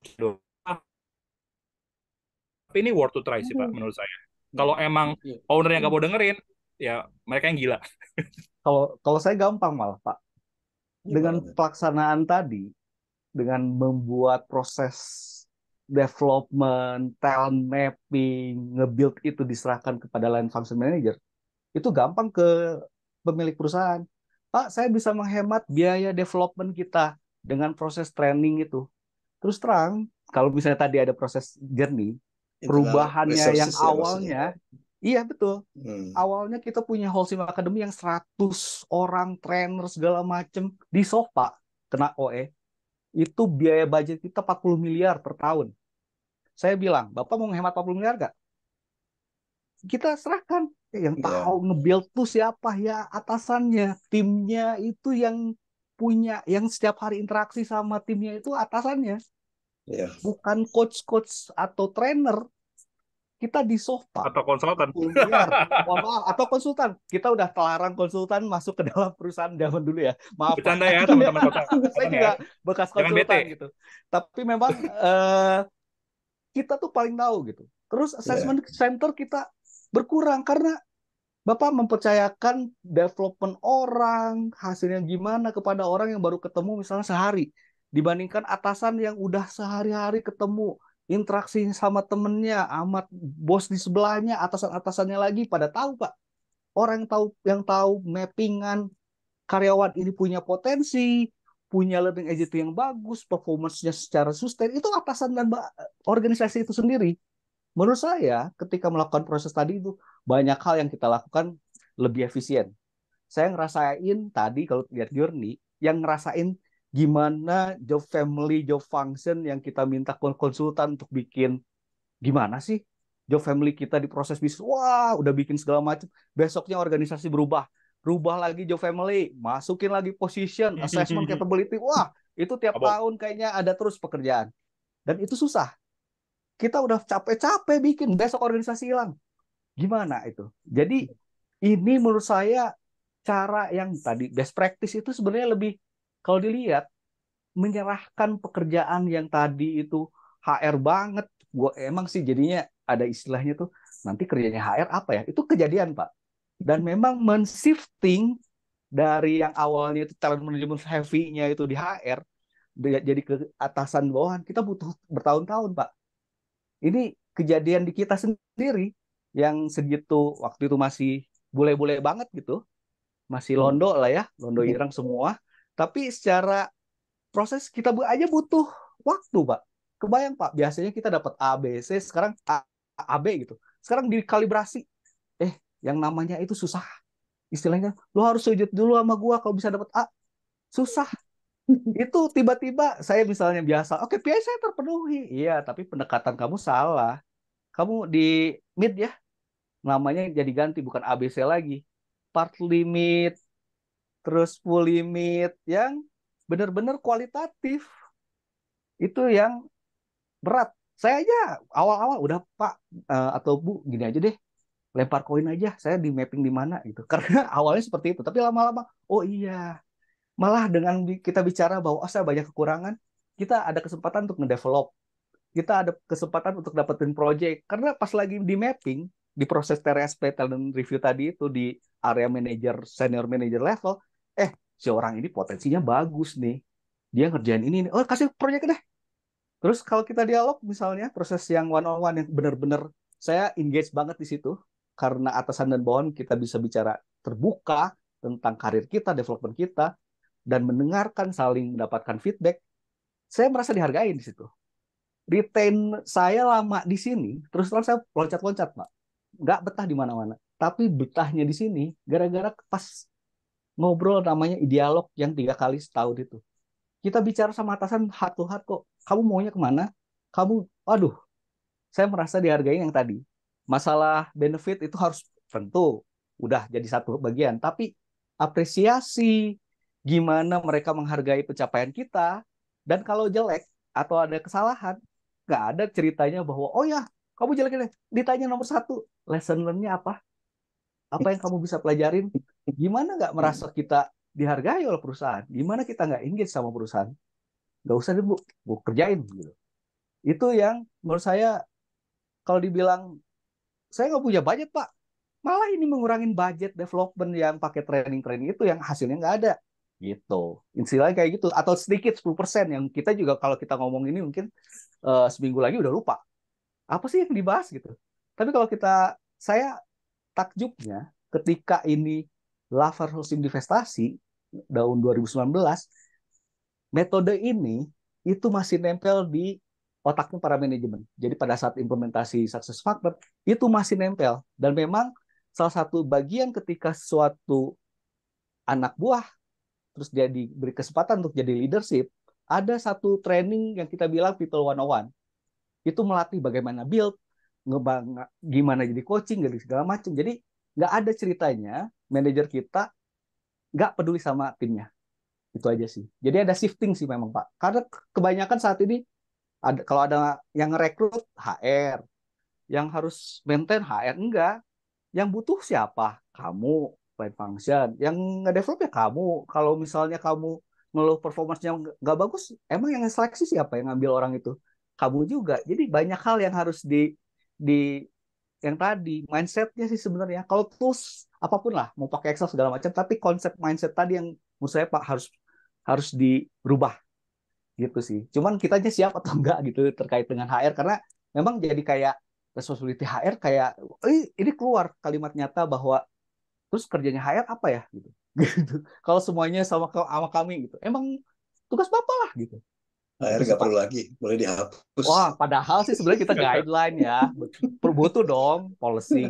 Speaker 1: tapi ini worth to try sih Pak hmm. menurut saya. Kalau hmm. emang iya. ownernya nggak mau dengerin, ya mereka yang gila.
Speaker 4: Kalau kalau saya gampang malah Pak. Dengan Gimana? pelaksanaan tadi, dengan membuat proses development, talent mapping, nge-build itu diserahkan kepada line function manager, itu gampang ke pemilik perusahaan. Pak, saya bisa menghemat biaya development kita dengan proses training itu. Terus terang, kalau misalnya tadi ada proses journey, perubahannya yang ya awalnya Iya betul. Hmm. Awalnya kita punya Holcim Academy yang 100 orang trainer segala macem di sofa kena OE. Itu biaya budget kita 40 miliar per tahun. Saya bilang, Bapak mau menghemat 40 miliar gak? Kita serahkan. Eh, yang iya. tahu yeah. nge-build tuh siapa ya atasannya. Timnya itu yang punya, yang setiap hari interaksi sama timnya itu atasannya. Yeah. Bukan coach-coach atau trainer kita di sofa
Speaker 1: atau konsultan iya.
Speaker 4: atau konsultan kita udah telarang konsultan masuk ke dalam perusahaan zaman dulu ya maaf bercanda ya teman-teman saya juga ya. bekas konsultan gitu tapi memang uh, kita tuh paling tahu gitu terus iya. assessment yeah. center kita berkurang karena Bapak mempercayakan development orang, hasilnya gimana kepada orang yang baru ketemu misalnya sehari dibandingkan atasan yang udah sehari-hari ketemu interaksi sama temennya, amat bos di sebelahnya, atasan-atasannya lagi pada tahu pak. Orang yang tahu yang tahu mappingan karyawan ini punya potensi, punya learning agility yang bagus, performancenya secara sustain, itu atasan dan organisasi itu sendiri. Menurut saya, ketika melakukan proses tadi itu, banyak hal yang kita lakukan lebih efisien. Saya ngerasain tadi kalau lihat journey, yang ngerasain gimana job family, job function yang kita minta konsultan untuk bikin gimana sih job family kita di proses bisnis. Wah, udah bikin segala macam. Besoknya organisasi berubah, rubah lagi job family, masukin lagi position, assessment capability. Wah, itu tiap tahun kayaknya ada terus pekerjaan. Dan itu susah. Kita udah capek-capek bikin, besok organisasi hilang. Gimana itu? Jadi ini menurut saya cara yang tadi best practice itu sebenarnya lebih kalau dilihat menyerahkan pekerjaan yang tadi itu HR banget gue emang sih jadinya ada istilahnya tuh nanti kerjanya HR apa ya itu kejadian pak dan memang men-shifting dari yang awalnya itu talent management heavy-nya itu di HR jadi ke atasan bawahan kita butuh bertahun-tahun pak ini kejadian di kita sendiri yang segitu waktu itu masih boleh-boleh banget gitu masih hmm. londo lah ya londo iya. irang semua tapi secara proses kita aja butuh waktu, Pak. Kebayang, Pak, biasanya kita dapat A, B, C, sekarang A, A, B gitu. Sekarang dikalibrasi. Eh, yang namanya itu susah. Istilahnya, lo harus sujud dulu sama gua kalau bisa dapat A. Susah. itu tiba-tiba saya misalnya biasa, oke, okay, PI saya terpenuhi. Iya, tapi pendekatan kamu salah. Kamu di mid ya, namanya jadi ganti bukan ABC lagi. Part limit terus full limit yang benar-benar kualitatif itu yang berat saya aja awal-awal udah pak uh, atau bu gini aja deh lempar koin aja saya di mapping di mana gitu karena awalnya seperti itu tapi lama-lama oh iya malah dengan kita bicara bahwa oh, saya banyak kekurangan kita ada kesempatan untuk ngedevelop kita ada kesempatan untuk dapetin project karena pas lagi di mapping di proses TRSP dan review tadi itu di area manager senior manager level si orang ini potensinya bagus nih dia ngerjain ini, ini. oh kasih proyek deh terus kalau kita dialog misalnya proses yang one on one yang benar-benar saya engage banget di situ karena atasan dan bawahan kita bisa bicara terbuka tentang karir kita development kita dan mendengarkan saling mendapatkan feedback saya merasa dihargai di situ retain saya lama di sini terus terang saya loncat-loncat pak nggak betah di mana-mana tapi betahnya di sini gara-gara pas ngobrol namanya dialog yang tiga kali setahun itu. Kita bicara sama atasan hatu hat kok. Kamu maunya kemana? Kamu, aduh, saya merasa dihargai yang tadi. Masalah benefit itu harus tentu udah jadi satu bagian. Tapi apresiasi, gimana mereka menghargai pencapaian kita, dan kalau jelek atau ada kesalahan, nggak ada ceritanya bahwa, oh ya, kamu jelek ini. Ditanya nomor satu, lesson learn-nya apa? Apa yang kamu bisa pelajarin? gimana nggak hmm. merasa kita dihargai oleh perusahaan? Gimana kita nggak engage sama perusahaan? Nggak usah deh bu, bu kerjain gitu. Itu yang menurut saya kalau dibilang saya nggak punya budget pak, malah ini mengurangi budget development yang pakai training-training itu yang hasilnya nggak ada gitu. Istilahnya kayak gitu atau sedikit 10% yang kita juga kalau kita ngomong ini mungkin uh, seminggu lagi udah lupa. Apa sih yang dibahas gitu. Tapi kalau kita saya takjubnya ketika ini Lafar dua Divestasi tahun 2019, metode ini itu masih nempel di otaknya para manajemen. Jadi pada saat implementasi success factor itu masih nempel dan memang salah satu bagian ketika suatu anak buah terus dia diberi kesempatan untuk jadi leadership, ada satu training yang kita bilang people one oh one Itu melatih bagaimana build, gimana jadi coaching, jadi segala macam. Jadi nggak ada ceritanya manajer kita nggak peduli sama timnya itu aja sih jadi ada shifting sih memang pak karena kebanyakan saat ini ada kalau ada yang rekrut HR yang harus maintain HR enggak yang butuh siapa kamu client function yang nge-develop ya kamu kalau misalnya kamu ngeluh performanya nggak bagus emang yang seleksi siapa yang ngambil orang itu kamu juga jadi banyak hal yang harus di di yang tadi mindsetnya sih sebenarnya kalau tools apapun lah mau pakai Excel segala macam tapi konsep mindset tadi yang menurut saya Pak harus harus dirubah gitu sih cuman kita aja siap atau enggak gitu terkait dengan HR karena memang jadi kayak responsibility HR kayak eh, ini keluar kalimat nyata bahwa terus kerjanya HR apa ya gitu gitu kalau semuanya sama sama kami gitu emang tugas bapak
Speaker 3: lah gitu HR nggak perlu lagi, boleh dihapus.
Speaker 4: Wah, padahal sih sebenarnya kita guideline ya,
Speaker 3: perbutuh dong policy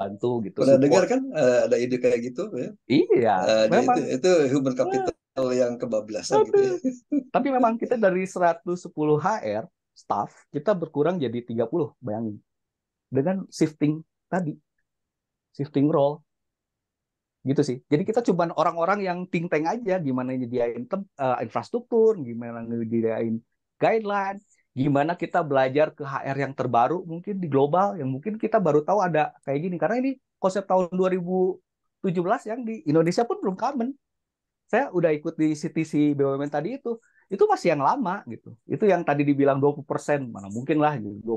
Speaker 3: bantu gitu. Pernah dengar kan uh, ada ide kayak gitu
Speaker 4: ya? Iya. Uh, memang. Itu, itu human capital nah. yang kebablasan gitu. Ya. Tapi memang kita dari 110 HR staff kita berkurang jadi 30 bayangin. Dengan shifting tadi. Shifting role. Gitu sih. Jadi kita cuman orang-orang yang think tank aja gimana nyediain uh, eh, infrastruktur, gimana nyediain guideline, gimana kita belajar ke HR yang terbaru mungkin di global yang mungkin kita baru tahu ada kayak gini karena ini konsep tahun 2017 yang di Indonesia pun belum common. Saya udah ikut di CTC BUMN tadi itu, itu masih yang lama gitu. Itu yang tadi dibilang 20% mana mungkin lah 20%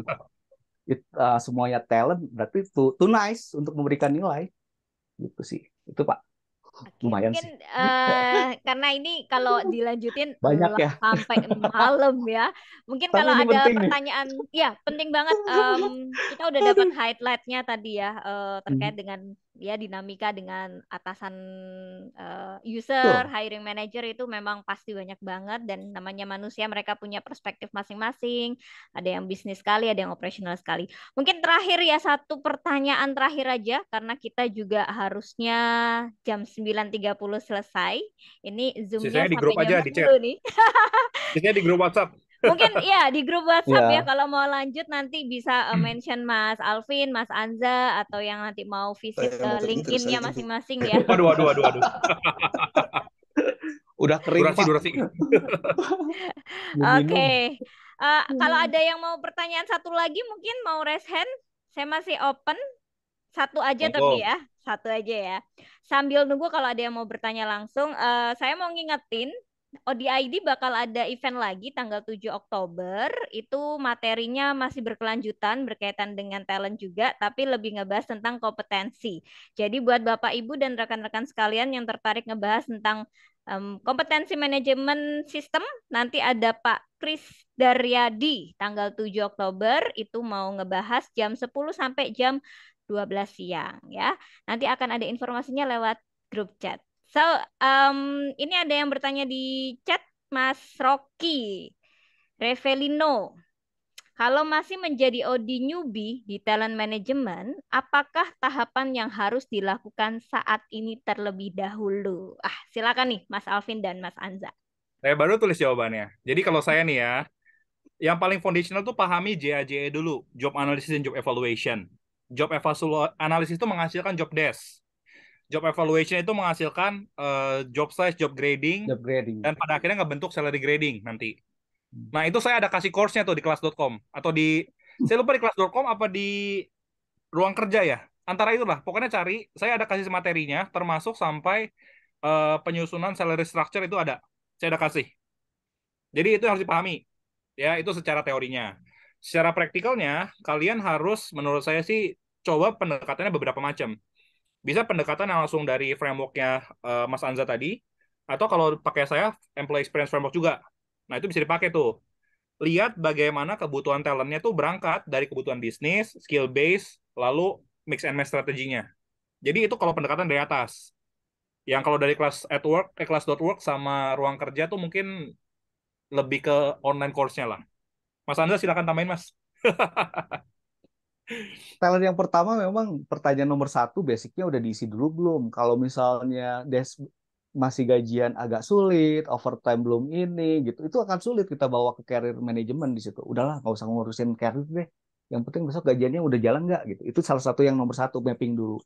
Speaker 4: gitu, It, uh, semuanya talent berarti itu too nice untuk memberikan nilai gitu sih. Itu Pak okay, lumayan mungkin, sih.
Speaker 2: Uh, karena ini kalau dilanjutin banyak ya sampai malam ya. Mungkin kalau ada pertanyaan, nih. ya penting banget. Um, kita udah dapat highlightnya tadi ya uh, terkait hmm. dengan Ya dinamika dengan atasan uh, user, oh. hiring manager itu memang pasti banyak banget dan namanya manusia mereka punya perspektif masing-masing. Ada yang bisnis sekali, ada yang operasional sekali. Mungkin terakhir ya satu pertanyaan terakhir aja karena kita juga harusnya jam 9.30 selesai. Ini Zoom-nya di grup aja, di chat. nih.
Speaker 1: di grup WhatsApp.
Speaker 2: Mungkin ya di grup WhatsApp yeah. ya kalau mau lanjut nanti bisa uh, mention Mas Alvin, Mas Anza atau yang nanti mau visit ke eh, LinkedIn-nya masing-masing ya. Waduh
Speaker 1: waduh waduh waduh. Udah kering. Durasi durasi. Oke.
Speaker 2: Okay. Uh, eh, kalau ada yang mau pertanyaan satu lagi mungkin mau raise hand, saya masih open. Satu aja Tunggu. tapi ya, satu aja ya. Sambil nunggu kalau ada yang mau bertanya langsung, uh, saya mau ngingetin Oh, ID bakal ada event lagi tanggal 7 Oktober. Itu materinya masih berkelanjutan berkaitan dengan talent juga, tapi lebih ngebahas tentang kompetensi. Jadi buat Bapak Ibu dan rekan-rekan sekalian yang tertarik ngebahas tentang um, kompetensi manajemen sistem, nanti ada Pak Kris Daryadi tanggal 7 Oktober itu mau ngebahas jam 10 sampai jam 12 siang ya. Nanti akan ada informasinya lewat grup chat. So, um, ini ada yang bertanya di chat Mas Rocky Revelino. Kalau masih menjadi OD newbie di talent management, apakah tahapan yang harus dilakukan saat ini terlebih dahulu? Ah, silakan nih Mas Alvin dan Mas Anza.
Speaker 1: Saya baru tulis jawabannya. Jadi kalau saya nih ya, yang paling foundational tuh pahami JAJE dulu, job analysis dan job evaluation. Job analysis itu menghasilkan job desk job evaluation itu menghasilkan uh, job size, job grading, job grading, dan pada akhirnya nggak bentuk salary grading nanti. Hmm. Nah itu saya ada kasih course-nya tuh di kelas.com atau di hmm. saya lupa di kelas.com apa di ruang kerja ya antara itulah pokoknya cari saya ada kasih materinya termasuk sampai uh, penyusunan salary structure itu ada saya ada kasih jadi itu yang harus dipahami ya itu secara teorinya secara praktikalnya kalian harus menurut saya sih coba pendekatannya beberapa macam bisa pendekatan yang langsung dari frameworknya uh, Mas Anza tadi atau kalau pakai saya employee experience framework juga nah itu bisa dipakai tuh lihat bagaimana kebutuhan talentnya tuh berangkat dari kebutuhan bisnis skill base lalu mix and match strateginya jadi itu kalau pendekatan dari atas yang kalau dari kelas at work eh, kelas dot work sama ruang kerja tuh mungkin lebih ke online course-nya lah Mas Anza silakan tambahin Mas
Speaker 4: talent yang pertama memang pertanyaan nomor satu basicnya udah diisi dulu belum? Kalau misalnya des masih gajian agak sulit, overtime belum ini gitu, itu akan sulit kita bawa ke career management di situ. Udahlah, nggak usah ngurusin career deh. Yang penting besok gajiannya udah jalan nggak gitu. Itu salah satu yang nomor satu mapping dulu.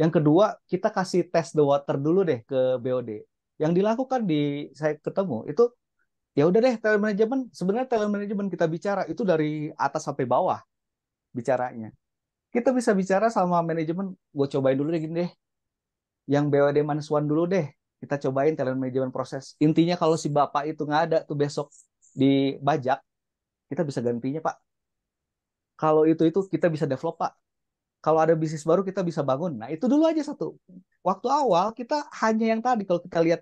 Speaker 4: Yang kedua, kita kasih test the water dulu deh ke BOD. Yang dilakukan di saya ketemu itu ya udah deh talent management sebenarnya talent management kita bicara itu dari atas sampai bawah bicaranya. Kita bisa bicara sama manajemen, gue cobain dulu deh gini deh. Yang BWD minus one dulu deh, kita cobain talent manajemen proses. Intinya kalau si bapak itu nggak ada tuh besok dibajak, kita bisa gantinya pak. Kalau itu itu kita bisa develop pak. Kalau ada bisnis baru kita bisa bangun. Nah itu dulu aja satu. Waktu awal kita hanya yang tadi kalau kita lihat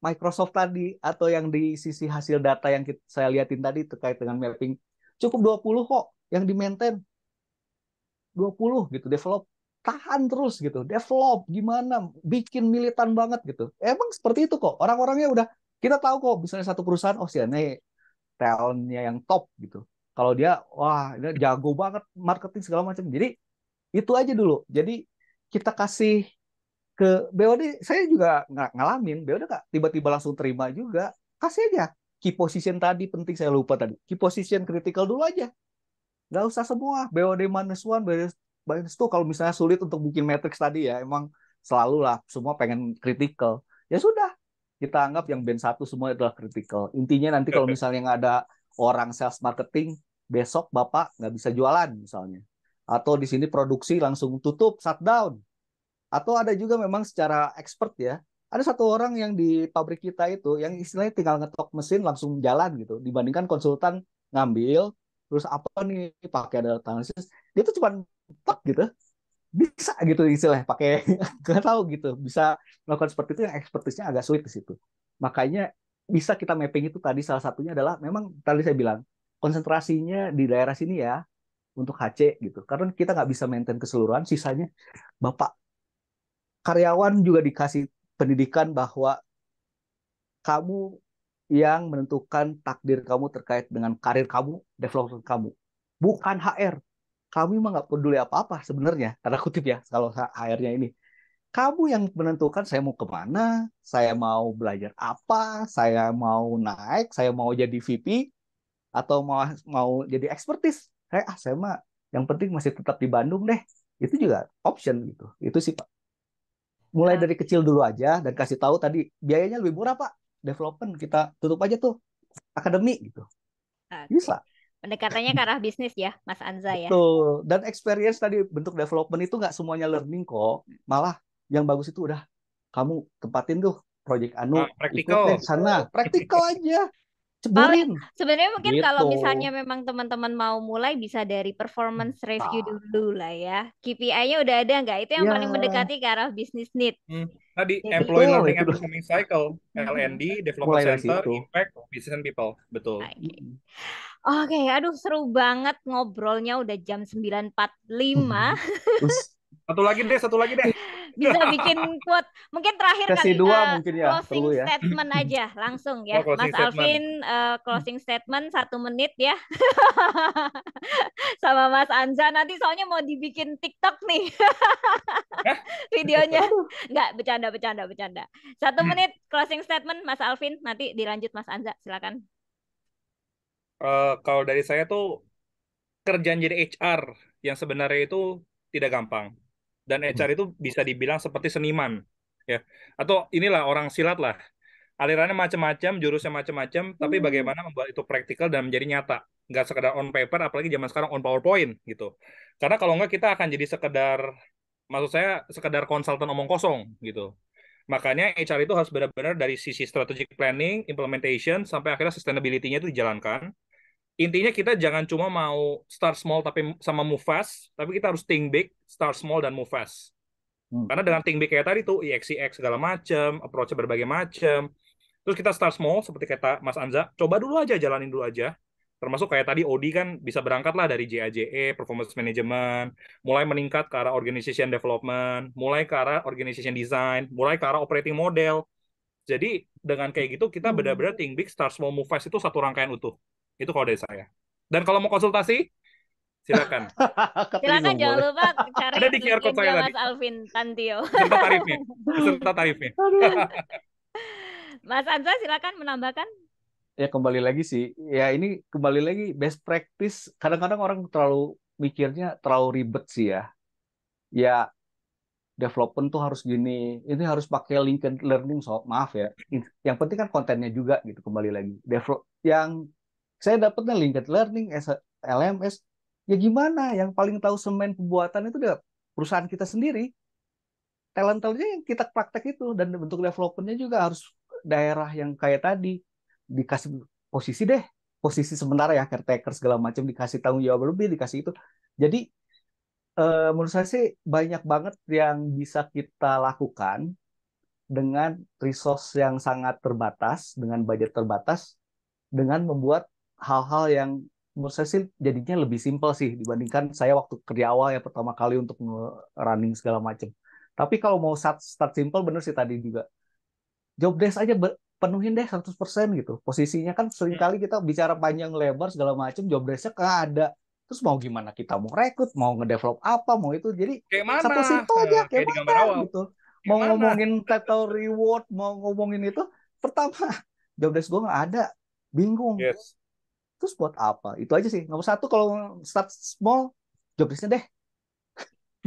Speaker 4: Microsoft tadi atau yang di sisi hasil data yang saya liatin tadi terkait dengan mapping cukup 20 kok yang di maintain 20 gitu develop tahan terus gitu develop gimana bikin militan banget gitu emang seperti itu kok orang-orangnya udah kita tahu kok misalnya satu perusahaan oh si talentnya yang top gitu kalau dia wah dia jago banget marketing segala macam jadi itu aja dulu jadi kita kasih ke BOD saya juga nggak ngalamin BOD nggak tiba-tiba langsung terima juga kasih aja key position tadi penting saya lupa tadi key position critical dulu aja nggak usah semua BOD minus one minus two kalau misalnya sulit untuk bikin matrix tadi ya emang selalu lah semua pengen kritikal. ya sudah kita anggap yang band satu semua adalah kritikal. intinya nanti kalau misalnya nggak ada orang sales marketing besok bapak nggak bisa jualan misalnya atau di sini produksi langsung tutup shutdown atau ada juga memang secara expert ya ada satu orang yang di pabrik kita itu yang istilahnya tinggal ngetok mesin langsung jalan gitu dibandingkan konsultan ngambil terus apa nih pakai ada analisis dia tuh cuma tak gitu bisa gitu istilah pakai nggak tahu gitu bisa melakukan seperti itu yang ekspertisnya agak sulit di situ makanya bisa kita mapping itu tadi salah satunya adalah memang tadi saya bilang konsentrasinya di daerah sini ya untuk HC gitu karena kita nggak bisa maintain keseluruhan sisanya bapak karyawan juga dikasih pendidikan bahwa kamu yang menentukan takdir kamu terkait dengan karir kamu, development kamu. Bukan HR. Kami mah nggak peduli apa-apa sebenarnya, tanda kutip ya, kalau HR-nya ini. Kamu yang menentukan saya mau kemana, saya mau belajar apa, saya mau naik, saya mau jadi VP, atau mau mau jadi ekspertis. Saya, ah, saya mah yang penting masih tetap di Bandung deh. Itu juga option gitu. Itu sih, Pak mulai nah. dari kecil dulu aja dan kasih tahu tadi biayanya lebih murah pak development kita tutup aja tuh akademi gitu. Okay. Bisa.
Speaker 2: Pendekatannya ke arah bisnis ya, Mas Anza ya.
Speaker 4: Betul. Dan experience tadi bentuk development itu nggak semuanya learning kok. Malah yang bagus itu udah kamu tempatin tuh project anu nah, praktikal sana praktikal aja Paling
Speaker 2: sebenarnya mungkin gitu. kalau misalnya memang teman-teman mau mulai bisa dari performance review dulu lah ya. KPI-nya udah ada nggak? Itu yang ya. paling mendekati ke arah bisnis need. Hmm.
Speaker 1: Tadi Jadi, gitu. employee oh, learning and performing cycle, LND, development mulai center, situ. impact, business and people. Betul.
Speaker 2: Oke, aduh seru banget ngobrolnya udah jam 9.45.
Speaker 1: Satu lagi deh, satu lagi deh. Bisa bikin
Speaker 2: quote. Mungkin terakhir kan kali dua uh, mungkin ya, closing ya. statement aja langsung ya. Oh, Mas statement. Alvin uh, closing statement satu menit ya. Sama Mas Anza nanti soalnya mau dibikin TikTok nih. Videonya. Enggak, bercanda bercanda bercanda. Satu hmm. menit closing statement Mas Alvin nanti dilanjut Mas Anza, silakan.
Speaker 1: Uh, kalau dari saya tuh kerjaan jadi HR yang sebenarnya itu tidak gampang. Dan hmm. itu bisa dibilang seperti seniman, ya. Atau inilah orang silat lah. Alirannya macam-macam, jurusnya macam-macam, tapi hmm. bagaimana membuat itu praktikal dan menjadi nyata. Nggak sekedar on paper, apalagi zaman sekarang on PowerPoint gitu. Karena kalau nggak kita akan jadi sekedar, maksud saya sekedar konsultan omong kosong gitu. Makanya HR itu harus benar-benar dari sisi strategic planning, implementation, sampai akhirnya sustainability-nya itu dijalankan intinya kita jangan cuma mau start small tapi sama move fast, tapi kita harus think big, start small dan move fast. Hmm. Karena dengan think big kayak tadi tuh EXCX e segala macam, approach berbagai macam. Terus kita start small seperti kata Mas Anza, coba dulu aja jalanin dulu aja. Termasuk kayak tadi Odi kan bisa berangkat lah dari JAJE, performance management, mulai meningkat ke arah organization development, mulai ke arah organization design, mulai ke arah operating model. Jadi dengan kayak gitu kita hmm. benar-benar think big, start small, move fast itu satu rangkaian utuh. Itu kalau dari saya. Dan kalau mau konsultasi, silakan.
Speaker 3: silakan jangan lupa
Speaker 2: cari Ada di QR code saya Mas Alvin Tantio. Serta
Speaker 3: tarifnya.
Speaker 4: Serta tarifnya.
Speaker 2: Mas Anza silakan menambahkan.
Speaker 4: Ya kembali lagi sih. Ya ini kembali lagi best practice. Kadang-kadang orang terlalu mikirnya terlalu ribet sih ya. Ya development tuh harus gini, ini harus pakai LinkedIn Learning, so maaf ya. Yang penting kan kontennya juga gitu kembali lagi. Develop yang saya dapatnya linked learning LMS ya gimana yang paling tahu semen pembuatan itu dia perusahaan kita sendiri talent talentnya yang kita praktek itu dan bentuk developernya juga harus daerah yang kayak tadi dikasih posisi deh posisi sementara ya caretaker segala macam dikasih tanggung jawab lebih dikasih itu jadi eh, menurut saya sih banyak banget yang bisa kita lakukan dengan resource yang sangat terbatas dengan budget terbatas dengan membuat hal-hal yang menurut saya sih jadinya lebih simpel sih dibandingkan saya waktu kerja awal ya pertama kali untuk running segala macam. Tapi kalau mau start, start simple bener sih tadi juga. Job desk aja penuhin deh 100% gitu. Posisinya kan sering kali kita bicara panjang lebar segala macam, job desk kan ada. Terus mau gimana kita mau rekrut, mau ngedevelop apa, mau itu. Jadi satu simple aja, kayak, kayak mana awal. gitu. mau ngomongin title reward, mau ngomongin itu, pertama job desk gue nggak ada bingung. Yes terus buat apa itu aja sih nomor satu kalau start small job desknya deh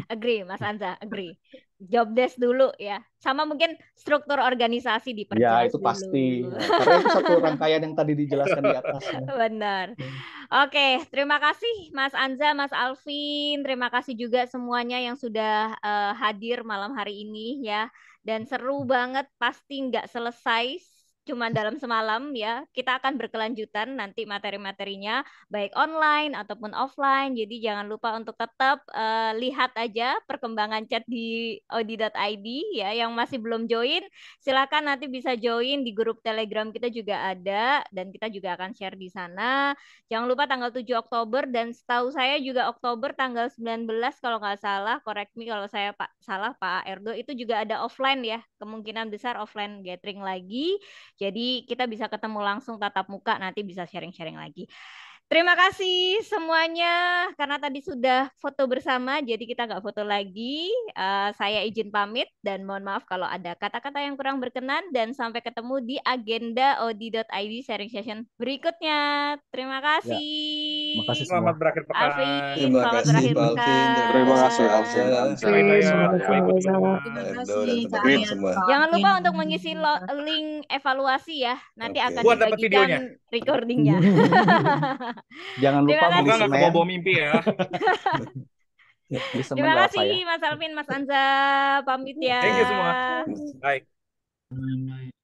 Speaker 2: agree Mas Anza agree job desk dulu ya sama mungkin struktur organisasi di ya itu dulu. pasti
Speaker 4: karena itu satu rangkaian yang tadi dijelaskan di atas
Speaker 2: benar oke okay, terima kasih Mas Anza Mas Alvin terima kasih juga semuanya yang sudah uh, hadir malam hari ini ya dan seru banget pasti nggak selesai cuma dalam semalam ya. Kita akan berkelanjutan nanti materi-materinya baik online ataupun offline. Jadi jangan lupa untuk tetap uh, lihat aja perkembangan chat di odi.id ya yang masih belum join silakan nanti bisa join di grup Telegram kita juga ada dan kita juga akan share di sana. Jangan lupa tanggal 7 Oktober dan setahu saya juga Oktober tanggal 19 kalau nggak salah, correct me kalau saya Pak salah Pak Erdo itu juga ada offline ya. Kemungkinan besar offline gathering lagi. Jadi kita bisa ketemu langsung tatap muka nanti bisa sharing-sharing lagi. Terima kasih semuanya karena tadi sudah foto bersama, jadi kita nggak foto lagi. Uh, saya izin pamit dan mohon maaf kalau ada kata-kata yang kurang berkenan dan sampai ketemu di agenda odi.id sharing session berikutnya. Terima ya, kasih.
Speaker 3: Ya. Makasih selamat berakhir pekan. Alvin, terima kasih. selamat kasih, berakhir pekan. kasih. Terima kasih Alvin. Terima
Speaker 2: kasih. Jangan lupa untuk mengisi link evaluasi ya. Nanti akan Buat dibagikan recordingnya.
Speaker 4: Jangan lupa Terima beli semen. mimpi ya. Terima kasih ya.
Speaker 2: Mas Alvin, Mas Anza, pamit ya. Thank you ya. semua.
Speaker 3: Bye.